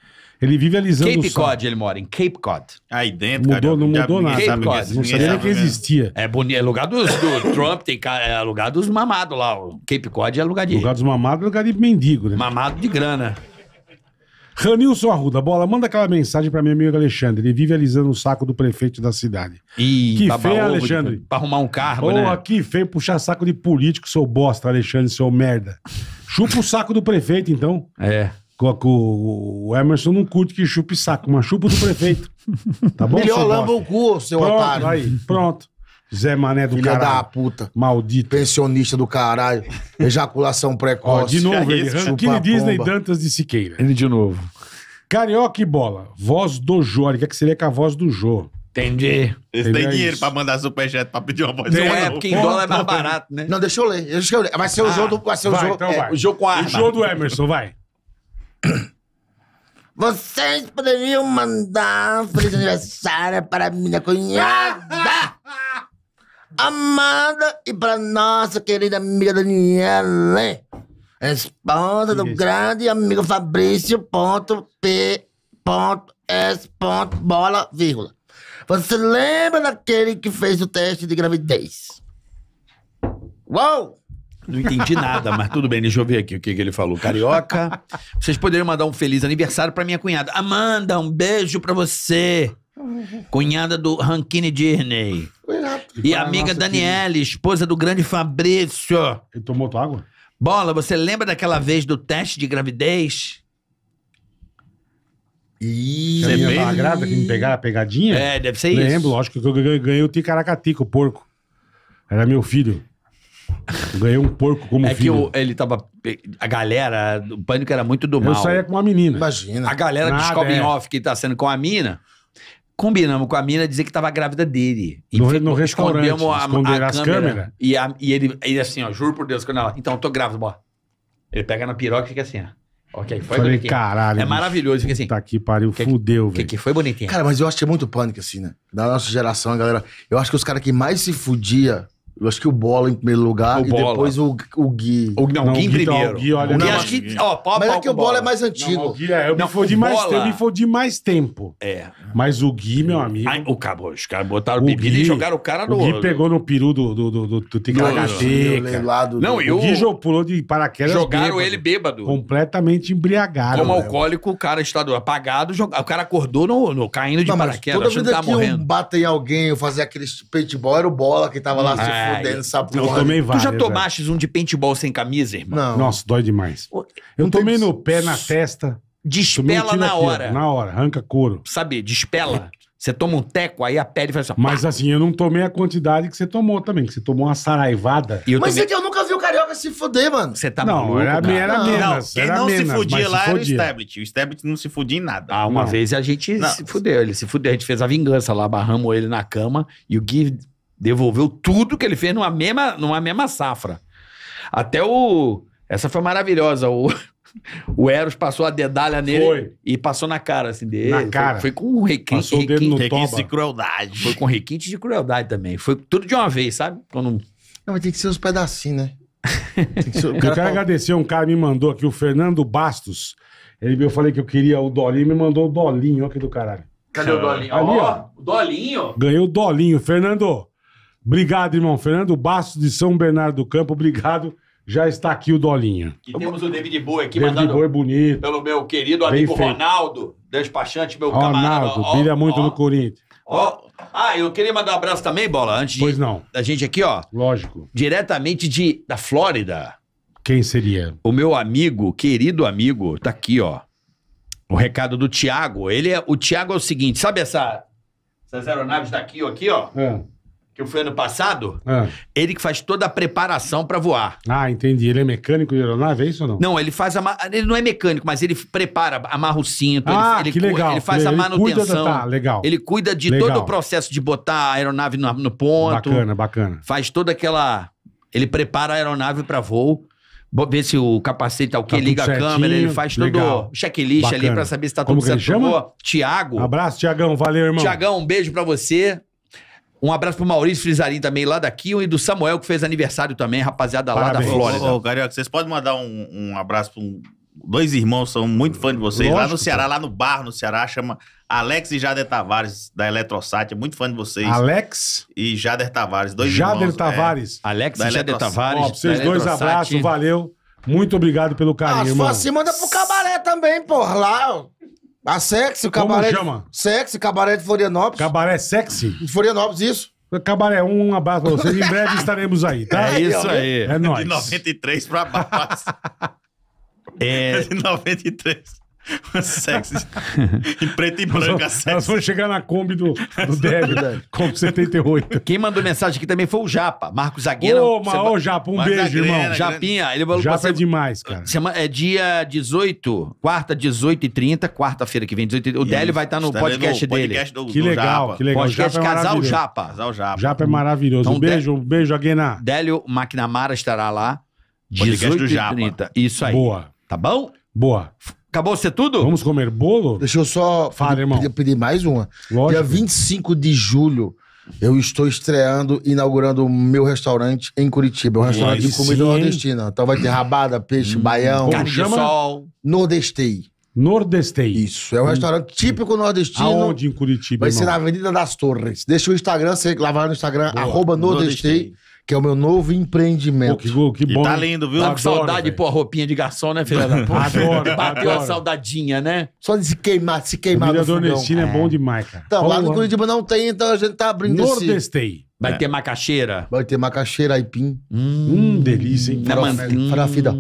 Ele vive alisando Cape o sol. Cod ele mora, em Cape Cod. Aí dentro, Mudou, não mudou nada. Cape Cod. Não sabia que existia. É, boni... é lugar dos, do Trump, tem é lugar dos mamados lá. O Cape Cod é lugar de... Lugar dos mamados é lugar de mendigo, né? Mamado de grana. Ranilson Arruda, bola, manda aquela mensagem para meu amigo Alexandre. Ele vive alisando o saco do prefeito da cidade. Ih, que tá feio, Alexandre. De, pra arrumar um carro, oh, né? que feio puxar saco de político, seu bosta, Alexandre, seu merda. Chupa o saco do prefeito, então. É. O Emerson não curte que chupe saco, mas chupa do prefeito. Tá bom? Melhor lamba o cu, seu pronto, otário. Aí, pronto. Zé Mané do Filha caralho. da puta. Maldito. Pensionista do caralho. Ejaculação precoce. Ó, de novo, ele. diz Disney né, Dantas de Siqueira. Ele de novo. Carioca e bola. Voz do Jô. o que, é que seria com a voz do Jô? Entendi. Eles têm é dinheiro isso. pra mandar superchat pra pedir uma voz. Não, é, porque em dólar é mais barato, né? Não, deixa eu ler. Deixa eu ler. Vai ser o jogo ah, do. Vai ser o jogo. Então é, o jogo com a O jogo do Emerson, vai. Vocês poderiam mandar um feliz aniversário para minha cunhada Amada e para nossa querida amiga Daniela, esposa do grande amigo Fabrício. Ponto P. Ponto S. Ponto bola, vírgula. Você lembra daquele que fez o teste de gravidez? Uou! Não entendi nada, mas tudo bem, deixa eu ver aqui o que, que ele falou. Carioca, vocês poderiam mandar um feliz aniversário para minha cunhada. Amanda, um beijo para você. Cunhada do Rankine Disney. E amiga Daniele, esposa do grande Fabrício. Ele tomou tua água? Bola, você lembra daquela vez do teste de gravidez? Ih, você fez? Agrada que me pegaram a pegadinha? É, deve ser Lembro, isso. Lembro, lógico que eu ganhei o Ticaracati, o porco. Era meu filho. Ganhei um porco como é filho. É que ele tava. A galera, o pânico era muito do mal. Eu saía com uma menina. Imagina. A galera Nada, do é. Off que tá sendo com a mina. Combinamos com a mina dizer que tava grávida dele. E no, no restaurante. Escondemos a, a as câmeras. E, a, e ele, ele assim, ó, juro por Deus, quando ela. Então, eu tô grávida, bora. Ele pega na piroca e fica assim, ó. Ok, foi Falei, bonitinho. caralho. É maravilhoso, fica assim. Tá aqui, pariu, que, fudeu, velho. Que, que foi bonitinho. Cara, mas eu acho que é muito pânico, assim, né? Da nossa geração, a galera. Eu acho que os caras que mais se fudia eu acho que o Bola em primeiro lugar o e Bola. depois o, o Gui. O, não, não, o Gui, Gui primeiro. Tá, o Gui, olha, o Gui, não, acho que, ó, pau, mas pau, é que o Bola é mais antigo. Não, o Gui é, eu, não, me for de mais tempo, eu me for de mais tempo. É. Mas o Gui, meu amigo... Ai, o Cabo, os caras botaram o bebida Gui, e jogaram o cara no... O Gui pegou no peru do, do, do, do, do Ticaracateca. Não, eu o... Gui eu... pulou de paraquedas Jogaram bêbado, ele bêbado. Completamente embriagado. Como né? alcoólico, o cara estado apagado, o cara acordou no, no, caindo de paraquedas, achando que tava tá morrendo. Toda vida que um bata em alguém, fazer aquele paintball, era o Bola que tava lá hum, se fudendo essa porra. Eu tomei vários. Tu já tomaste um de paintball sem camisa, irmão? Não. Nossa, dói demais. Eu não tomei no pé, na testa. Despela na hora. na hora, arranca couro. Sabe, despela. Você toma um teco, aí a pele faz assim. Mas assim, eu não tomei a quantidade que você tomou também, que você tomou uma saraivada. Mas tomei... é que eu nunca vi o carioca se fuder, mano. Você tá não, maluco, era, era não. menos. Não, quem não menos, se fudia lá se era o Stablet. O Stablet não se fudia em nada. Ah, uma não. vez a gente não. se fudeu. Ele se fudeu. A gente fez a vingança lá, barramos ele na cama e o Gui Devolveu tudo que ele fez numa mesma, numa mesma safra. Até o. Essa foi maravilhosa. O, o Eros passou a dedalha nele foi. e passou na cara, assim, dele. Na cara. Foi, foi com um requinte, passou requinte, o dedo no requinte toba. de crueldade. Foi com requinte de crueldade também. Foi tudo de uma vez, sabe? Quando... Não, mas tem que ser uns pedacinhos, né? Ser... eu quero agradecer. Um cara me mandou aqui, o Fernando Bastos. Ele, eu falei que eu queria o Dolinho, me mandou o Dolinho. Olha do caralho. Cadê o Dolinho? Ali, ó. ó. O Dolinho. Ganhou o Dolinho. Fernando, Obrigado, irmão. Fernando Bastos de São Bernardo do Campo, obrigado. Já está aqui o Dolinha. E temos o David Boa aqui, David Boa é bonito. pelo meu querido Bem amigo feito. Ronaldo, despachante, meu Ronaldo, camarada. Ronaldo, brilha muito ó, no Corinthians. Ó. Ah, eu queria mandar um abraço também, Bola, antes Pois de, não. da gente aqui, ó. Lógico. Diretamente de, da Flórida. Quem seria? O meu amigo, querido amigo, tá aqui, ó. O recado do Tiago. Ele é, o Tiago é o seguinte, sabe essa, essas aeronaves daqui, tá ó, aqui, ó? É que foi ano passado, é. ele que faz toda a preparação para voar. Ah, entendi. Ele é mecânico de aeronave, é isso ou não? Não, ele faz a ele não é mecânico, mas ele prepara, amarra o cinto, ah, ele, que ele, legal. ele faz ele, a manutenção. Ele cuida, da, tá, legal. Ele cuida de legal. todo o processo de botar a aeronave no, no ponto. Bacana, bacana. Faz toda aquela ele prepara a aeronave para voo. Vê se o capacete tá o que, tá liga certinho, a câmera, ele faz legal. todo o checklist Bacana. ali pra saber se tá tudo Como certo. Chama? Tiago. abraço, Tiagão, valeu, irmão. Tiagão, um beijo pra você. Um abraço pro Maurício Frizarim também, lá daqui e do Samuel, que fez aniversário também, rapaziada lá da Flórida. Ô, ô, Carioca, vocês podem mandar um, um abraço pro um dois irmãos são muito fã de vocês. Lógico, lá no Ceará, lá no bar, no Ceará, chama Alex e Jader Tavares, da Eletrosat. É muito fã de vocês. Alex? E Jader Tavares, dois Jader irmãos. É. Tavares. É, Alex e Jader Tavares. Ó, vocês dois abraços, valeu. Muito obrigado pelo carinho, ah, irmão. se manda pro cabaré também, por lá. A ah, sexy, o cabaré. Como chama? Sexy, cabaré de Florianópolis. Cabaré sexy? De Florianópolis, isso. Cabaré, um abraço pra vocês. Em breve estaremos aí, tá? É isso aí. É, é nóis. De 93 pra baixo. É. é... De 93. sexo. em preto e branco, Nós, é sexy. nós vamos chegar na Kombi do, do Deb, né? Kombi 78. Quem mandou mensagem aqui também foi o Japa, Marcos Zagueira. Ô, Você- Maô, Japa, um Mas beijo, grana, irmão. Japinha, ele falou que Japa é demais, cara. Sema- é dia 18, quarta, 18 e 30, quarta-feira que vem, 18 e... O Délio vai estar no tá Estarei podcast, podcast do, Que do legal, Japa. que legal. Podcast Japa é Casal Japa. Casal Japa. Japa é maravilhoso. Então, um beijo, um beijo, Aguena. Délio McNamara estará lá, Podcast do 18 e 30. Isso aí, Boa, tá bom? boa. Acabou ser tudo? Vamos comer bolo? Deixa eu só Fala, pedir, irmão. pedir mais uma. Lógico. Dia 25 de julho, eu estou estreando, inaugurando o meu restaurante em Curitiba. É um restaurante de comida sim, nordestina. Então vai ter rabada, peixe, hum, baião, carne de sol. Nordestei. Nordestei. Isso, é um hum. restaurante típico nordestino. Aonde em Curitiba? Vai irmão? ser na Avenida das Torres. Deixa o Instagram, você lá vai no Instagram, Boa. arroba nordestei. nordestei que é o meu novo empreendimento. que, bom, que bom. E tá lindo, viu? Tá com saudade, véio. pô, a roupinha de garçom, né, filha da puta? Adoro, Bateu adoro. a saudadinha, né? Só de se queimar, de se queimar Comida no fogão. nordestina é. é bom demais, cara. Então, Vamos lá no Curitiba não tem, então a gente tá abrindo Nordestei. Esse... Vai é. ter macaxeira? Vai ter macaxeira, aipim. Hum, hum delícia, hein? Na Farofida.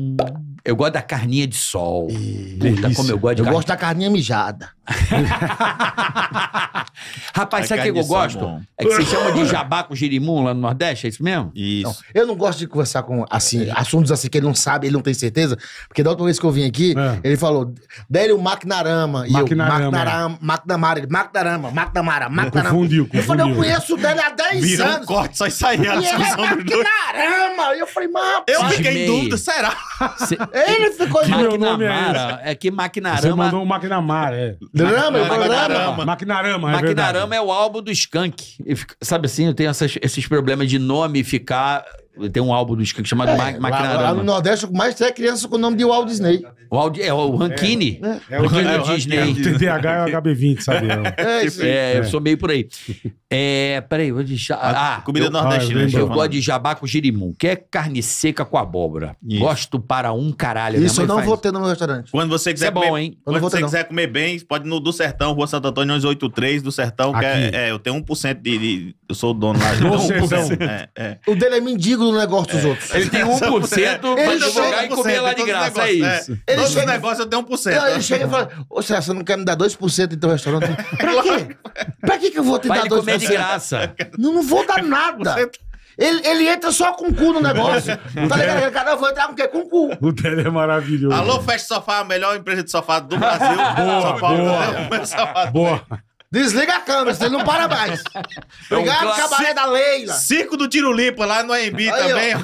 Eu gosto da carninha de sol. Puta, como eu gosto de Eu gosto da carninha mijada. Rapaz, a sabe o que eu é gosto? É que você chama de jabá com girimum lá no Nordeste, é isso mesmo? Isso. Não, eu não gosto de conversar com, assim, é. assuntos assim que ele não sabe, ele não tem certeza, porque da última vez que eu vim aqui, é. ele falou, dele o Maquinarama. E Maquinarama. eu, Maquinarama, Maquinamara, Maquinarama, Maquinamara, Maquinarama. Confundiu, confundiu. Eu falei, eu conheço o Délio há 10 Virou anos. Um corte, só saía e ele é dos dois. E eu falei, mas... Eu fiquei em dúvida, será? É, Ele ficou de nome Maquinamara, é, é que Maquinarama... Você mandou o Maquinamara, é. Drama, Maquinarama. Maquinarama, é Maquinarama é o álbum do Skank. Sabe assim, eu tenho essas, esses problemas de nome ficar tem um álbum do Skank chamado é, Ma no Nordeste, o mais é criança com o nome de Walt Disney. Walt, é o Rankine? É, né? é o Rankine Disney. O TDH é o HB20, é sabe? É, é, eu sou meio por aí. É, peraí, vou deixar... Ah, comida nordestina. eu, eu gosto de jabá com girimum, que é carne seca com abóbora. Isso. Gosto para um caralho. Isso eu não vou ter no meu restaurante. Quando você é quiser comer... bom, hein? Quando você quiser comer bem, pode no do Sertão, Rua Santo Antônio, 83 do Sertão. Que é, eu tenho 1% de, de... Eu sou o dono lá. do então, É, é. O dele é mendigo no negócio dos é. outros. Ele tem 1%, ele manda jogar e comer lá de graça, é isso. É. Ele chega, negócio eu tenho 1%. Não, ele chega e fala, ô César, você não quer me dar 2% do teu restaurante? pra quê? pra quê que eu vou te Vai dar 2%? comer de graça. Não, não vou dar nada. Tá- ele, ele, entra só com o cu no negócio. tá ligado? Ele, cara, eu vou entrar com o quê? Com o cu. O Tele é maravilhoso. Alô, Fest Sofá, a melhor empresa de sofá do Brasil. boa, Sofá, boa. Boa. Desliga a câmera, você não para mais. Obrigado, é um Cabaré da Leila. Circo do Tiro Limpo lá no AMB também.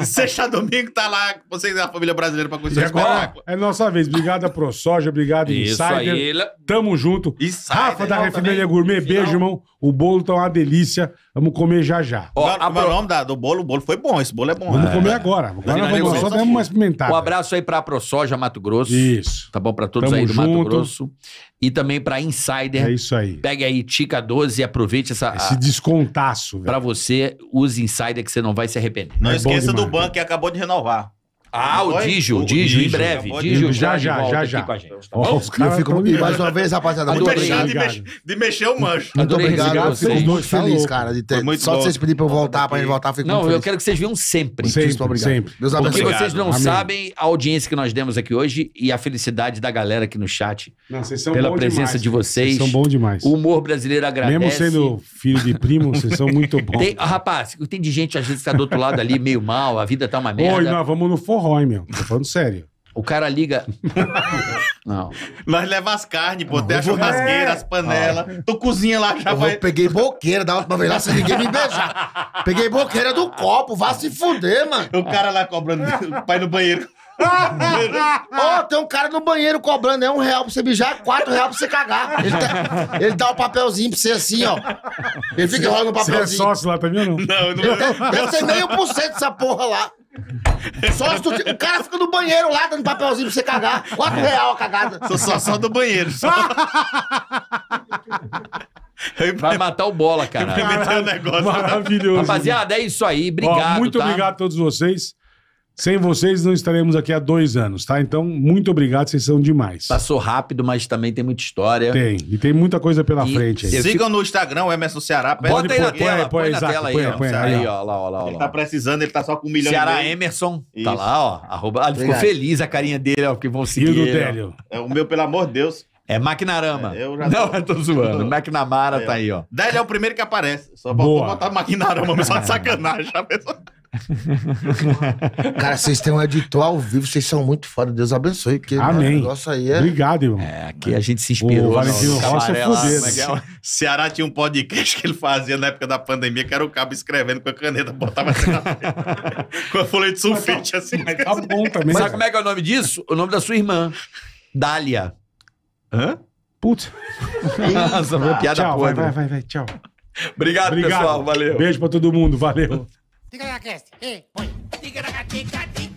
Ó. Sexta domingo tá lá, vocês da família brasileira pra conhecer o É nossa vez. Obrigado a ProSoja, obrigado Isso Insider. Aí, Tamo junto. Insider, Rafa da Refinaria Gourmet, beijo, irmão. O bolo tá uma delícia. Vamos comer já já. Ó, a pro- é é o nome da- do bolo, o bolo foi bom, esse bolo é bom. Vamos comer é. agora. Agora nós vamos só demos uma experimentada. Um abraço aí pra ProSoja Mato Grosso. Isso. Tá bom? Pra todos Tamo aí do Mato Grosso. E também pra É isso aí. Pegue aí Tica 12 e aproveite essa. Esse descontaço, velho. Pra você, use Insider que você não vai se arrepender. Não É esqueça do banco que acabou de renovar. Ah, o Dijo, o em breve. Dijo, já, já, já, já. Tá oh, mais uma vez, rapaziada, muito obrigado. De, mexer o mancho. Muito obrigado, fico muito feliz, cara. De ter... Só de vocês pedirem pra eu voltar, pra gente voltar, fico Não, muito feliz. eu quero que vocês venham sempre. Sempre, sempre. Deus abençoe. Porque vocês não sabem a audiência que nós demos aqui hoje e a felicidade da galera aqui no chat. Pela presença de vocês. Vocês são bons demais. O humor brasileiro agradece. Mesmo sendo filho de primo, vocês são muito bons. Rapaz, tem de gente, às vezes, que tá do outro lado ali, meio mal, a vida tá uma merda. Oi, nós vamos no fundo corrói, meu. Tô falando sério. O cara liga. Não. Nós leva as carnes, pô, até a churrasqueira, as é. panelas. Ah. Tu cozinha lá já eu vai. Peguei boqueira da última vez lá, se ninguém me beijar. Peguei boqueira do copo, vá se fuder, mano. O cara lá cobrando, pai no banheiro. Ó, oh, tem um cara no banheiro cobrando, é um real pra você mijar, quatro real pra você cagar. Ele, tá, ele dá o um papelzinho pra você assim, ó. Ele fica rolando o papelzinho. Você é sócio lá também ou não? Não, não. Deve ter meio por cento dessa porra lá. É só se tu... O cara fica no banheiro lá, dando papelzinho pra você cagar. Quatro real a cagada. Sou só, só do banheiro. Só... Vai matar o bola, cara. Implementei negócio. Maravilhoso. Rapaziada, é isso aí. Obrigado. Ó, muito tá? obrigado a todos vocês. Sem vocês não estaremos aqui há dois anos, tá? Então, muito obrigado, vocês são demais. Passou rápido, mas também tem muita história. Tem, e tem muita coisa pela E frente aí. Sigam no Instagram, o Emerson Ceará. Bota aí na tela, põe, põe, na tela aí. põe, ó. põe, aí, ó. lá, ó, lá, ó, Ele tá precisando, ele tá só com um milhão Ceará e meio. Emerson, tá lá, ó. Arroba, ele ficou feliz a carinha dele, ó, porque vão E seguir. o do Télio. É, o meu, pelo amor de Deus. É Maquinarama. É, eu já não, eu tô zoando. Tô- Maquinamara tá É, tá aí, ó. Délio é o primeiro que aparece. Só faltou Boa. botar maquinarama, só de sacanagem. Cara, vocês têm um editor ao vivo, vocês são muito foda. Deus abençoe. Porque, né, Amém. negócio aí é... Obrigado, irmão. É, aqui a gente se inspirou. Né, é o Valentino Rossi é foder. Ceará tinha um podcast que ele fazia na época da pandemia, que era o cabo escrevendo com a caneta, botava com a folha de tá sulfite, assim. Mas tá bom também. Sabe como é que é o nome disso? O nome da sua irmã. Dália. Hã? Putz. Nossa, ah, piada tchau, podre. Vai, vai, vai, tchau. Obrigado, Obrigado, pessoal. Valeu. Beijo pra todo mundo. Valeu. Tigaraquest, eh, voy.